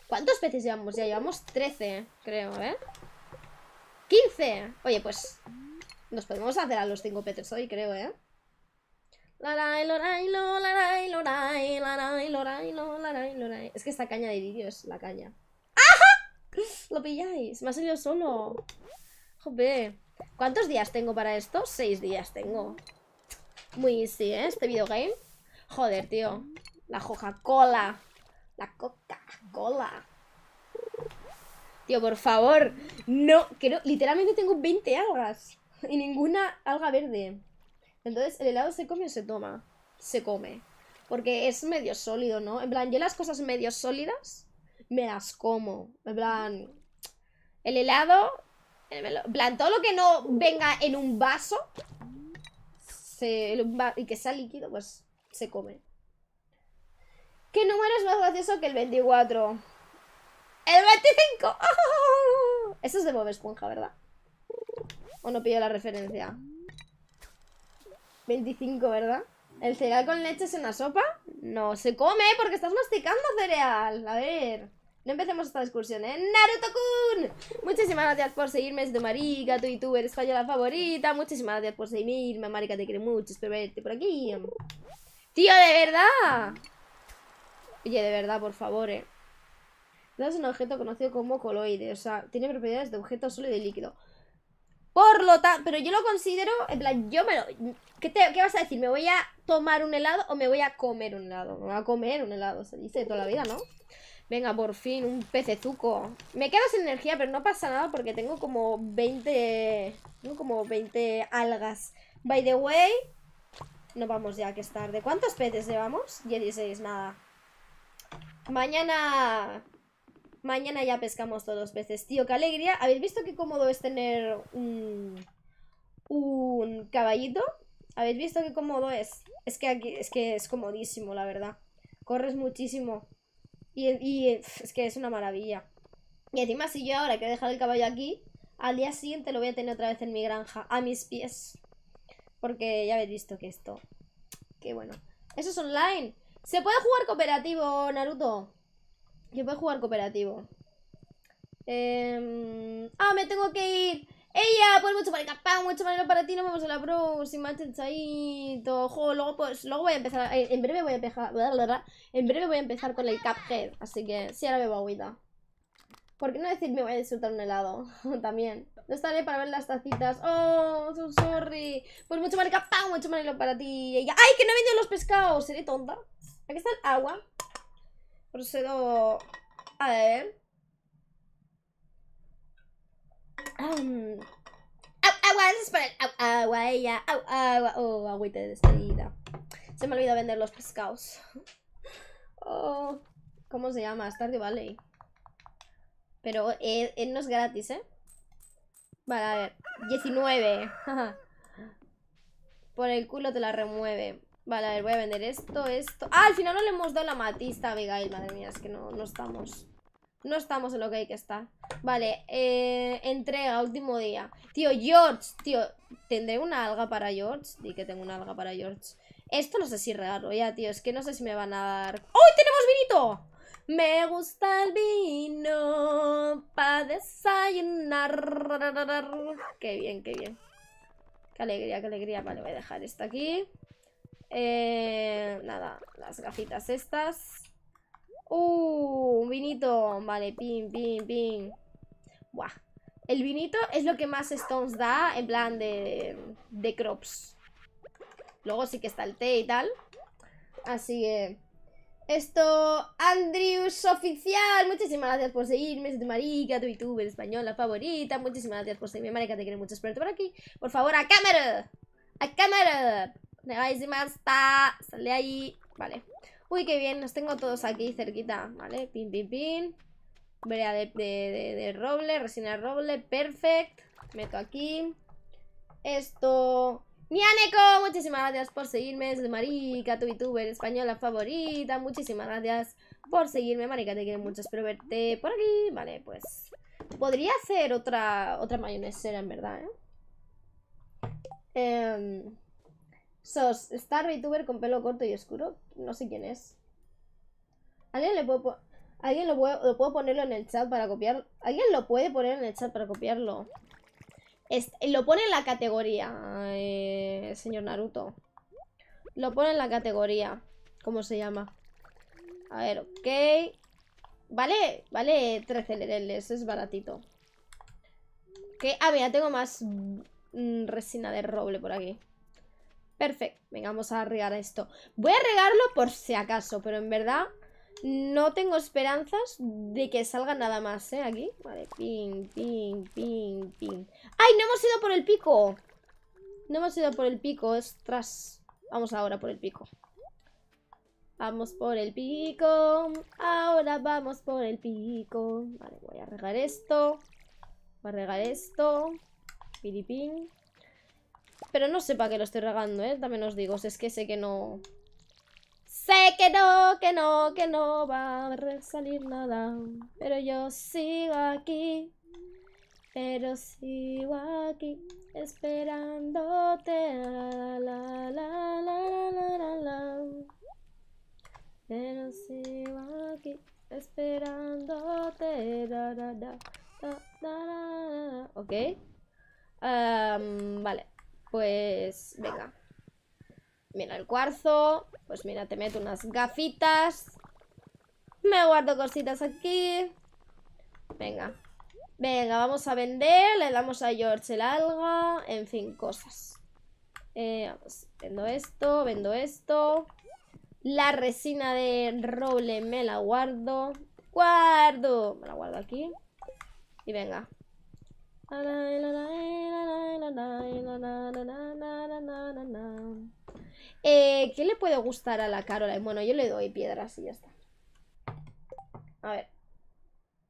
¿Cuántos peces llevamos? Ya llevamos 13, creo, a ver. ¡15! Oye, pues nos podemos hacer a los 5 peces hoy, creo, ¿eh? Es que esta caña de vídeo es la caña. Lo pilláis. Me ha salido solo. Joder. ¿Cuántos días tengo para esto? Seis días tengo. Muy easy, ¿eh? Este videogame. Joder, tío. La Coca-Cola. La Coca-Cola. Tío, por favor. No, creo. Literalmente tengo 20 algas. Y ninguna alga verde. Entonces, el helado se come o se toma. Se come. Porque es medio sólido, ¿no? En plan, yo las cosas medio sólidas me las como. En plan, el helado. Eh, en plan, todo lo que no venga en un vaso y que sea líquido, pues se come. ¿Qué número es más gracioso que el 24? ¡El 25! Eso es de Bob Esponja, ¿verdad? ¿O no pillo la referencia? 25, ¿verdad? ¿El cereal con leche es una sopa? No, se come ¿eh? porque estás masticando cereal. A ver, no empecemos esta excursión, ¿eh? ¡Naruto-kun! Muchísimas gracias por seguirme, es de Marica, tu youtuber española favorita. Muchísimas gracias por seguirme, Marica, te quiero mucho. Espero verte por aquí. ¡Tío, de verdad! Oye, de verdad, por favor, ¿eh? es un objeto conocido como coloide, o sea, tiene propiedades de objeto sólido y líquido. Por lo tanto, pero yo lo considero, en plan, yo me lo... ¿qué, vas a decir? ¿Me voy a tomar un helado o me voy a comer un helado? Me voy a comer un helado, se dice toda la vida, ¿no? Venga, por fin, un pecezuco. Me quedo sin energía, pero no pasa nada porque tengo como 20... Tengo como 20 algas. By the way, no vamos ya que es tarde. ¿Cuántos peces llevamos? 16, nada. Mañana Mañana ya pescamos todos peces. Tío, qué alegría. ¿Habéis visto qué cómodo es tener un, un caballito? ¿Habéis visto qué cómodo es? Es que aquí, es que es comodísimo, la verdad. Corres muchísimo. Y, es que es una maravilla. Y encima, si yo ahora que he dejado el caballo aquí, al día siguiente lo voy a tener otra vez en mi granja, a mis pies. Porque ya habéis visto que esto. Qué bueno. Eso es online. ¿Se puede jugar cooperativo, Naruto? Que puede jugar cooperativo. Em, ¡Ah, me tengo que ir! ¡Ella! Pues mucho marica el mucho marca para ti. Nos vamos a la próxima, y Ojo, luego pues, luego voy a empezar. Eh, en breve voy a empezar. En breve voy a empezar con el caphead Así que sí, ahora bebo agüita. ¿Por qué no decir me voy a disfrutar un helado? También. No estaré para ver las tacitas. Oh, so sorry. Pues mucho marca, pau, mucho malo para ti. Ella. ¡Ay, que no he vendido los pescados! Seré tonta. Aquí está el agua. Procedo a ver. Um, agua, agua, ella. agua, oh, agüita de despedida. Se me olvidado vender los pescados. Oh, ¿Cómo se llama? Stardew Valley. Pero él, no es gratis, ¿eh? Vale, a ver. 19. Por el culo te la remueve. Vale, a ver, voy a vender esto, esto Ah, al final no le hemos dado la matista a Abigail Madre mía, es que no, estamos No estamos en lo que hay que estar Vale, eh, entrega, último día Tío, George, tío ¿Tendré una alga para George? Di que tengo una alga para George Esto no sé si regalo ya, tío, es que no sé si me van a dar ¡Oh, tenemos vinito! Me gusta el vino para desayunar. Qué bien, qué bien. Qué alegría, qué alegría. Vale, voy a dejar esto aquí. Eh, nada, las gafitas estas. ¡Uh! Un vinito. Vale, pin, pin, pin. Buah. El vinito es lo que más stones da en plan de, de crops. Luego sí que está el té y tal. Así que... Esto, Andrius Oficial, muchísimas gracias por seguirme, soy tu marica, tu youtuber española favorita, muchísimas gracias por seguirme, marica, te quiero mucho, espero por aquí. Por favor, a cámara, a cámara, Negáis y ahí. Vale. Uy, qué bien. nos tengo todos aquí cerquita. Vale. Pin, pin, pin. Brea de, roble. Resina de roble. Perfect. Meto aquí. Esto. Nianeco, muchísimas gracias por seguirme. Es Marica, tu youtuber española favorita. Muchísimas gracias por seguirme, Marica. Te quiero mucho. Espero verte por aquí. Vale, pues. Podría hacer otra, otra mayonesera, en verdad, ¿eh? eh Sos Star VTuber con pelo corto y oscuro. No sé quién es. ¿Alguien le ¿Alguien lo, puede, puedo ponerlo en el chat para copiarlo? ¿Alguien lo puede poner en el chat para copiarlo? lo pone en la categoría, eh, señor Naruto. Lo pone en la categoría. ¿Cómo se llama? A ver, ok. Vale, vale 13 lereles, es baratito. Que, ah, mira, tengo más mm, resina de roble por aquí. Perfecto, venga, vamos a regar esto Voy a regarlo por si acaso Pero en verdad no tengo esperanzas de que salga nada más, ¿eh? Aquí, vale, ping, ping, ping, ¡Ay, no hemos ido por el pico! No hemos ido por el pico, ostras Vamos ahora por el pico Vamos por el pico Ahora vamos por el pico Vale, voy a regar esto Voy a regar esto Piripín pero no sepa que lo estoy regando, ¿eh? También os digo, es que sé que no... Sé que no, que no, que no va a salir nada. Pero yo sigo aquí. Pero sigo aquí. Esperándote. La, la, Pero sigo aquí. Esperándote. Ok. vale. Pues, venga. Mira el cuarzo. Pues mira, te meto unas gafitas. Me guardo cositas aquí. Venga. Venga, vamos a vender. Le damos a George el alga. En fin, cosas. Eh, vamos, vendo esto, vendo esto. La resina de roble me la guardo. Guardo. Me la guardo aquí. Y venga. Eh, ¿Qué le puede gustar a la carola? Bueno, yo le doy piedras y ya está. A ver.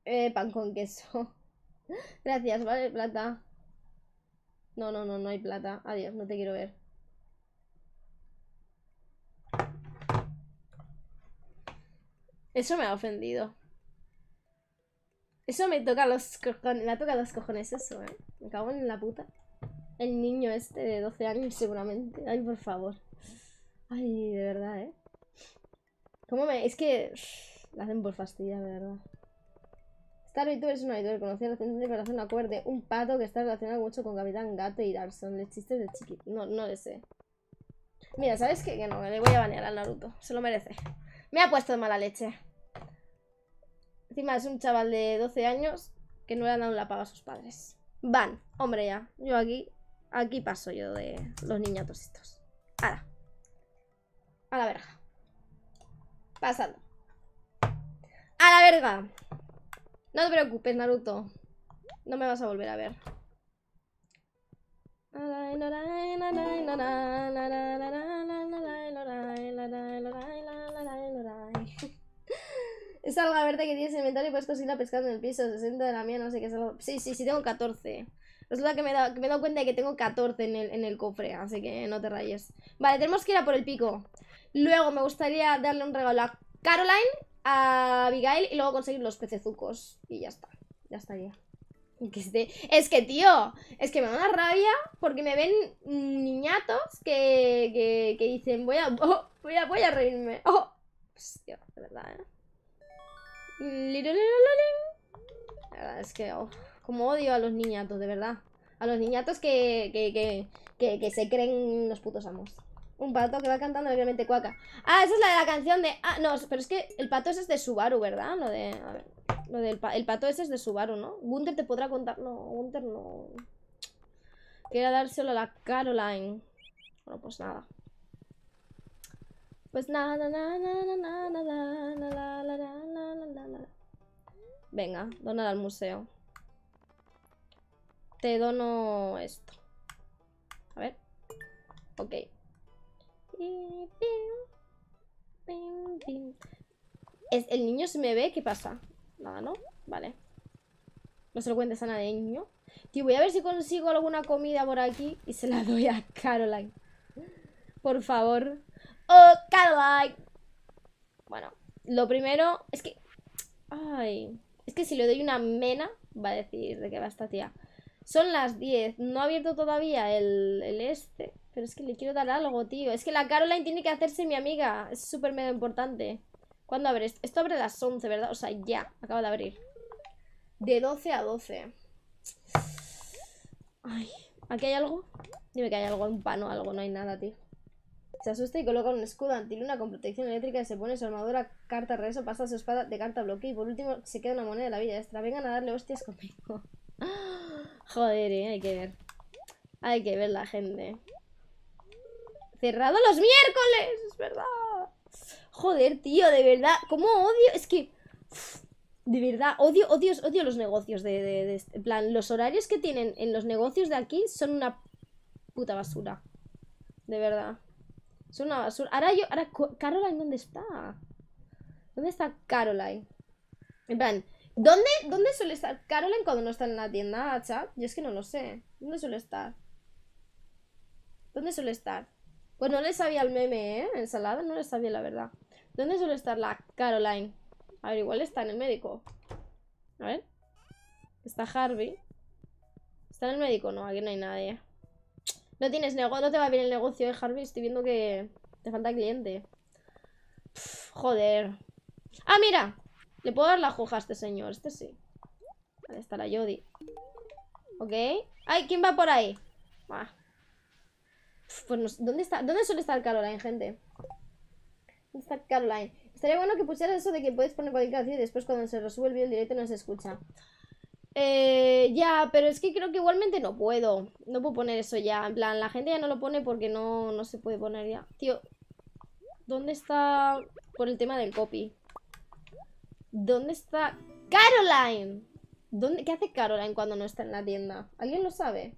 Eh, pan con queso. Gracias, vale, plata. No, no, no, no hay plata. Adiós, no te quiero ver. Eso me ha ofendido. Eso me toca los cojones. Me ha tocado los cojones eso, eh. Me cago en la puta. El niño este de 12 años, seguramente. Ay, por favor. Ay, de verdad, eh. ¿Cómo me.? Es que. La hacen por fastidia, de verdad. Star arbitro es un editor Conocido reciente de corazón un acuerdo un pato que está relacionado mucho con Capitán Gato y Darson. Le chistes de chiqui No, no le sé. Mira, ¿sabes qué? Que no, le voy a banear al Naruto. Se lo merece. Me ha puesto de mala leche. Encima es un chaval de 12 años que no le han dado la paga a sus padres. Van, hombre ya. Yo aquí, aquí paso yo de los niñatos estos. A la verga. Pasando. A la verga. No te preocupes, Naruto. No me vas a volver a ver. Es algo verde que tienes en inventario y puedes conseguirla pescando en el piso 60 de la mía, no sé qué es algo. Sí, sí, sí, tengo 14. Resulta que me, da, he dado cuenta de que tengo 14 en el, cofre, así que no te rayes. Vale, tenemos que ir a por el pico. Luego me gustaría darle un regalo a Caroline, a Abigail y luego conseguir los pecezucos. Y ya está, ya estaría. Es que, este, tío, es que me da una rabia porque me ven niñatos que, que, que dicen, voy a, oh, voy a, voy a reírme. Oh, hostia, de verdad, ¿eh? Es que, oh, como odio a los niñatos, de verdad. A los niñatos que, que, se creen los putos amos. Un pato que va cantando obviamente cuaca. Ah, esa es la de la canción de... Ah, no, pero es que el pato ese es de Subaru, ¿verdad? Lo de... A ver, del El pato ese es de Subaru, ¿no? Gunter te podrá contar... No, Gunter no... Quería dárselo a la Caroline. Bueno, pues nada. Pues nada, na na nada, na na na na na Venga, dona al museo. Te dono esto. A ver. Ok. ¿Es, ¿El niño se me ve? ¿Qué pasa? Nada, ¿no? Vale. No se lo cuentes a nadie, niño. Tío, voy a ver si consigo alguna comida por aquí y se la doy a Caroline. Por favor. Oh, Caroline. Bueno, lo primero es que. Ay. Es que si le doy una mena, va a decir de qué va esta tía. Son las 10. No ha abierto todavía el, este. Pero es que le quiero dar algo, tío. Es que la Caroline tiene que hacerse mi amiga. Es súper medio importante. ¿Cuándo abre esto? abre las 11, ¿verdad? O sea, ya. Acaba de abrir. De 12 a 12. Ay. ¿Aquí hay algo? Dime que hay algo, un o algo. No hay nada, tío. Se asusta y coloca un escudo antiluna con protección eléctrica y se pone su armadura carta rezo, pasa su espada de carta bloque y por último se queda una moneda de la vida extra. Vengan a darle hostias conmigo. Joder, eh, hay que ver. Hay que ver la gente. Cerrado los miércoles, es verdad. Joder, tío, de verdad. ¿Cómo odio? Es que... De verdad, odio, odio, odio los negocios de, este, plan. Los horarios que tienen en los negocios de aquí son una puta basura. De verdad. Es una Ahora yo. Ahora, Caroline, ¿dónde está? ¿Dónde está Caroline? En plan, ¿dónde, suele estar Caroline cuando no está en la tienda, chat? Yo es que no lo sé. ¿Dónde suele estar? ¿Dónde suele estar? Pues no le sabía el meme, ¿eh? Ensalada no le sabía la verdad. ¿Dónde suele estar la Caroline? A ver, igual está en el médico. A ver. Está Harvey. Está en el médico, no, aquí no hay nadie. No tienes negocio, no te va bien el negocio, eh, Harvey. Estoy viendo que te falta cliente. joder. ¡Ah, mira! Le puedo dar la juja a este señor. Este sí. Ahí está la Jody. Ok. ¡Ay! ¿Quién va por ahí? Pues ¿dónde, está, ¿Dónde suele estar Caroline, gente? ¿Dónde está Caroline? Estaría bueno que pusieras eso de que puedes poner cualquier canción y después cuando se resuelve el video directo no se escucha. Eh, ya, pero es que creo que igualmente no puedo. No puedo poner eso ya. En plan, la gente ya no lo pone porque no, se puede poner ya. Tío, ¿dónde está...? Por el tema del copy. ¿Dónde está...? ¡Caroline! ¿Dónde... ¿Qué hace Caroline cuando no está en la tienda? ¿Alguien lo sabe?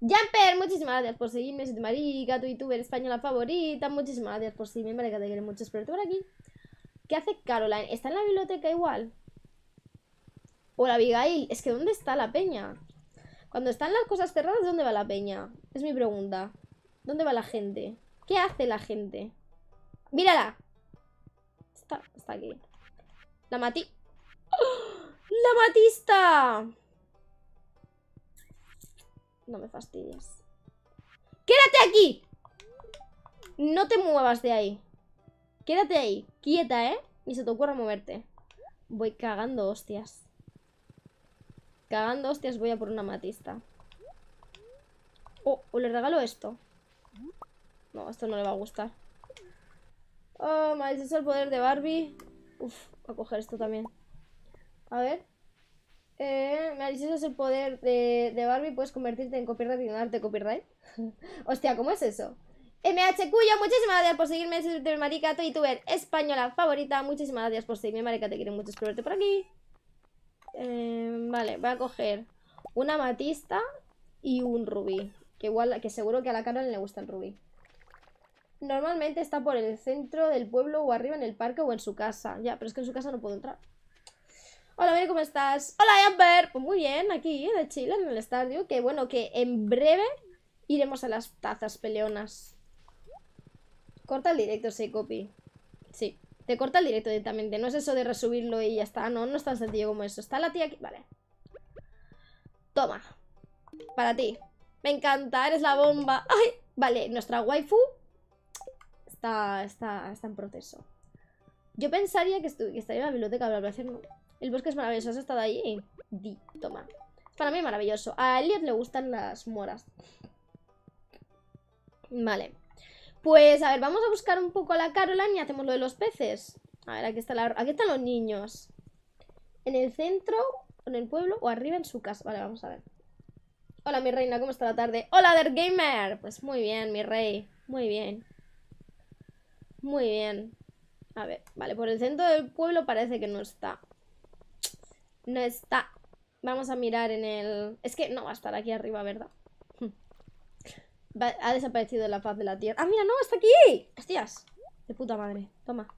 Jumper, muchísimas gracias por seguirme, soy tu marica, tu youtuber española favorita. Muchísimas gracias por seguirme, que te quiero mucho, espero por aquí. ¿Qué hace Caroline? ¿Está en la biblioteca igual? Hola, Abigail. Es que ¿dónde está la peña? Cuando están las cosas cerradas, ¿dónde va la peña? Es mi pregunta. ¿Dónde va la gente? ¿Qué hace la gente? ¡Mírala! Está, está aquí. La mati... ¡Oh! ¡La matista! No me fastidies. ¡Quédate aquí! No te muevas de ahí. Quédate ahí, quieta, ¿eh? Ni se te ocurra moverte. Voy cagando hostias. Cagando hostias voy a por una matista. Oh, o le regalo esto. No, esto no le va a gustar. Oh, es el poder de Barbie. Uf, voy a coger esto también. A ver. Eh, es el poder de, Barbie. Puedes convertirte en copyright y no darte copyright. Hostia, ¿cómo es eso? MH Cuyo, muchísimas gracias por seguirme. Soy el marica, tu youtuber española favorita. Muchísimas gracias por seguirme, marica. Te quiero mucho. Espero por aquí. Em, vale, voy a coger una matista y un rubí. Que igual, que seguro que a la cara le gusta el rubí. Normalmente está por el centro del pueblo o arriba en el parque o en su casa. Ya, pero es que en su casa no puedo entrar. Hola, mire ¿cómo estás? Hola, Amber. Pues muy bien, aquí eh, de Chile, en el estadio. Que bueno, que en breve iremos a las tazas peleonas. Corta el directo, se copy. Sí. Te corta el directo directamente. No es eso de resubirlo y ya está. No, no es tan sencillo como eso. Está la tía aquí. Vale. Toma. Para ti. Me encanta, eres la bomba. Ay, vale, nuestra waifu está, está, está en proceso. Yo pensaría que, estaría en la biblioteca, bla, bla, El bosque es maravilloso, has estado ahí. Di, toma. Para mí maravilloso. A Elliot le gustan las moras. Vale. Pues a ver, vamos a buscar un poco a la Caroline y hacemos lo de los peces. A ver, aquí, está la... aquí están los niños. En el centro, en el pueblo o arriba en su casa. Vale, vamos a ver. Hola, mi reina, ¿cómo está la tarde? Hola, Der Gamer. Pues muy bien, mi rey. Muy bien. Muy bien. A ver, vale, por el centro del pueblo parece que no está. No está. Vamos a mirar en el... Es que no va a estar aquí arriba, ¿verdad? Va, ha desaparecido la paz de la tierra. ¡Ah, mira, no! ¡Está aquí! ¡Hostias! De puta madre. Toma.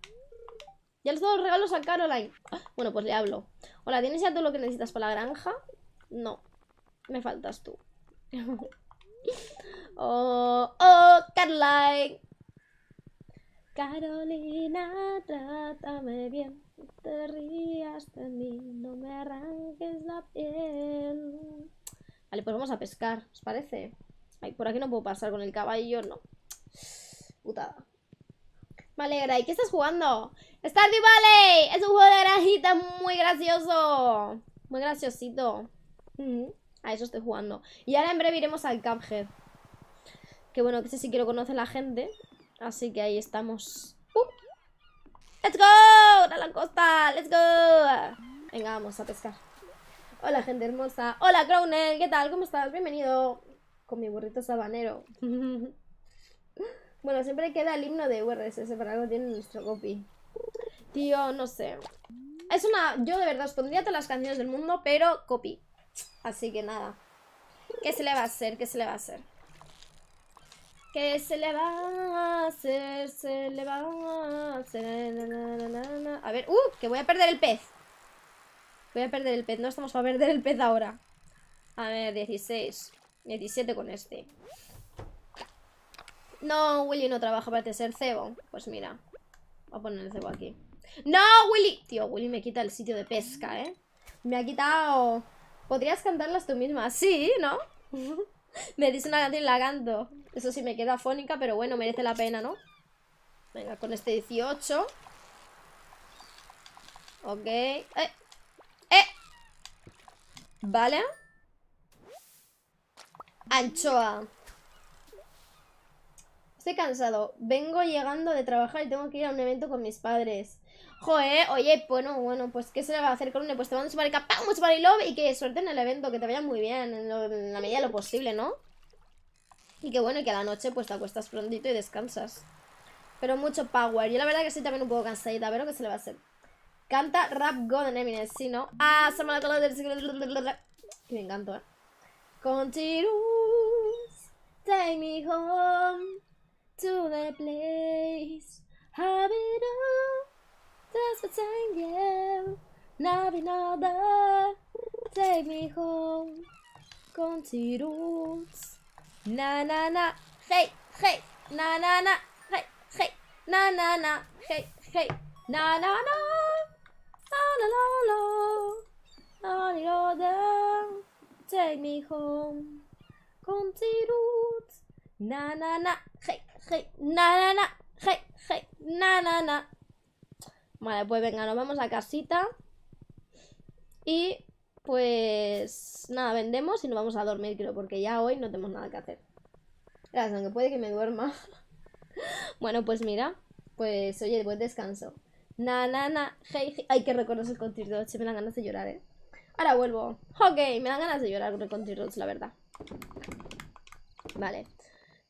Ya les doy los regalos a Caroline. Ah, bueno, pues le hablo. Hola, ¿tienes ya todo lo que necesitas para la granja? No. Me faltas tú. oh, oh, Caroline. Carolina, trátame bien. te rías de mí, no me arranques la piel. Vale, pues vamos a pescar, ¿os parece? Ay, por aquí no puedo pasar con el caballo, no. Putada. Vale, alegra. qué estás jugando? Stardew Valley. Es un juego de granjita muy gracioso. Muy graciosito. A eso estoy jugando. Y ahora en breve iremos al Cuphead. Que bueno, que sé si quiero conocer a la gente. Así que ahí estamos. Uh. ¡Let's go! ¡A la costa! ¡Let's go! Venga, vamos a pescar. Hola, gente hermosa. Hola, Crownel. ¿Qué tal? ¿Cómo estás? Bienvenido con mi burrito sabanero. bueno, siempre queda el himno de URSS, para algo tiene nuestro copy. Tío, no sé. Es una... Yo de verdad os pondría todas las canciones del mundo, pero copy. Así que nada. ¿Qué se le va a hacer? ¿Qué se le va a hacer? ¿Qué se le va a hacer? Se le va a hacer... a ver... ¡Uh! Que voy a perder el pez. Voy a perder el pez. No estamos a perder el pez ahora. A ver, 16. 17 con este. No, Willy no trabaja para ser cebo. Pues mira. Voy a poner el cebo aquí. ¡No, Willy! Tío, Willy me quita el sitio de pesca, ¿eh? Me ha quitado... Podrías cantarlas tú misma. Sí, ¿no? me dice una canción y la Eso sí, me queda fónica, pero bueno, merece la pena, ¿no? Venga, con este 18. Ok. ¡Eh! ¡Eh! Vale. Anchoa. Estoy cansado. Vengo llegando de trabajar y tengo que ir a un evento con mis padres. Joe, oye, bueno, bueno, pues ¿qué se le va a hacer con un Pues te mando super capaz, mucho love y que suerte en el evento, que te vaya muy bien, en, la medida de lo posible, ¿no? Y que bueno, que a la noche pues te acuestas prontito y descansas. Pero mucho power. Yo la verdad que estoy también un poco cansadita, pero ¿qué se le va a hacer? Canta Rap God en Eminem, ¿sí, no? Ah, se me la cola del... Que me encanta, ¿eh? Take me home to that place. Have it all. That's what I am. Not another. Take me home. Gone roots. Na na na. Hey, hey. Na na na. Hey, hey. Na na na. Hey, hey. Na na na. La la la la. Not another. Take me home. Contirut. Na, na, na. Hey, hey, na, na, na. Hey, hey, na, na, na. Vale, pues venga, nos vamos a casita. Y pues nada, vendemos y nos vamos a dormir, creo, porque ya hoy no tenemos nada que hacer. Gracias, aunque puede que me duerma. bueno, pues mira, pues oye, buen pues descanso. Na, na, na, hey, hey. Ay, que reconocer el Country Si me dan ganas de llorar, eh. Ahora vuelvo. Ok, me dan ganas de llorar con Country la verdad. Vale.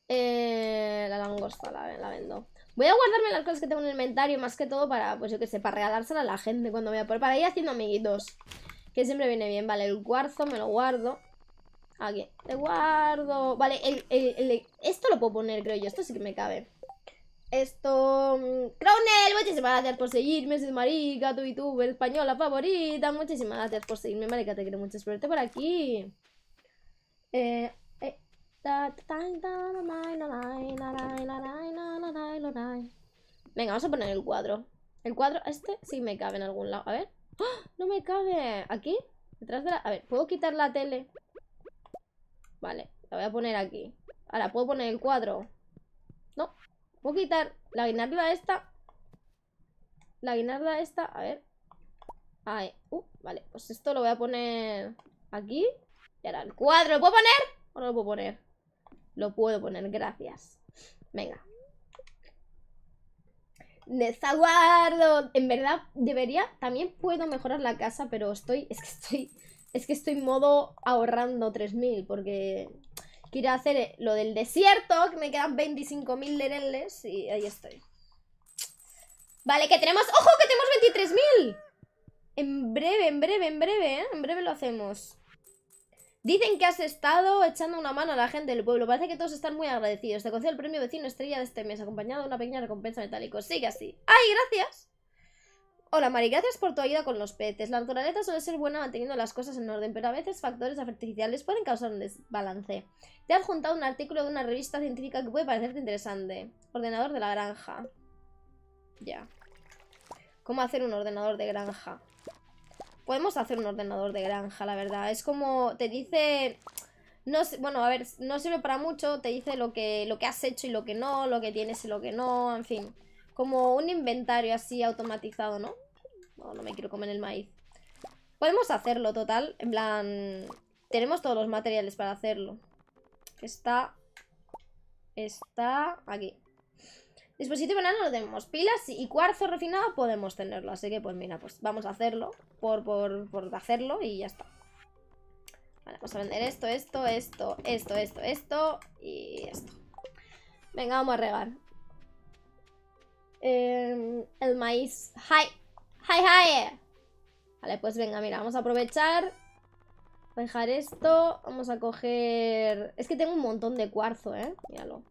Eh, la langosta la, vendo. Voy a guardarme las cosas que tengo en el inventario, más que todo para, pues yo que sé, para regalársela a la gente cuando voy a por... Para ir haciendo amiguitos. Que siempre viene bien. Vale, el cuarzo me lo guardo. Aquí, te guardo. Vale, el, esto lo puedo poner, creo yo. Esto sí que me cabe. Esto. Mm, Crownel, muchísimas gracias por seguirme. Soy Marica, tu youtuber española favorita. Muchísimas gracias por seguirme, Marica. Te quiero mucho. suerte por aquí. Venga, vamos a poner el cuadro. El cuadro este sí me cabe en algún lado. A ver. ¡Ah! No me cabe. ¿Aquí? Detrás de la... A ver, ¿puedo quitar la tele? Vale, la voy a poner aquí. Ahora, ¿puedo poner el cuadro? No. ¿Puedo quitar la guinarda esta? La guinarda esta. A ver. Uh, vale, pues esto lo voy a poner aquí al ¿lo puedo poner? lo puedo poner? Lo puedo poner, gracias. Venga. Desaguardo. En verdad, debería. También puedo mejorar la casa, pero estoy. Es que estoy. Es que estoy modo ahorrando 3000, porque quiero hacer lo del desierto, que me quedan 25.000 lerenles, y ahí estoy. Vale, que tenemos. ¡Ojo! ¡Que tenemos 23.000! En breve, en breve, en breve, ¿eh? En breve lo hacemos. Dicen que has estado echando una mano a la gente del pueblo. Parece que todos están muy agradecidos. Te concedo el premio vecino estrella de este mes, acompañado de una pequeña recompensa metálico. Sigue así. ¡Ay, gracias! Hola Mari, gracias por tu ayuda con los peces. La naturaleza suele ser buena manteniendo las cosas en orden, pero a veces factores artificiales pueden causar un desbalance. Te has juntado un artículo de una revista científica que puede parecerte interesante. Ordenador de la granja. Ya. ¿Cómo hacer un ordenador de granja? Podemos hacer un ordenador de granja, la verdad. Es como, te dice... No, bueno, a ver, no sirve para mucho, te dice lo que, lo que has hecho y lo que no, lo que tienes y lo que no, en fin. Como un inventario así automatizado, ¿no? No, no me quiero comer el maíz. Podemos hacerlo, total. En plan, tenemos todos los materiales para hacerlo. Está... Está aquí. Dispositivo enano lo tenemos. Pilas y cuarzo refinado podemos tenerlo. Así que, pues mira, pues vamos a hacerlo. Por, hacerlo y ya está. Vale, vamos a vender esto, esto, esto, esto, esto, esto y esto. Venga, vamos a regar. Em, el maíz. ¡Hi! ¡Hi, hi! Vale, pues venga, mira, vamos a aprovechar. Dejar esto. Vamos a coger... Es que tengo un montón de cuarzo, ¿eh? Míralo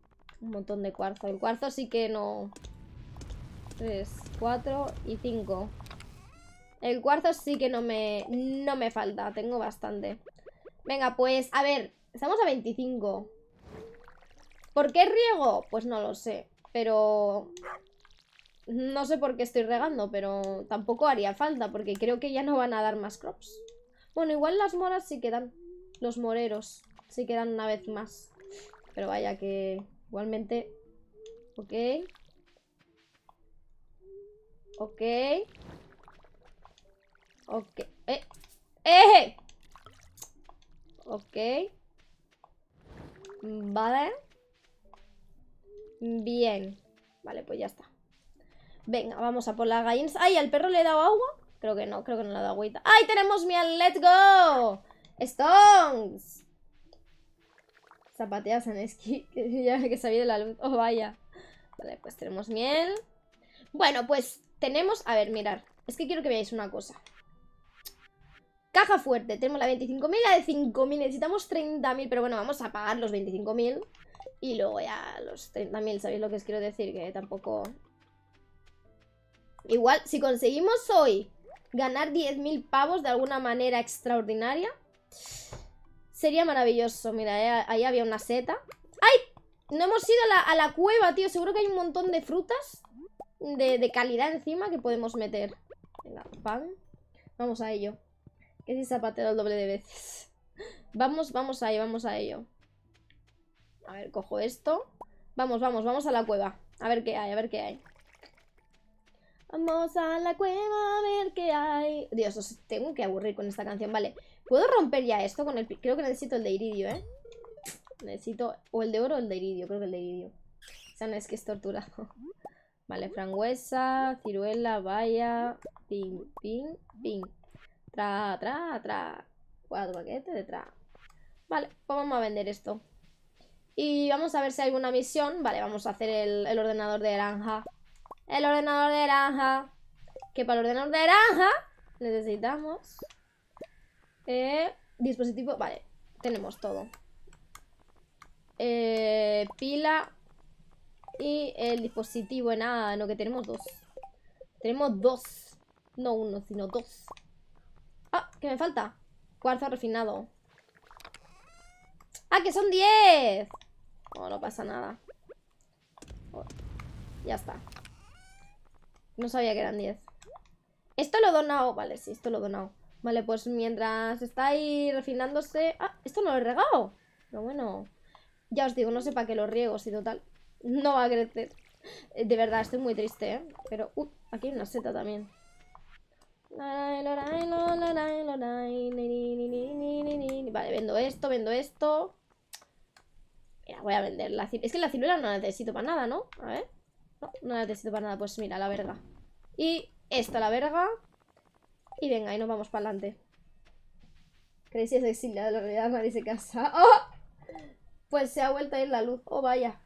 un montón de cuarzo. El cuarzo sí que no... Tres, cuatro y cinco. El cuarzo sí que no me, no me falta. Tengo bastante. Venga, pues, a ver. Estamos a 25. ¿Por qué riego? Pues no lo sé. Pero... No sé por qué estoy regando, pero tampoco haría falta, porque creo que ya no van a dar más crops. Bueno, igual las moras sí quedan. Los moreros sí quedan una vez más. Pero vaya que Igualmente. Ok. Ok. Ok. ¡Eh! ¡Eh! Ok. Vale. Bien. Vale, pues ya está. Venga, vamos a por las gallinas. ¡Ay! ¿Al perro le he dado agua? Creo que no, creo que no le he dado agüita. ¡Ay! ¡Tenemos miel! ¡Let's go! ¡Stones! zapateas en esquí, ya que sabía la luz. Oh, vaya. Vale, pues tenemos miel. Bueno, pues tenemos... A ver, mirar. Es que quiero que veáis una cosa. Caja fuerte. Tenemos la 25.000, la de 5.000. Necesitamos 30.000, pero bueno, vamos a pagar los 25.000. Y luego ya los 30.000, ¿sabéis lo que os quiero decir? Que tampoco... Igual, si conseguimos hoy ganar 10.000 pavos de alguna manera extraordinaria... Sería maravilloso. Mira, eh, ahí, había una seta. ¡Ay! No hemos ido a la, cueva, tío. Seguro que hay un montón de frutas de, calidad encima que podemos meter. Venga, pan. Vamos a ello. Que si zapatero el doble de veces. Vamos, vamos a ello, vamos a ello. A ver, cojo esto. Vamos, vamos, vamos a la cueva. A ver qué hay, a ver qué hay. Vamos a la cueva a ver qué hay. Dios, os tengo que aburrir con esta canción. Vale, ¿Puedo romper ya esto con el... Creo que necesito el de iridio, ¿eh? Necesito o el de oro o el de iridio, creo que el de iridio. O sea, no es que es torturado. vale, frangüesa, ciruela, vaya, ping, ping, ping. Tra, tra, tra. Cuatro paquetes de tra. Vale, pues vamos a vender esto. Y vamos a ver si hay alguna misión. Vale, vamos a hacer el, ordenador de naranja. El ordenador de naranja. Que para el ordenador de naranja necesitamos eh, dispositivo, vale, tenemos todo. Eh, pila y el dispositivo en nada, no, que tenemos dos. Tenemos dos, no uno, sino dos. Ah, ¿qué me falta? Cuarzo refinado. ¡Ah, que son diez! No, no pasa nada. Oh, ya está. No sabía que eran diez Esto lo he donado. Vale, sí, esto lo he donado. Vale, pues mientras está ahí refinándose... ¡Ah! ¡Esto no lo he regado! Pero bueno... Ya os digo, no sé para qué lo riego, si total... No va a crecer. Eh, de verdad, estoy muy triste, ¿eh? Pero... ¡Uh! Aquí hay una seta también. Vale, vendo esto, vendo esto. Mira, voy a vender la Es que la ciruela no la necesito para nada, ¿no? A ver. No, no la necesito para nada. Pues mira, la verga. Y esta la verga. Y venga, ahí nos vamos para adelante. Crazy es exilado, la realidad, nadie se casa. ¡Oh! Pues se ha vuelto a ir la luz. ¡Oh, vaya!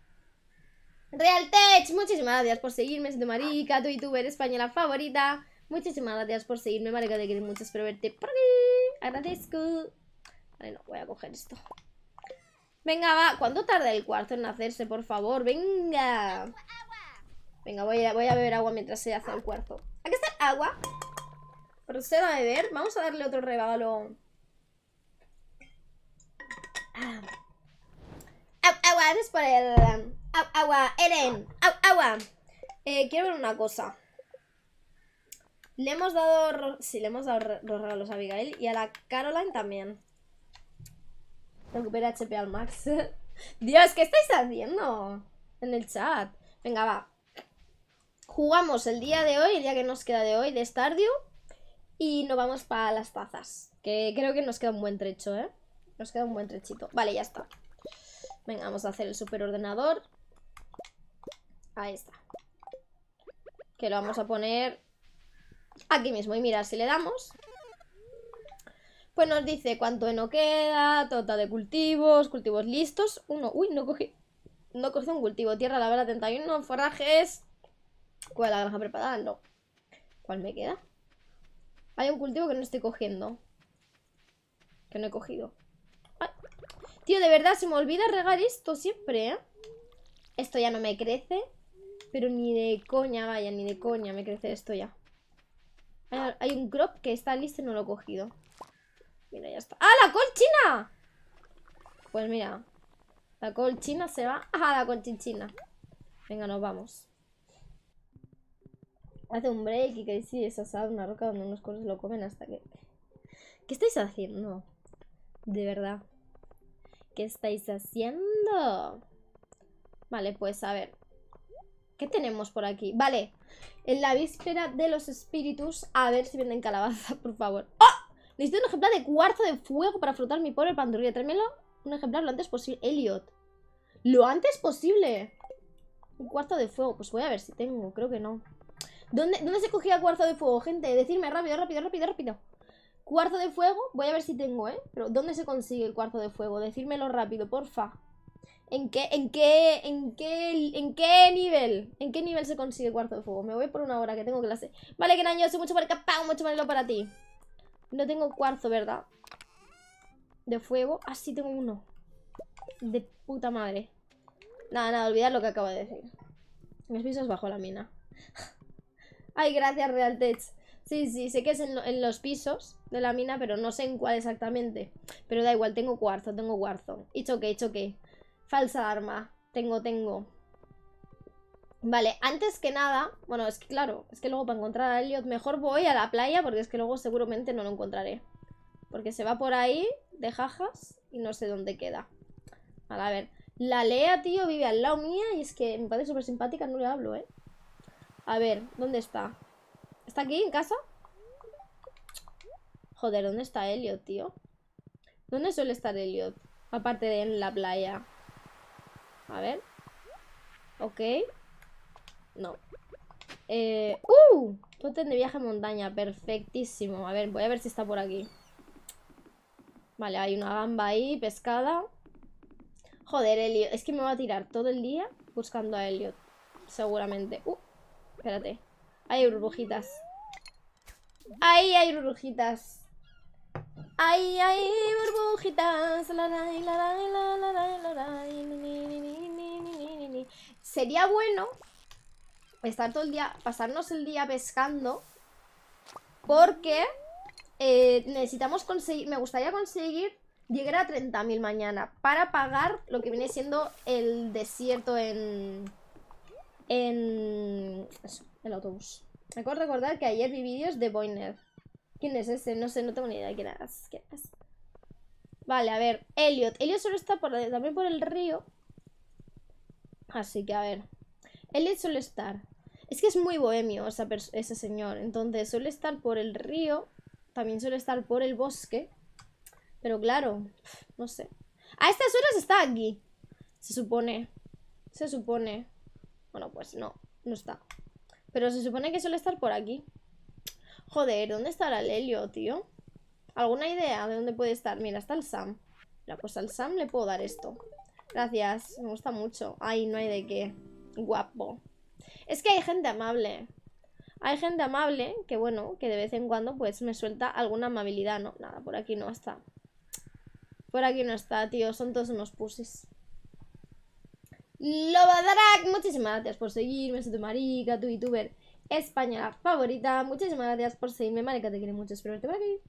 real tech muchísimas gracias por seguirme, soy tu marica, tu youtuber española favorita. Muchísimas gracias por seguirme, marica, te quiero mucho, espero verte por aquí. Agradezco. Vale, no, voy a coger esto. Venga, va, ¿cuánto tarda el cuarto en hacerse, por favor? Venga. Venga, voy a, voy a beber agua mientras se hace el cuarzo. Aquí está el agua. Proceda a beber. Vamos a darle otro regalo. Ah. agua, eres por el... Um, agua, Eren. agua. Eh, quiero ver una cosa. Le hemos dado... Sí, le hemos dado los regalos a Abigail y a la Caroline también. Recupera HP al max. Dios, ¿qué estáis haciendo en el chat? Venga, va. Jugamos el día de hoy, el día que nos queda de hoy de Stardew. Y nos vamos para las tazas. Que creo que nos queda un buen trecho, ¿eh? Nos queda un buen trechito. Vale, ya está. Venga, vamos a hacer el superordenador. Ahí está. Que lo vamos a poner aquí mismo. Y mira, si le damos... Pues nos dice cuánto no queda, total de cultivos, cultivos listos. Uno, uy, no cogí... No cogí un cultivo. Tierra, la verdad, 31, forrajes... ¿Cuál la granja preparada? No. ¿Cuál me queda? Hay un cultivo que no estoy cogiendo. Que no he cogido. Tío, de verdad, se me olvida regar esto siempre, ¿eh? Esto ya no me crece. Pero ni de coña, vaya, ni de coña me crece esto ya. Hay, un crop que está listo y no lo he cogido. Mira, ya está. ¡Ah, la colchina! Pues mira, la colchina se va Ah, la colchinchina. Venga, nos vamos. Hace un break y que sí, es en una roca donde unos coros lo comen hasta que... ¿Qué estáis haciendo? De verdad. ¿Qué estáis haciendo? Vale, pues a ver. ¿Qué tenemos por aquí? Vale. En la víspera de los espíritus. A ver si venden calabaza, por favor. ¡Oh! Necesito un ejemplar de cuarzo de fuego para frotar mi pobre pandurria Tráemelo un ejemplar lo antes posible. Elliot. Lo antes posible. Un cuarzo de fuego. Pues voy a ver si tengo. Creo que no. ¿Dónde, se cogía cuarzo de fuego, gente? Decidme rápido, rápido, rápido, rápido. Cuarzo de fuego, voy a ver si tengo, ¿eh? Pero ¿dónde se consigue el cuarzo de fuego? Decídmelo rápido, porfa. ¿En qué, en qué, en qué, en qué nivel? ¿En qué nivel se consigue el cuarzo de fuego? Me voy por una hora que tengo clase. Vale, que soy mucho para mucho lo para ti. No tengo cuarzo, ¿verdad? De fuego. Ah, sí, tengo uno. De puta madre. Nada, nada, olvidar lo que acabo de decir. Mis pisos bajo la mina. Ay, gracias Realtech. Sí, sí, sé que es en, los pisos de la mina, pero no sé en cuál exactamente. Pero da igual, tengo cuarzo, tengo cuarzo. Y choqué, choqué. Falsa arma. Tengo, tengo. Vale, antes que nada... Bueno, es que claro, es que luego para encontrar a Elliot mejor voy a la playa porque es que luego seguramente no lo encontraré. Porque se va por ahí de jajas y no sé dónde queda. Vale, a ver. La Lea, tío, vive al lado mía y es que me parece súper simpática, no le hablo, ¿eh? A ver, ¿dónde está? ¿Está aquí, en casa? Joder, ¿dónde está Elliot, tío? ¿Dónde suele estar Elliot? Aparte de en la playa A ver Ok No eh, ¡Uh! Totem de viaje a montaña, perfectísimo A ver, voy a ver si está por aquí Vale, hay una gamba ahí, pescada Joder, Elliot Es que me va a tirar todo el día buscando a Elliot Seguramente ¡Uh! Espérate. Hay burbujitas. Ahí hay burbujitas. Ahí hay burbujitas. Sería bueno estar todo el día, pasarnos el día pescando. Porque eh, necesitamos conseguir, me gustaría conseguir llegar a 30.000 mañana para pagar lo que viene siendo el desierto en en el autobús. Me acuerdo recordar que ayer vi vídeos de Boiner. ¿Quién es ese? No sé, no tengo ni idea de quién es. Vale, a ver, Elliot. Elliot suele estar también por el río. Así que, a ver. Elliot suele estar. Es que es muy bohemio ese señor. Entonces, suele estar por el río. También suele estar por el bosque. Pero claro, no sé. A estas horas está aquí. Se supone. Se supone. Bueno, pues no, no está. Pero se supone que suele estar por aquí. Joder, ¿dónde estará el tío? ¿Alguna idea de dónde puede estar? Mira, está el Sam. Mira, pues al Sam le puedo dar esto. Gracias, me gusta mucho. Ay, no hay de qué. Guapo. Es que hay gente amable. Hay gente amable que, bueno, que de vez en cuando pues me suelta alguna amabilidad, ¿no? Nada, por aquí no está. Por aquí no está, tío. Son todos unos pusis. Lobadrag, muchísimas gracias por seguirme, soy tu marica, tu youtuber española favorita. Muchísimas gracias por seguirme, marica, te quiero mucho, espero verte por aquí.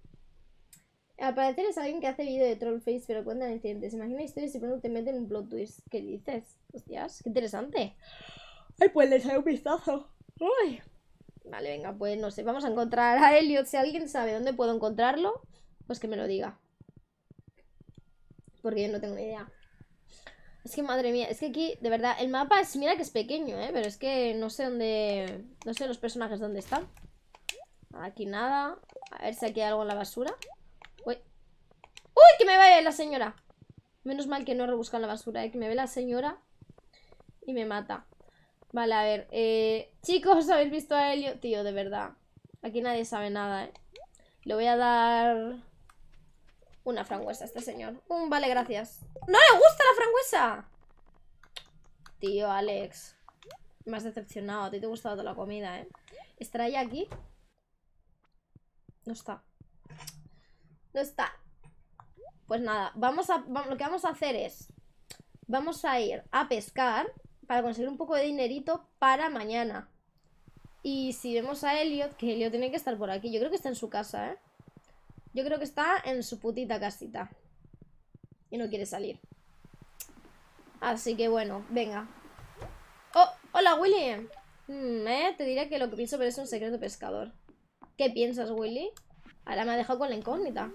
Al parecer es alguien que hace vídeo de Trollface, pero cuentan incidentes. Imagina historias y pronto te meten un plot twist. ¿Qué dices? Hostias, qué interesante. Ay, pues le sale un vistazo. Uy. Vale, venga, pues no sé, vamos a encontrar a Elliot. Si alguien sabe dónde puedo encontrarlo, pues que me lo diga. Porque yo no tengo ni idea. Es que madre mía, es que aquí, de verdad, el mapa es. Mira que es pequeño, ¿eh? Pero es que no sé dónde. No sé los personajes dónde están. Aquí nada. A ver si aquí hay algo en la basura. Uy. ¡Uy! ¡Que me ve la señora! Menos mal que no rebuscan la basura, ¿eh? Que me ve la señora y me mata. Vale, a ver. Eh, chicos, ¿habéis visto a Helio? Tío, de verdad. Aquí nadie sabe nada, ¿eh? Le voy a dar... Una frangüesa este señor. Un vale, gracias. ¡No le gusta la frangüesa! Tío, Alex. Me has decepcionado. A ti te ha gustado toda la comida, ¿eh? ¿Estará ya aquí? No está. No está. Pues nada, vamos a, lo que vamos a hacer es... Vamos a ir a pescar para conseguir un poco de dinerito para mañana. Y si vemos a Elliot, que Elliot tiene que estar por aquí. Yo creo que está en su casa, ¿eh? Yo creo que está en su putita casita. Y no quiere salir. Así que bueno, venga. ¡Oh! ¡Hola, Willy! Mm, eh, te diré que lo que pienso pero es un secreto pescador. ¿Qué piensas, Willy? Ahora me ha dejado con la incógnita.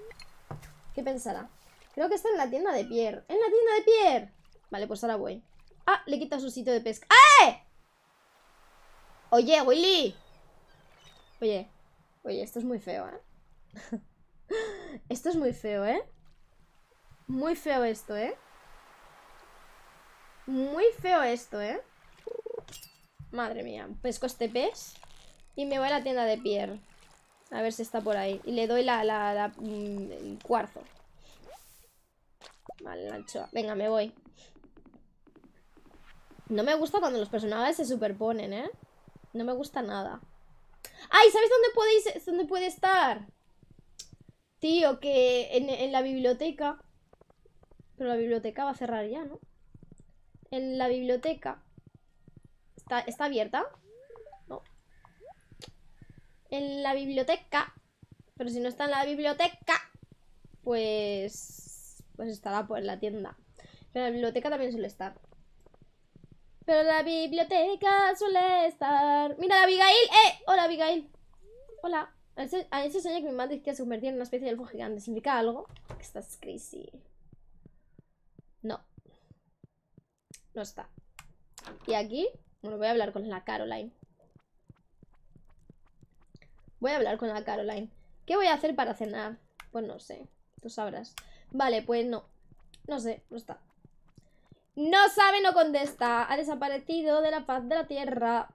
¿Qué pensará? Creo que está en la tienda de Pierre. ¡En la tienda de Pierre! Vale, pues ahora voy. ¡Ah! Le quita su sitio de pesca. ¡Eh! Oye, Willy. Oye, oye, esto es muy feo, ¿eh? Esto es muy feo, ¿eh? Muy feo esto, ¿eh? Muy feo esto, ¿eh? Madre mía, pesco este pez y me voy a la tienda de Pierre. A ver si está por ahí. Y le doy la, mm, el cuarzo. Vale, anchoa. Venga, me voy. No me gusta cuando los personajes se superponen, ¿eh? No me gusta nada. ¡Ay! ¿Sabéis dónde, podéis, dónde puede estar? Tío, que en, la biblioteca... Pero la biblioteca va a cerrar ya, ¿no? En la biblioteca... ¿Está, abierta? No. En la biblioteca... Pero si no está en la biblioteca... Pues... Pues estará por la tienda. Pero la biblioteca también suele estar. Pero la biblioteca suele estar... ¡Mira, Abigail! ¡Eh! ¡Hola, Abigail! ¡Hola! Ese, a ese sueño que mi madre se convertía en una especie de elfo gigante. ¿Significa algo? Estás crazy. No. No está. Y aquí, bueno, voy a hablar con la Caroline. Voy a hablar con la Caroline. ¿Qué voy a hacer para cenar? Pues no sé. Tú sabrás. Vale, pues no. No sé, no está. No sabe, no contesta. Ha desaparecido de la paz de la tierra.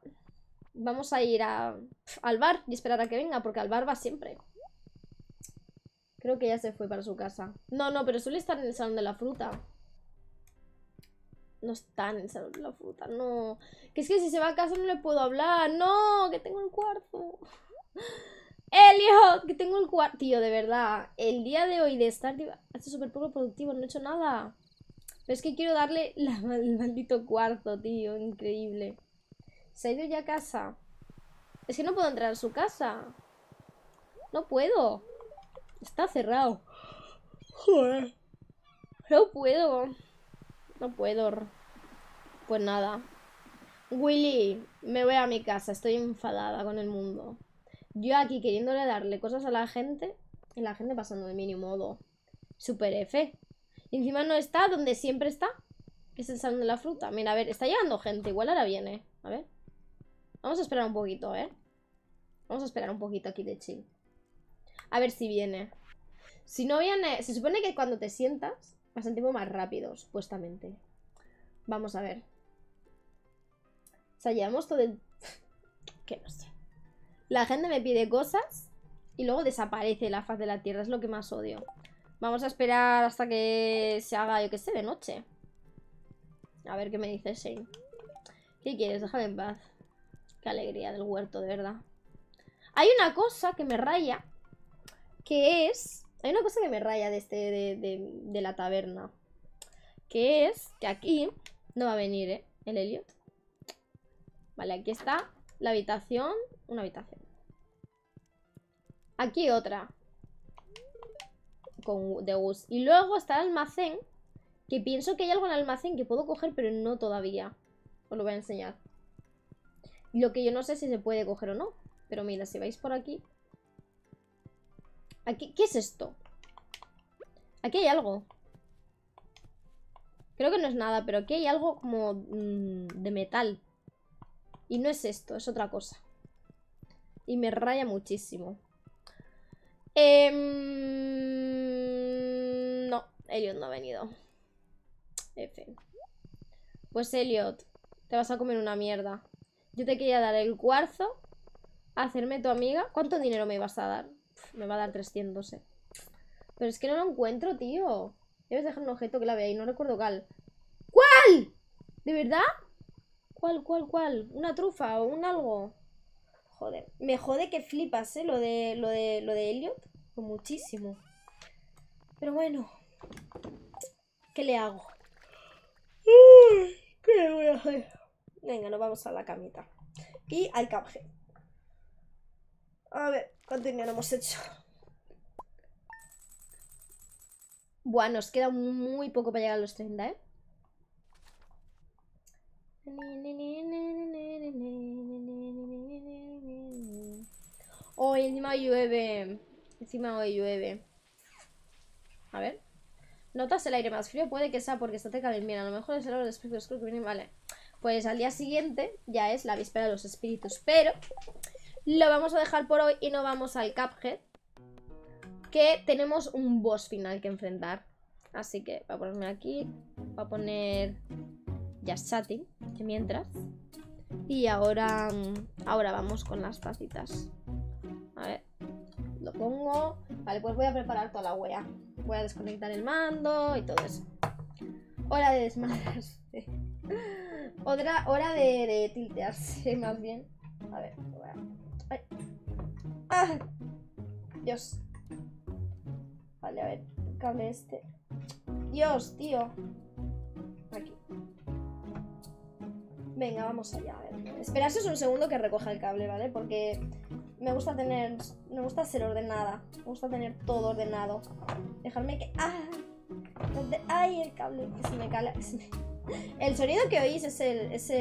Vamos a ir a, al bar y esperar a que venga, porque al bar va siempre. Creo que ya se fue para su casa. No, no, pero suele estar en el salón de la fruta. No está en el salón de la fruta, no. Que es que si se va a casa no le puedo hablar. No, que tengo el cuarto. Elio, que tengo el cuarto. Tío, de verdad. El día de hoy de estar... Ha sido súper poco productivo, no he hecho nada. Pero es que quiero darle el maldito cuarto, tío. Increíble. Se ha ido ya a casa. Es que no puedo entrar a su casa. No puedo. Está cerrado. No puedo. No puedo. Pues nada. Willy, me voy a mi casa. Estoy enfadada con el mundo. Yo aquí queriéndole darle cosas a la gente. Y la gente pasando de mínimo modo. Super F. Y encima no está donde siempre está. Que es el salón de la fruta. Mira, a ver, está llegando gente. Igual ahora viene. A ver. Vamos a esperar un poquito, ¿eh? Vamos a esperar un poquito aquí de chill. A ver si viene. Si no viene... Se supone que cuando te sientas vas en tiempo más rápido, supuestamente. Vamos a ver. O sea, llevamos todo el... que no sé. La gente me pide cosas y luego desaparece la faz de la Tierra. Es lo que más odio. Vamos a esperar hasta que se haga, yo que sé, de noche. A ver qué me dice Shane. ¿Qué quieres? Déjame en paz. Qué alegría del huerto, de verdad. Hay una cosa que me raya, que es... Hay una cosa que me raya de, este, de, la taberna. Que es que aquí no va a venir, ¿eh? El Elliot. Vale, aquí está la habitación. Una habitación. Aquí otra. Con de Gus. Y luego está el almacén. Que pienso que hay algo en el almacén que puedo coger, pero no todavía. Os lo voy a enseñar. Lo que yo no sé si se puede coger o no. Pero mira, si vais por aquí... aquí ¿Qué es esto? Aquí hay algo. Creo que no es nada, pero aquí hay algo como mm, de metal. Y no es esto, es otra cosa. Y me raya muchísimo. Em, no, Elliot no ha venido. Pues Elliot, te vas a comer una mierda. Yo te quería dar el cuarzo. Hacerme tu amiga. ¿Cuánto dinero me vas a dar? me va a dar 300, eh. Pero es que no lo encuentro, tío. Debes dejar un objeto clave Y No recuerdo cuál. ¿Cuál? ¿De verdad? ¿Cuál, cuál, cuál? ¿Una trufa o un algo? Joder. Me jode que flipas, ¿eh? Lo de, lo de, lo de Elliot. Pues muchísimo. Pero bueno. ¿Qué le hago? ¿Qué le voy a hacer? Venga, nos vamos a la camita. Y al canje. A ver, ¿cuánto dinero hemos hecho? Bueno, nos queda muy poco para llegar a los 30, ¿eh? Oh, encima llueve. Encima hoy llueve. A ver. Notas el aire más frío, puede que sea porque está teca bien. A lo mejor es el de los que viene. Vale pues al día siguiente ya es la víspera de los espíritus. Pero lo vamos a dejar por hoy y no vamos al Cuphead, que tenemos un boss final que enfrentar. Así que voy a ponerme aquí, voy a poner Yashati. que mientras. Y ahora, ahora vamos con las pastitas. A ver, lo pongo. Vale, pues voy a preparar toda la wea. Voy a desconectar el mando y todo eso. Hora de Otra hora de, tiltearse, más bien. A ver, Ay. ¡Ah! Dios. Vale, a ver, cable este. Dios, tío. Aquí. Venga, vamos allá. A ver. un segundo que recoja el cable, ¿vale? Porque me gusta tener. Me gusta ser ordenada. Me gusta tener todo ordenado. Dejarme que. ¡Ah! Ay, el cable que se me cala. Que se me el sonido que oís es el, es